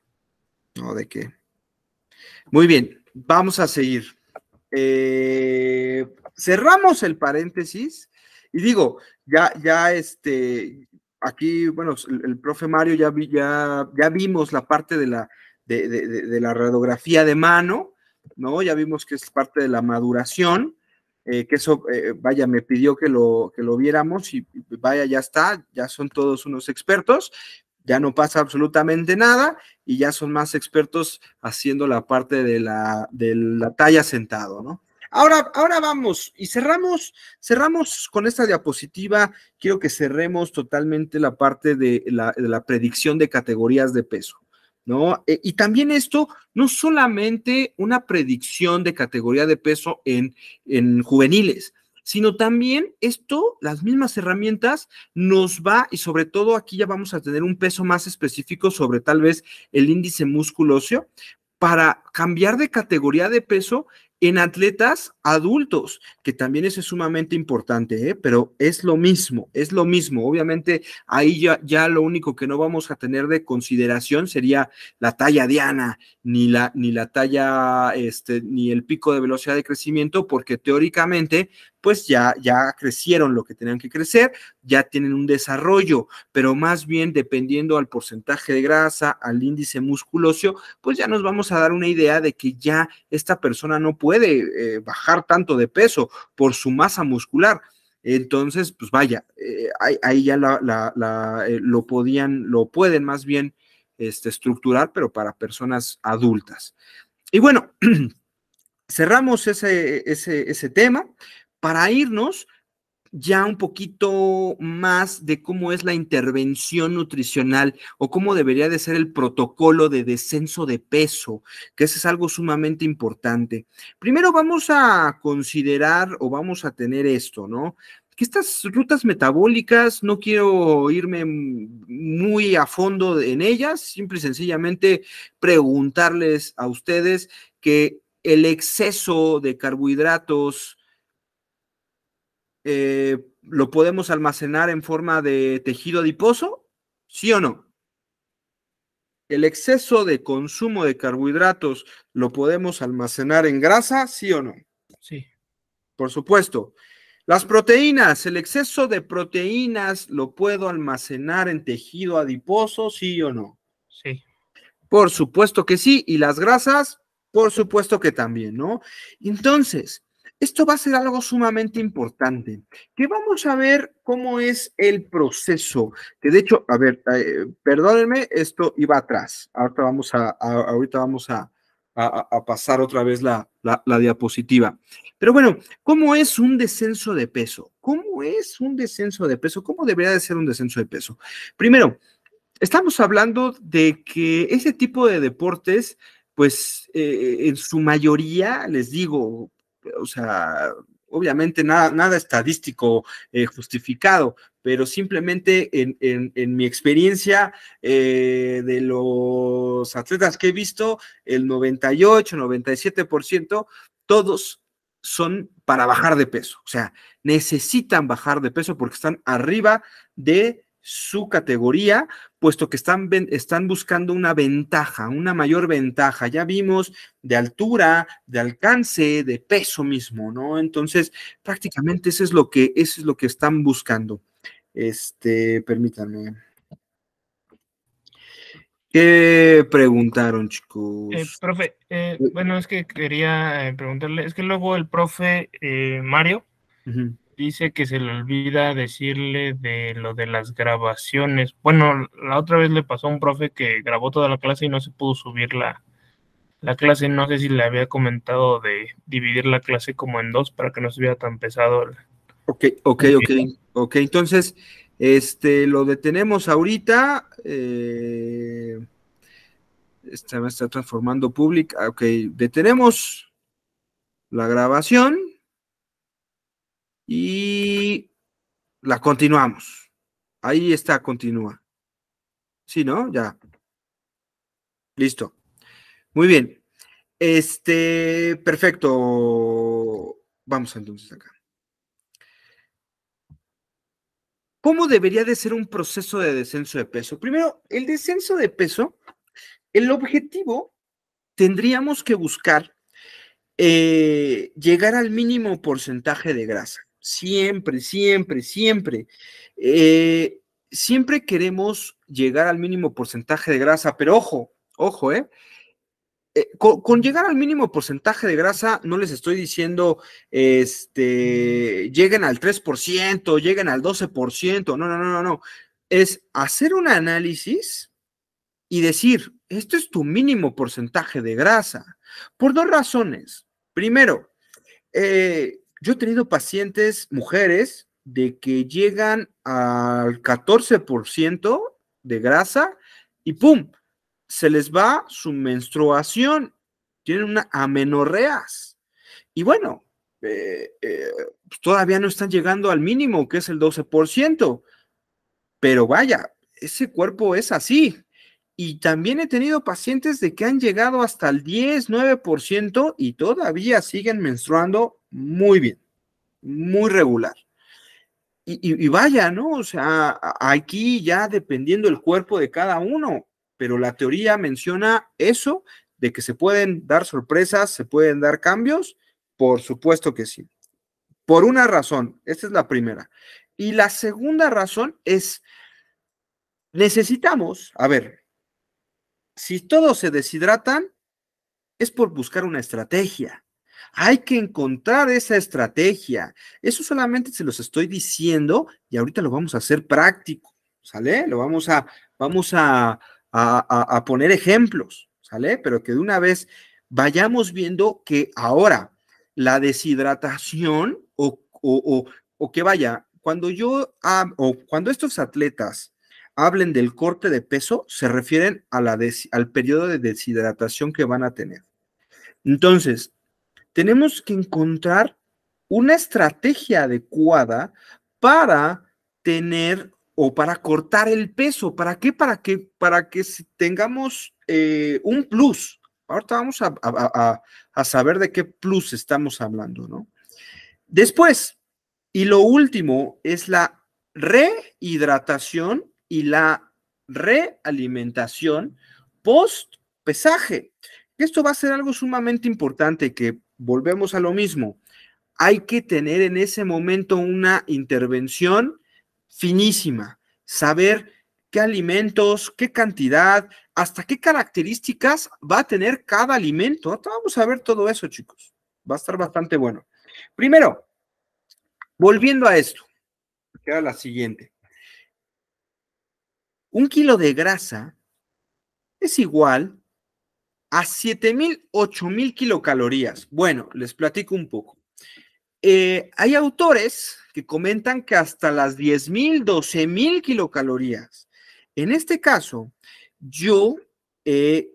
No, de qué. Muy bien, vamos a seguir. Eh, cerramos el paréntesis y digo, ya, ya, este, aquí, bueno, el, profe Mario ya, ya, ya vimos la parte de la, de, de, la radiografía de mano, ¿no? Ya vimos que es parte de la maduración, eh, que eso, eh, vaya, me pidió que lo, que lo viéramos y vaya, ya está, ya son todos unos expertos, ya no pasa absolutamente nada y ya son más expertos haciendo la parte de la, de la talla sentado, ¿no? Ahora, ahora vamos y cerramos, cerramos con esta diapositiva. Quiero que cerremos totalmente la parte de la, predicción de categorías de peso. ¿No? E, y también esto, no solamente una predicción de categoría de peso en, juveniles, sino también esto, las mismas herramientas, nos va, y sobre todo aquí ya vamos a tener un peso más específico sobre tal vez el índice músculo para cambiar de categoría de peso en atletas adultos, que también eso es sumamente importante, ¿eh? pero es lo mismo, es lo mismo. Obviamente ahí ya, ya, lo único que no vamos a tener de consideración sería la talla diana, ni la, ni la talla, este, ni el pico de velocidad de crecimiento, porque teóricamente pues ya, ya crecieron lo que tenían que crecer, ya tienen un desarrollo, pero más bien dependiendo al porcentaje de grasa, al índice musculoso, pues ya nos vamos a dar una idea de que ya esta persona no puede eh, bajar tanto de peso por su masa muscular. Entonces, pues vaya, eh, ahí, ya la, eh, lo podían, lo pueden más bien este, estructurar, pero para personas adultas. Y bueno, cerramos ese, ese tema para irnos ya un poquito más de cómo es la intervención nutricional o cómo debería de ser el protocolo de descenso de peso, que eso es algo sumamente importante. Primero vamos a considerar o vamos a tener esto, ¿no? Que estas rutas metabólicas, no quiero irme muy a fondo en ellas, simple y sencillamente preguntarles a ustedes que el exceso de carbohidratos, eh, lo podemos almacenar en forma de tejido adiposo, ¿sí o no? ¿El exceso de consumo de carbohidratos lo podemos almacenar en grasa, sí o no? Sí. Por supuesto. Las proteínas, el exceso de proteínas lo puedo almacenar en tejido adiposo, sí o no? Sí. Por supuesto que sí. ¿Y las grasas? Por supuesto que también, ¿no? Entonces, esto va a ser algo sumamente importante, que vamos a ver cómo es el proceso, que de hecho, a ver, eh, perdónenme, esto iba atrás, ahorita vamos a, ahorita vamos a, pasar otra vez la, diapositiva. Pero bueno, ¿cómo es un descenso de peso? ¿Cómo es un descenso de peso? ¿Cómo debería de ser un descenso de peso? Primero, estamos hablando de que ese tipo de deportes, pues eh, en su mayoría, les digo, o sea, obviamente nada, nada estadístico eh, justificado, pero simplemente en, mi experiencia eh, de los atletas que he visto, el 98, 97%, todos son para bajar de peso, o sea, necesitan bajar de peso porque están arriba de su categoría, puesto que están, están, buscando una ventaja, una mayor ventaja. Ya vimos de altura, de alcance, de peso mismo, ¿no? Entonces, prácticamente eso es lo que, es lo que están buscando. Este, permítanme. ¿Qué preguntaron, eh, chicos? profe, eh, eh. bueno, es que quería preguntarle, es que luego el profe Mario dice que se le olvida decirle de lo de las grabaciones. Bueno, la otra vez le pasó a un profe que grabó toda la clase y no se pudo subir la, clase. No sé si le había comentado de dividir la clase como en dos para que no se viera tan pesado. ok, ok, ok. entonces, este, lo detenemos ahorita. Eh, esta me está transformando public. Ah, ok, detenemos la grabación y la continuamos. Ahí está, continúa. Sí, ¿no? Ya. Listo. Muy bien. Este, perfecto. Vamos entonces acá. ¿Cómo debería de ser un proceso de descenso de peso? Primero, el descenso de peso, el objetivo tendríamos que buscar eh, llegar al mínimo porcentaje de grasa siempre, siempre, siempre. Eh, siempre queremos llegar al mínimo porcentaje de grasa, pero ojo, ojo, ¿eh? eh con, llegar al mínimo porcentaje de grasa, no les estoy diciendo, este, lleguen al 3%, lleguen al 12%, no, no, no, no, no. Es hacer un análisis y decir, esto es tu mínimo porcentaje de grasa, por dos razones. Primero, eh, yo he tenido pacientes, mujeres, de que llegan al 14% de grasa y ¡pum! Se les va su menstruación, tienen una amenorreas. Y bueno, eh, eh, pues, todavía no están llegando al mínimo, que es el 12%. Pero vaya, ese cuerpo es así. Y también he tenido pacientes de que han llegado hasta el 19% 9% y todavía siguen menstruando muy bien, muy regular. Y, vaya, ¿no? O sea, aquí ya dependiendo el cuerpo de cada uno, pero la teoría menciona eso, de que se pueden dar sorpresas, se pueden dar cambios, por supuesto que sí. Por una razón, esta es la primera. Y la segunda razón es, necesitamos, a ver, si todos se deshidratan, es por buscar una estrategia. Hay que encontrar esa estrategia. Eso solamente se los estoy diciendo y ahorita lo vamos a hacer práctico, ¿sale? Lo vamos a, vamos a, a, poner ejemplos, ¿sale? Pero que de una vez vayamos viendo que ahora la deshidratación o, o, o, que vaya, cuando yo, o cuando estos atletas hablen del corte de peso, se refieren a la al periodo de deshidratación que van a tener. Entonces, tenemos que encontrar una estrategia adecuada para tener o para cortar el peso. ¿Para qué? Para que, para que tengamos eh, un plus. Ahorita vamos a, a, saber de qué plus estamos hablando, ¿no? Después, y lo último, es la rehidratación y la realimentación post pesaje. Esto va a ser algo sumamente importante que volvemos a lo mismo. Hay que tener en ese momento una intervención finísima, saber qué alimentos, qué cantidad, hasta qué características va a tener cada alimento. Vamos a ver todo eso, chicos. Va a estar bastante bueno. Primero, volviendo a esto, queda la siguiente. Un kilo de grasa es igual a 7000, 8000 kilocalorías. Bueno, les platico un poco. Eh, hay autores que comentan que hasta las 10000, 12000 kilocalorías. En este caso, yo he,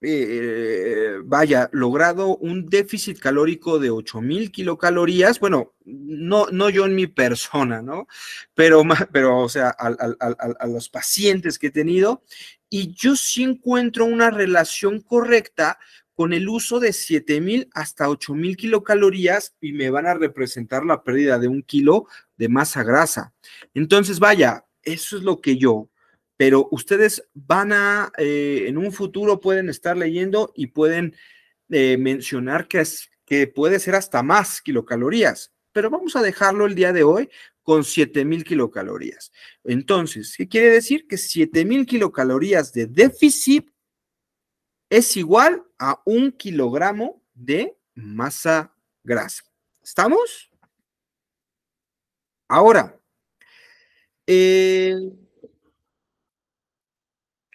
eh, vaya, logrado un déficit calórico de 8000 kilocalorías. Bueno, no, no yo en mi persona, ¿no? Pero, pero o sea, a los pacientes que he tenido, y yo sí encuentro una relación correcta con el uso de 7000 hasta 8000 kilocalorías y me van a representar la pérdida de un kilo de masa grasa. Entonces, vaya, eso es lo que yo, pero ustedes van a, eh, en un futuro pueden estar leyendo y pueden eh, mencionar que, es, que puede ser hasta más kilocalorías, pero vamos a dejarlo el día de hoy con 7000 kilocalorías. Entonces, ¿qué quiere decir? Que 7000 kilocalorías de déficit es igual a un kilogramo de masa grasa. ¿Estamos? Ahora, eh,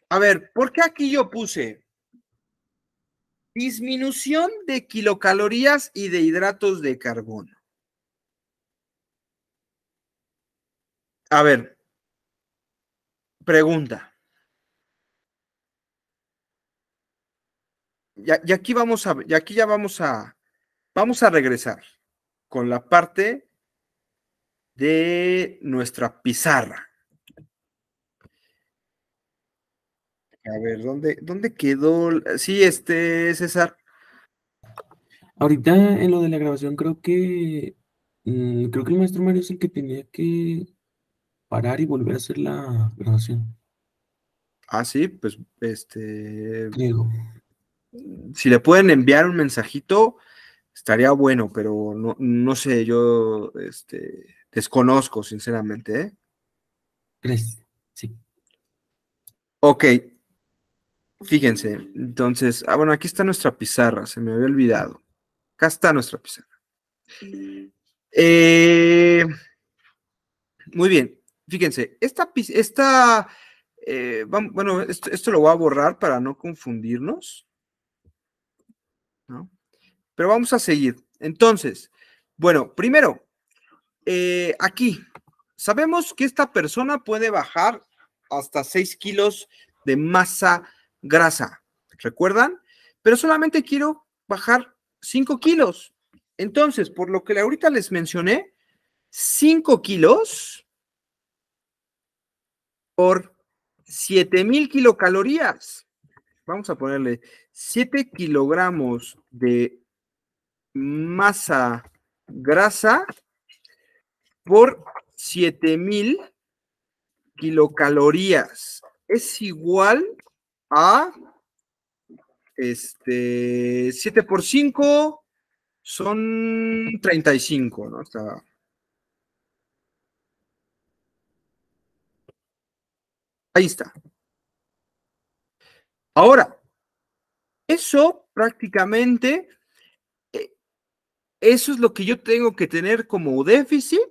a ver, ¿por qué aquí yo puse disminución de kilocalorías y de hidratos de carbono? A ver, pregunta. Y, aquí vamos a, y aquí ya vamos a, vamos a regresar con la parte de nuestra pizarra. A ver, ¿dónde, dónde quedó? Sí, este, César. Ahorita en lo de la grabación creo que mm, creo que el maestro Mario es el que tenía que parar y volver a hacer la grabación. Ah, sí, pues este. Digo. Mm, si le pueden enviar un mensajito, estaría bueno, pero no, sé, yo este, desconozco, sinceramente. ¿eh? Sí. Ok. Fíjense, entonces, ah, bueno, aquí está nuestra pizarra, se me había olvidado. Acá está nuestra pizarra. Eh, muy bien fíjense, esta, esta eh, bueno, esto, lo voy a borrar para no confundirnos. Pero vamos a seguir. Entonces, bueno, primero, eh, aquí, sabemos que esta persona puede bajar hasta 6 kilos de masa grasa, ¿recuerdan? Pero solamente quiero bajar 5 kilos. Entonces, por lo que ahorita les mencioné, 5 kilos por 7000 kilocalorías. Vamos a ponerle 7 kilogramos de masa grasa por 7000 kilocalorías es igual a este 7 por 5 son 35, ¿no? Está Ahí está. Ahora, eso prácticamente, eh, eso es lo que yo tengo que tener como déficit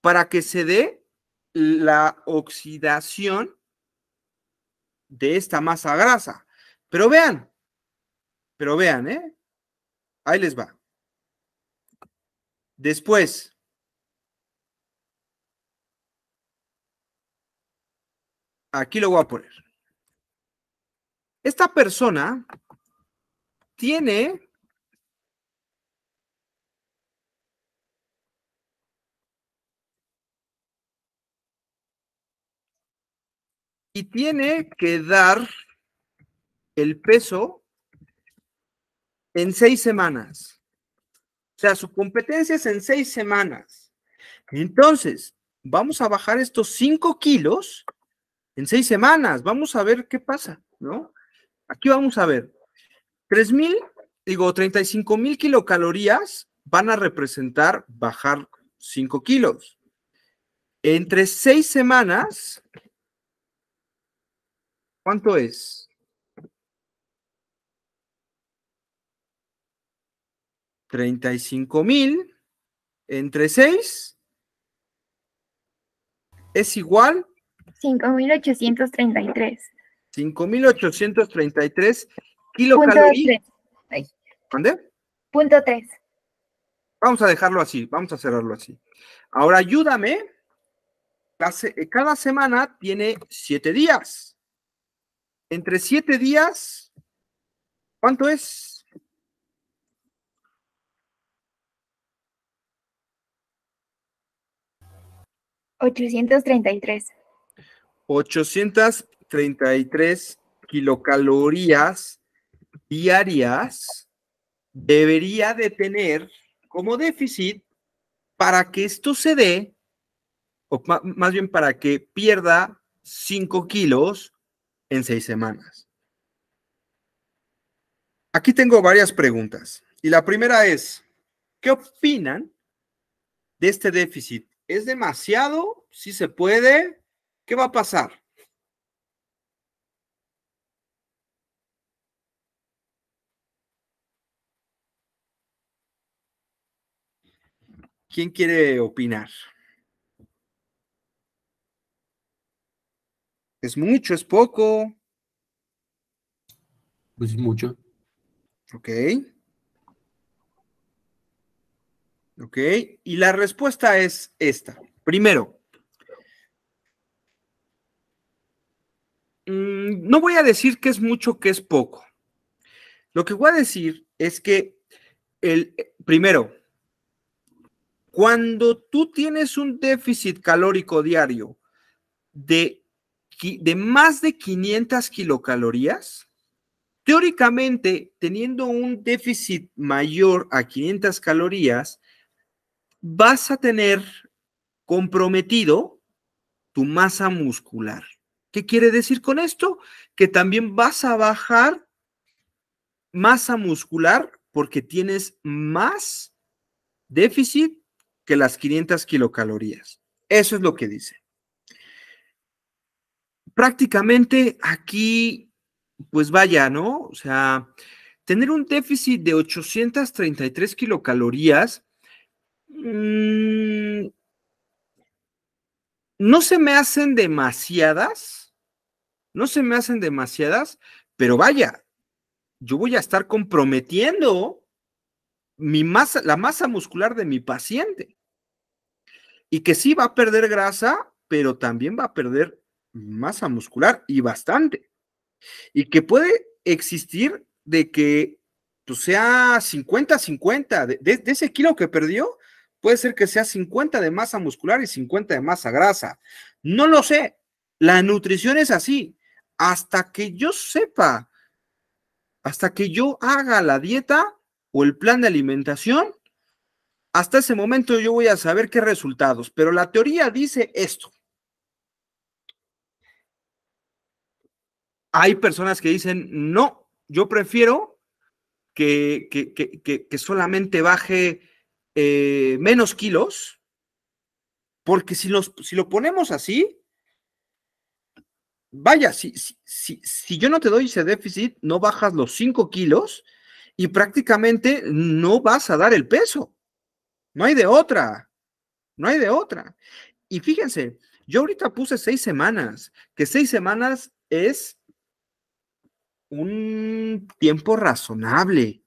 para que se dé la oxidación de esta masa grasa. Pero vean, pero vean, ¿eh? Ahí les va. Después, Aquí lo voy a poner. Esta persona tiene y tiene que dar el peso en seis semanas. O sea, su competencia es en seis semanas. Entonces, vamos a bajar estos cinco kilos en seis semanas. Vamos a ver qué pasa, ¿no? Aquí vamos a ver. 3.000, digo, 35.000 kilocalorías van a representar bajar 5 kilos. Entre seis semanas, ¿cuánto es? $35,000 mil entre seis? es igual 5.833. 5.833 kilocalorías. ¿Dónde? Punto 3. Vamos a dejarlo así, vamos a cerrarlo así. Ahora ayúdame. Eh, cada semana tiene siete días. Entre siete días, ¿cuánto es? Ochocientos treinta y tres. 833 kilocalorías diarias debería de tener como déficit para que esto se dé, o más bien para que pierda 5 kilos en 6 semanas. Aquí tengo varias preguntas. Y la primera es, ¿qué opinan de este déficit? ¿Es demasiado? ¿Si ¿Sí se puede? ¿Qué va a pasar? ¿Quién quiere opinar? ¿Es mucho? ¿Es poco? Pues mucho. Ok. Ok. Y la respuesta es esta. Primero, no voy a decir que es mucho, que es poco. Lo que voy a decir es que, el, primero, cuando tú tienes un déficit calórico diario de, de más de 500 kilocalorías, teóricamente, teniendo un déficit mayor a 500 calorías, vas a tener comprometido tu masa muscular. ¿Qué quiere decir con esto? Que también vas a bajar masa muscular porque tienes más déficit que las 500 kilocalorías. Eso es lo que dice. Prácticamente aquí, pues vaya, ¿no? O sea, tener un déficit de 833 kilocalorías mm, no se me hacen demasiadas no se me hacen demasiadas, pero vaya, yo voy a estar comprometiendo mi masa, la masa muscular de mi paciente. Y que sí va a perder grasa, pero también va a perder masa muscular y bastante. Y que puede existir de que pues, sea 50-50, de, ese kilo que perdió, puede ser que sea 50 de masa muscular y 50 de masa grasa. No lo sé, la nutrición es así hasta que yo sepa, hasta que yo haga la dieta o el plan de alimentación, hasta ese momento yo voy a saber qué resultados, pero la teoría dice esto. Hay personas que dicen, no, yo prefiero que, solamente baje eh, menos kilos, porque si, si lo ponemos así, vaya, si, si, si, yo no te doy ese déficit, no bajas los 5 kilos y prácticamente no vas a dar el peso. No hay de otra. No hay de otra. Y fíjense, yo ahorita puse seis semanas, que seis semanas es un tiempo razonable.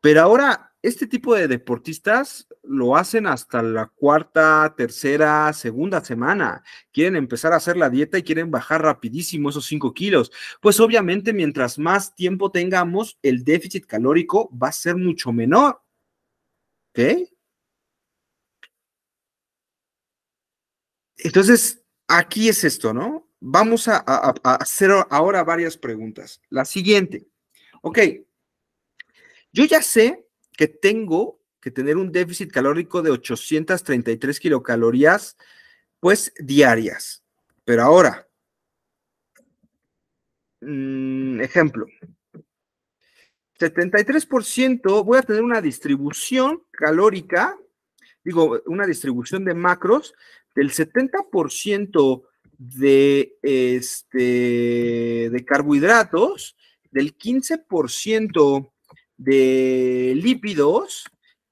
Pero ahora, este tipo de deportistas, lo hacen hasta la cuarta, tercera, segunda semana. Quieren empezar a hacer la dieta y quieren bajar rapidísimo esos 5 kilos. Pues obviamente mientras más tiempo tengamos, el déficit calórico va a ser mucho menor. ¿Ok? Entonces, aquí es esto, ¿no? Vamos a, hacer ahora varias preguntas. La siguiente. Ok. Yo ya sé que tengo que tener un déficit calórico de 833 kilocalorías, pues diarias. Pero ahora, mm, ejemplo, 73% voy a tener una distribución calórica, digo, una distribución de macros del 70% de, este, de carbohidratos, del 15% de lípidos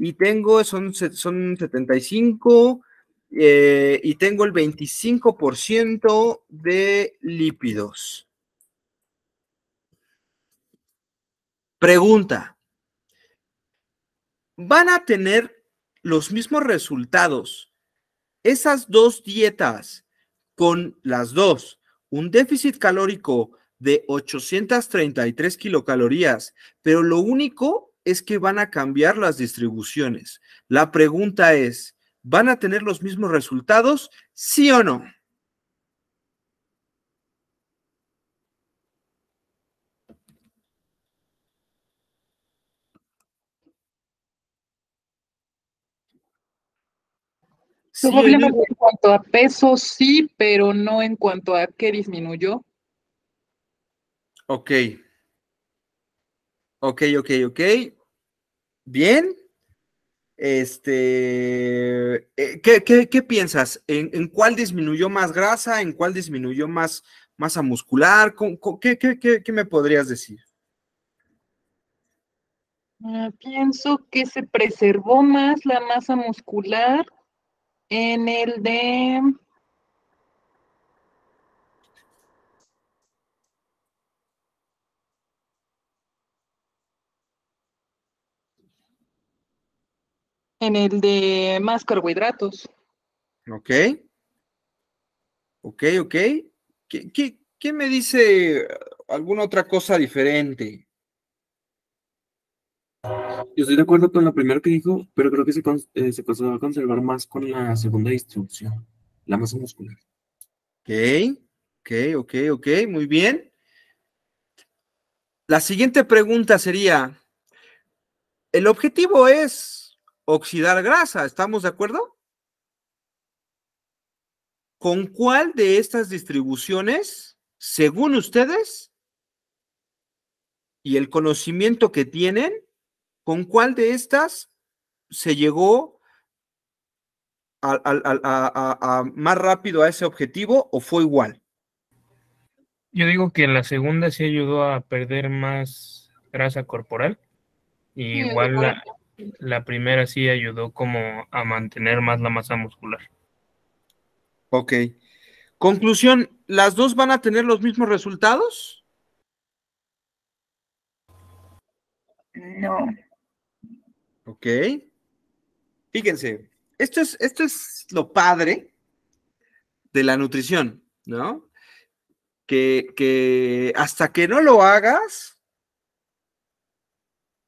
y tengo, son, son 75, eh, y tengo el 25% de lípidos. Pregunta, ¿van a tener los mismos resultados esas dos dietas con las dos, un déficit calórico de 833 kilocalorías, pero lo único es que van a cambiar las distribuciones. La pregunta es, ¿van a tener los mismos resultados? ¿Sí o no? Sí, en cuanto a peso, sí, pero no en cuanto a qué disminuyó. Ok. Ok, ok, ok bien. Este, eh, ¿qué, piensas? ¿En, cuál disminuyó más grasa? ¿En cuál disminuyó más masa muscular? ¿Qué, me podrías decir? Ah, pienso que se preservó más la masa muscular en el de En el de más carbohidratos. Ok. Ok, ok. ¿Qué, me dice uh, alguna otra cosa diferente? Yo estoy de acuerdo con la primero que dijo, pero creo que se, con, a eh, conservar más con la segunda distribución, la masa muscular. Ok, ok, ok, ok, muy bien. La siguiente pregunta sería, el objetivo es oxidar grasa, ¿estamos de acuerdo? ¿Con cuál de estas distribuciones, según ustedes, y el conocimiento que tienen, con cuál de estas se llegó más rápido a ese objetivo o fue igual? Yo digo que en la segunda se ayudó a perder más grasa corporal. igual la, la primera sí ayudó como a mantener más la masa muscular. Ok. Conclusión, ¿las dos van a tener los mismos resultados? No. Ok. Fíjense, esto es, esto es lo padre de la nutrición, ¿no? Que, que hasta que no lo hagas,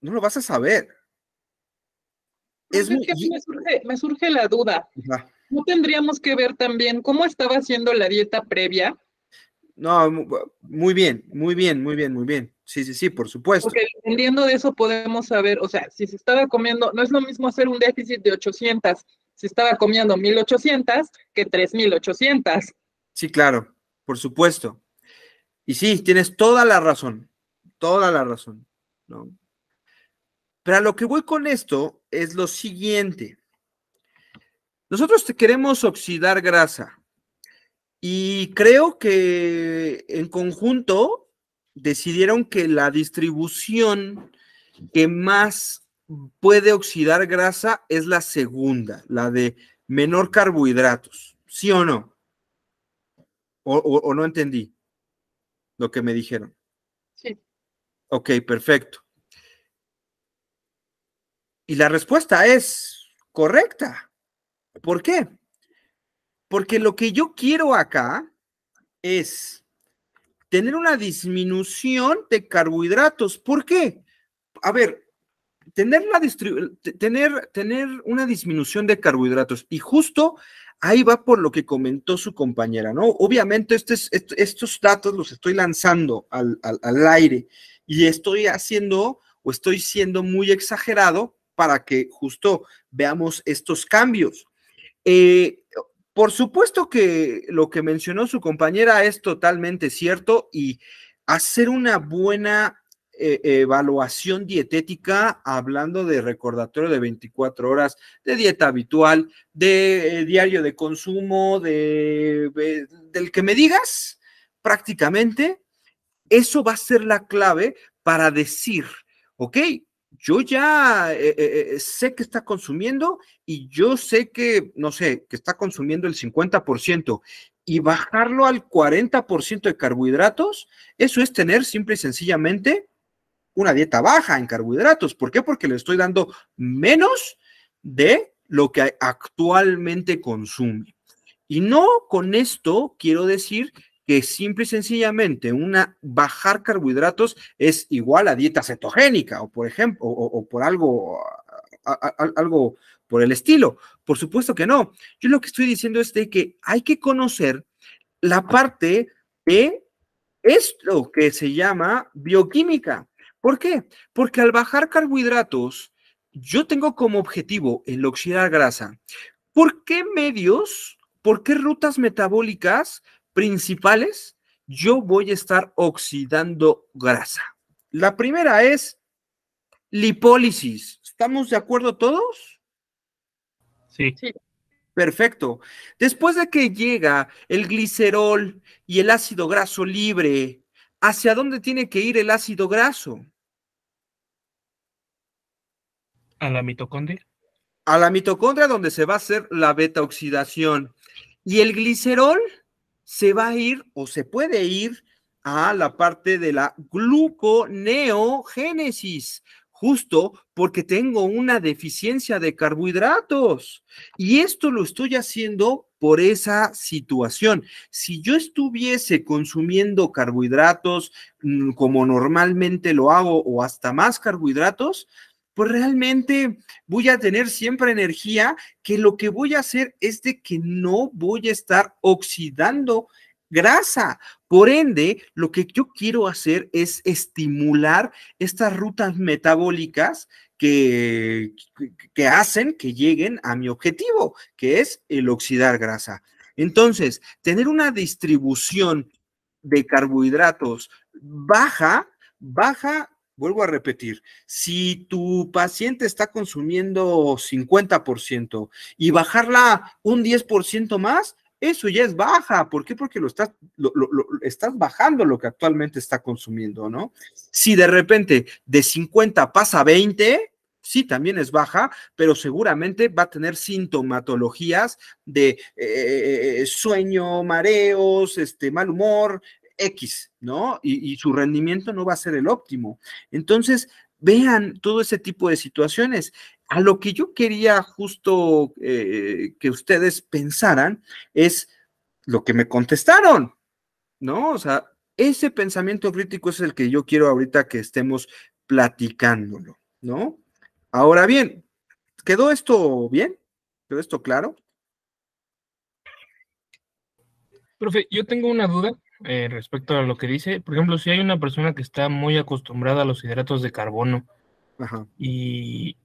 no lo vas a saber es, que me, surge, la duda. ¿No tendríamos que ver también cómo estaba haciendo la dieta previa? No, muy bien, muy bien, muy bien, muy bien. Sí, sí, sí, por supuesto. Porque dependiendo de eso podemos saber, o sea, si se estaba comiendo, no es lo mismo hacer un déficit de 800, si estaba comiendo 1800 que 3800. Sí, claro, por supuesto. Y sí, tienes toda la razón, toda la razón, ¿no? Pero a lo que voy con esto es lo siguiente. Nosotros queremos oxidar grasa y creo que en conjunto decidieron que la distribución que más puede oxidar grasa es la segunda, la de menor carbohidratos, ¿sí o no? O, o no entendí lo que me dijeron. Sí. Ok, perfecto. Y la respuesta es correcta. ¿Por qué? Porque lo que yo quiero acá es tener una disminución de carbohidratos. ¿Por qué? A ver, tener, la tener, tener una disminución de carbohidratos y justo ahí va por lo que comentó su compañera, ¿no? Obviamente este estos datos los estoy lanzando al aire y estoy haciendo o estoy siendo muy exagerado para que justo veamos estos cambios. Eh, por supuesto que lo que mencionó su compañera es totalmente cierto y hacer una buena eh, evaluación dietética, hablando de recordatorio de 24 horas, de dieta habitual, de eh, diario de consumo, de, del que me digas, prácticamente, eso va a ser la clave para decir, ok, yo ya eh, eh, eh, sé que está consumiendo y yo sé que, no sé, que está consumiendo el 50% y bajarlo al 40% de carbohidratos, eso es tener simple y sencillamente una dieta baja en carbohidratos. ¿Por qué? Porque le estoy dando menos de lo que actualmente consume. Y no con esto quiero decir que simple y sencillamente una bajar carbohidratos es igual a dieta cetogénica o por ejemplo, o, por algo, algo por el estilo. Por supuesto que no. Yo lo que estoy diciendo es de que hay que conocer la parte de esto que se llama bioquímica. ¿Por qué? Porque al bajar carbohidratos, yo tengo como objetivo el oxidar grasa. ¿Por qué medios, por qué rutas metabólicas principales, yo voy a estar oxidando grasa. La primera es lipólisis. ¿Estamos de acuerdo todos? Sí. Perfecto. Después de que llega el glicerol y el ácido graso libre, ¿hacia dónde tiene que ir el ácido graso? A la mitocondria. A la mitocondria donde se va a hacer la beta oxidación. ¿Y el glicerol? se va a ir o se puede ir a la parte de la gluconeogénesis, justo porque tengo una deficiencia de carbohidratos. Y esto lo estoy haciendo por esa situación. Si yo estuviese consumiendo carbohidratos mm, como normalmente lo hago o hasta más carbohidratos, pues realmente voy a tener siempre energía que lo que voy a hacer es de que no voy a estar oxidando grasa. Por ende, lo que yo quiero hacer es estimular estas rutas metabólicas que, que hacen que lleguen a mi objetivo, que es el oxidar grasa. Entonces, tener una distribución de carbohidratos baja, baja vuelvo a repetir, si tu paciente está consumiendo 50% y bajarla un 10% más, eso ya es baja. ¿Por qué? Porque lo estás, lo, estás, bajando lo que actualmente está consumiendo, ¿no? Si de repente de 50 pasa a 20, sí, también es baja, pero seguramente va a tener sintomatologías de eh, eh, eh, sueño, mareos, este, mal humor, X, ¿no? Y, su rendimiento no va a ser el óptimo. Entonces, vean todo ese tipo de situaciones. A lo que yo quería justo eh, que ustedes pensaran es lo que me contestaron, ¿no? O sea, ese pensamiento crítico es el que yo quiero ahorita que estemos platicándolo, ¿no? Ahora bien, ¿quedó esto bien? ¿Quedó esto claro? Profe, yo tengo una duda. Eh, respecto a lo que dice. Por ejemplo, si hay una persona que está muy acostumbrada a los hidratos de carbono y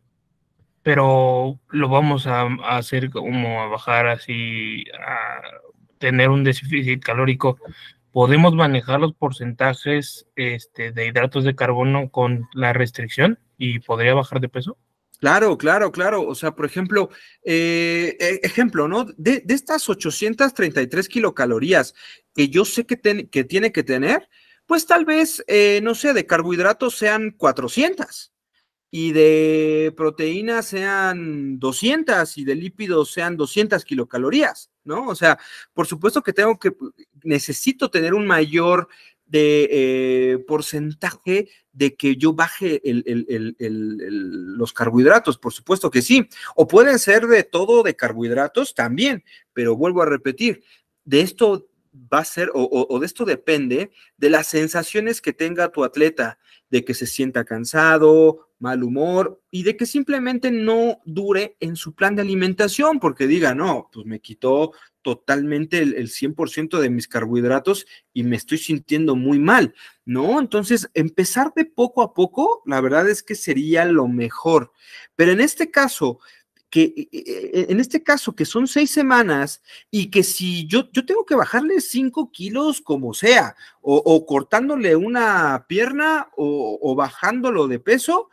pero lo vamos a, hacer como a bajar así, a tener un déficit calórico. ¿Podemos manejar los porcentajes este, de hidratos de carbono con la restricción y podría bajar de peso? Claro, claro, claro. O sea, por ejemplo, eh, e-, ejemplo, ¿no? De, de, estas 833 kilocalorías que yo sé que, que tiene que tener, pues tal vez, eh, no sé, de carbohidratos sean 400 y de proteínas sean 200 y de lípidos sean 200 kilocalorías, ¿no? O sea, por supuesto que tengo que, necesito tener un mayor de eh, porcentaje de que yo baje los carbohidratos, por supuesto que sí, o pueden ser de todo de carbohidratos también, pero vuelvo a repetir, de esto va a ser, o, de esto depende, de las sensaciones que tenga tu atleta, de que se sienta cansado, mal humor y de que simplemente no dure en su plan de alimentación, porque diga, no, pues me quitó totalmente el, el 100% de mis carbohidratos y me estoy sintiendo muy mal, ¿no? Entonces, empezar de poco a poco, la verdad es que sería lo mejor. Pero en este caso, que eh, eh, en este caso, que son seis semanas y que si yo, yo tengo que bajarle cinco kilos como sea, o, cortándole una pierna o, bajándolo de peso,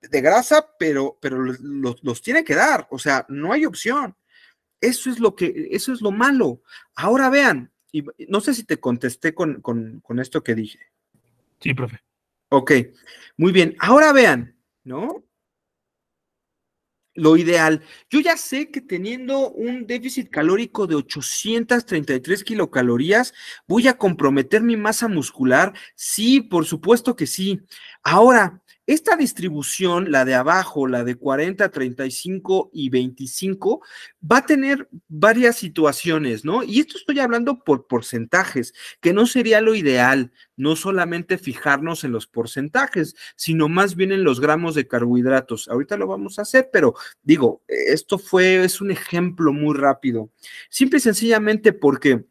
de grasa, pero, pero los, tiene que dar, o sea, no hay opción. Eso es lo que, eso es lo malo. Ahora vean, y no sé si te contesté con, con esto que dije. Sí, profe. Ok, muy bien. Ahora vean, ¿no? lo ideal. Yo ya sé que teniendo un déficit calórico de 833 kilocalorías, voy a comprometer mi masa muscular. Sí, por supuesto que sí. Ahora, esta distribución, la de abajo, la de 40, 35 y 25, va a tener varias situaciones, ¿no? Y esto estoy hablando por porcentajes, que no sería lo ideal, no solamente fijarnos en los porcentajes, sino más bien en los gramos de carbohidratos. Ahorita lo vamos a hacer, pero digo, esto fue, es un ejemplo muy rápido. Simple y sencillamente porque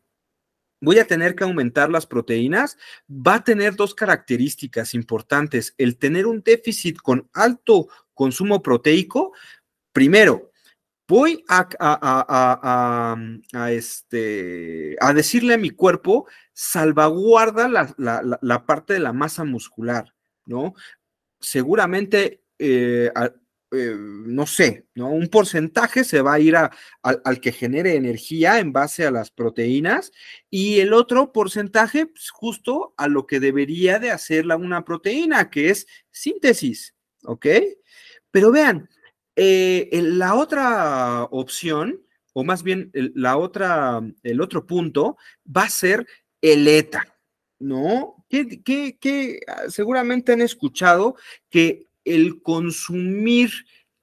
voy a tener que aumentar las proteínas, va a tener dos características importantes. El tener un déficit con alto consumo proteico, primero, voy a, a, este, decirle a mi cuerpo, salvaguarda la, parte de la masa muscular, ¿no? Seguramente eh, eh, no sé, ¿no? Un porcentaje se va a ir a, al que genere energía en base a las proteínas y el otro porcentaje pues, justo a lo que debería de hacerla una proteína, que es síntesis, ¿ok? Pero vean, eh, la otra opción, o más bien el, la otra, el otro punto, va a ser el ETA, ¿no? que ah, seguramente han escuchado que el consumir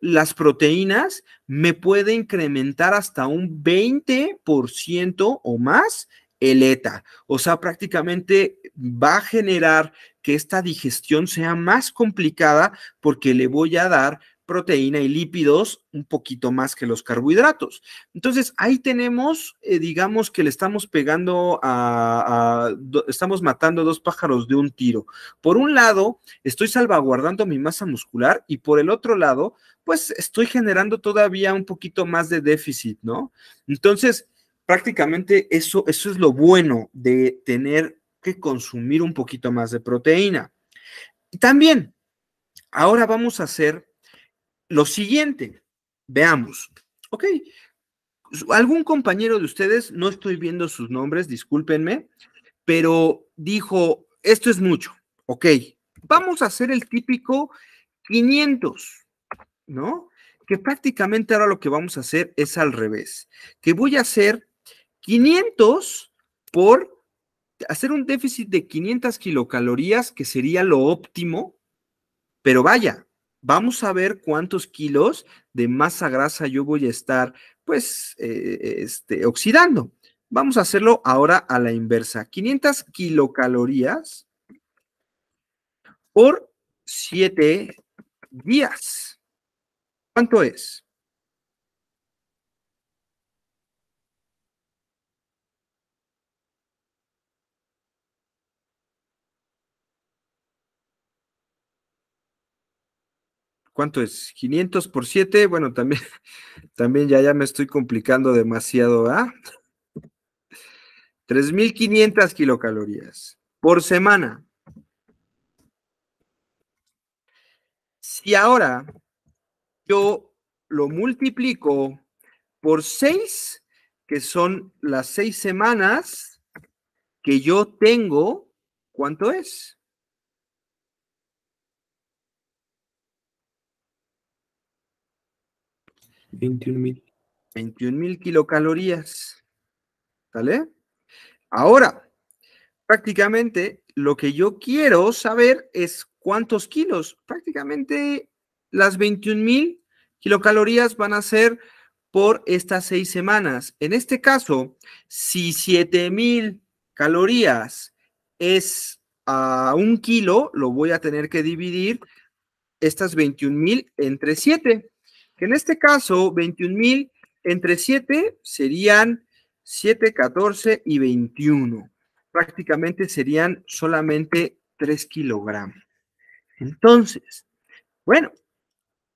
las proteínas me puede incrementar hasta un 20% o más el ETA. O sea, prácticamente va a generar que esta digestión sea más complicada porque le voy a dar proteína y lípidos un poquito más que los carbohidratos. Entonces, ahí tenemos, eh, digamos que le estamos pegando a, estamos matando dos pájaros de un tiro. Por un lado, estoy salvaguardando mi masa muscular y por el otro lado, pues estoy generando todavía un poquito más de déficit, ¿no? Entonces, prácticamente eso, eso es lo bueno de tener que consumir un poquito más de proteína. También, ahora vamos a hacer lo siguiente, veamos. Ok, algún compañero de ustedes, no estoy viendo sus nombres, discúlpenme, pero dijo, esto es mucho, ok, vamos a hacer el típico 500, ¿no? Que prácticamente ahora lo que vamos a hacer es al revés, que voy a hacer 500 por hacer un déficit de 500 kilocalorías, que sería lo óptimo, pero vaya, vamos a ver cuántos kilos de masa grasa yo voy a estar, pues, eh, este, oxidando. Vamos a hacerlo ahora a la inversa. 500 kilocalorías por 7 días. ¿Cuánto es? ¿Cuánto es? 500 por 7. Bueno, también, también ya, ya me estoy complicando demasiado, ¿ah? 3.500 kilocalorías por semana. Si ahora yo lo multiplico por 6, que son las 6 semanas que yo tengo, ¿cuánto es? 21.000. mil kilocalorías. ¿Sale? Ahora, prácticamente lo que yo quiero saber es cuántos kilos. Prácticamente las 21.000 kilocalorías van a ser por estas seis semanas. En este caso, si 7.000 calorías es a ah, un kilo, lo voy a tener que dividir estas 21.000 entre 7 en este caso 21,000 entre 7 serían 7, 14 y 21. Prácticamente serían solamente 3 kilogramos. Entonces, bueno,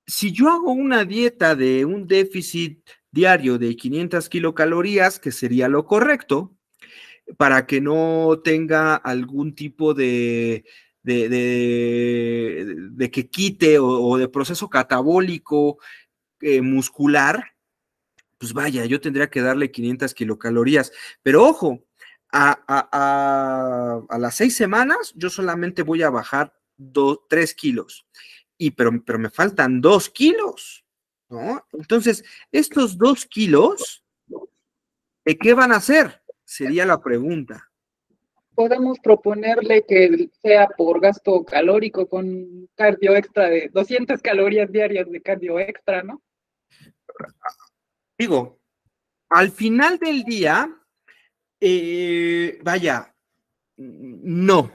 si yo hago una dieta de un déficit diario de 500 kilocalorías, que sería lo correcto, para que no tenga algún tipo de, de, que quite o, de proceso catabólico eh, muscular, pues vaya, yo tendría que darle 500 kilocalorías. Pero ojo, a, las seis semanas yo solamente voy a bajar tres kilos, y, pero, me faltan dos kilos, ¿no? Entonces, estos dos kilos, ¿de ¿eh, qué van a hacer? Sería la pregunta. Podemos proponerle que sea por gasto calórico con cardio extra de 200 calorías diarias de cardio extra, ¿no? digo, al final del día, eh, vaya, no,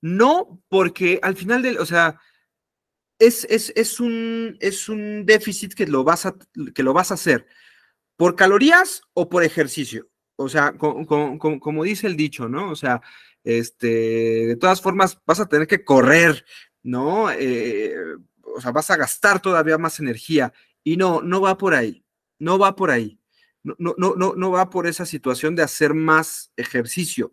no, porque al final del, o sea, es, es, es, un, es un déficit que lo, vas a, que lo vas a hacer por calorías o por ejercicio. O sea, como, dice el dicho, ¿no? O sea, este, de todas formas vas a tener que correr, ¿no? Eh, o sea, vas a gastar todavía más energía y no, no va por ahí, no va por ahí. No, no, no, no va por esa situación de hacer más ejercicio.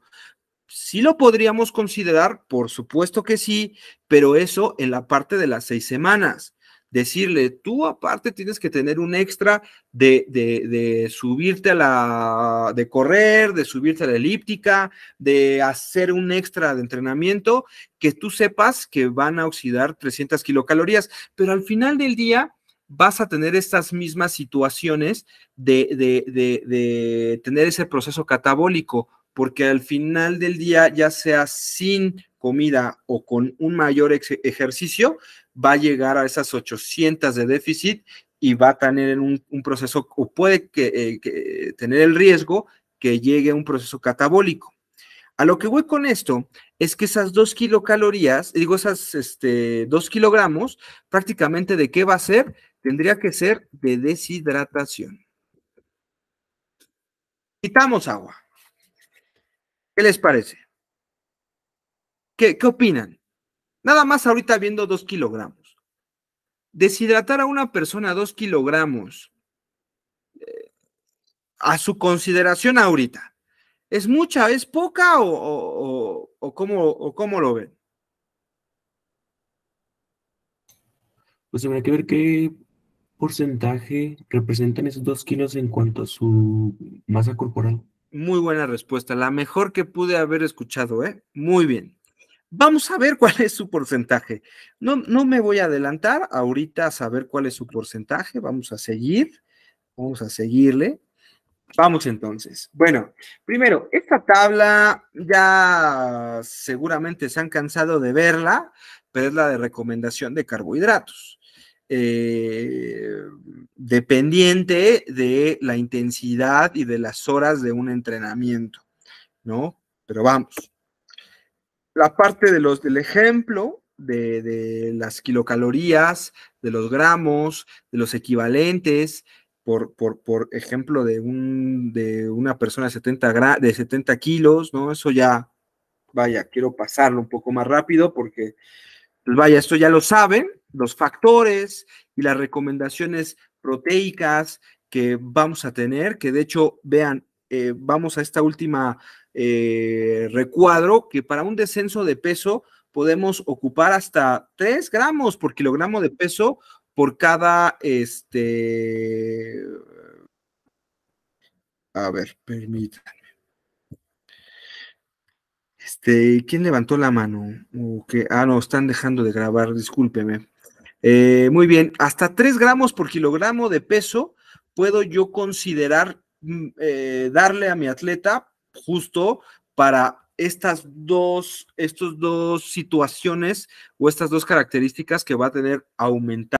Sí lo podríamos considerar, por supuesto que sí, pero eso en la parte de las seis semanas. Decirle, tú aparte tienes que tener un extra de, de, de subirte a la, de correr, de subirte a la elíptica, de hacer un extra de entrenamiento que tú sepas que van a oxidar 300 kilocalorías, pero al final del día vas a tener estas mismas situaciones de, tener ese proceso catabólico, porque al final del día, ya sea sin comida o con un mayor ejercicio, va a llegar a esas 800 de déficit y va a tener un, proceso o puede eh, que, tener el riesgo que llegue a un proceso catabólico. A lo que voy con esto es que esas dos kilocalorías, digo, esas este, dos kilogramos, prácticamente de qué va a ser Tendría que ser de deshidratación. Quitamos agua. ¿Qué les parece? ¿Qué, opinan? Nada más ahorita viendo dos kilogramos. Deshidratar a una persona dos kilogramos eh, a su consideración ahorita. ¿Es mucha, es poca o, o, cómo, o, cómo, lo ven? Pues habrá que ver qué porcentaje representan esos dos kilos en cuanto a su masa corporal? Muy buena respuesta, la mejor que pude haber escuchado, ¿eh? Muy bien. Vamos a ver cuál es su porcentaje. No, no me voy a adelantar ahorita a saber cuál es su porcentaje. Vamos a seguir. Vamos a seguirle. Vamos entonces. Bueno, primero, esta tabla ya seguramente se han cansado de verla, pero es la de recomendación de carbohidratos. Eh, dependiente de la intensidad y de las horas de un entrenamiento, ¿no? Pero vamos. La parte de los, del ejemplo de, las kilocalorías, de los gramos, de los equivalentes, por, por, por ejemplo, de, un, de una persona de 70, de 70 kilos, ¿no? Eso ya, vaya, quiero pasarlo un poco más rápido porque, pues vaya, esto ya lo saben, los factores y las recomendaciones proteicas que vamos a tener, que de hecho, vean, eh, vamos a esta última eh, recuadro, que para un descenso de peso podemos ocupar hasta 3 gramos por kilogramo de peso por cada, este, a ver, permítanme. Este, ¿quién levantó la mano? ah, no, están dejando de grabar, discúlpeme. Eh, muy bien, hasta 3 gramos por kilogramo de peso puedo yo considerar mm, eh, darle a mi atleta justo para estas dos, estos dos situaciones o estas dos características que va a tener aumentar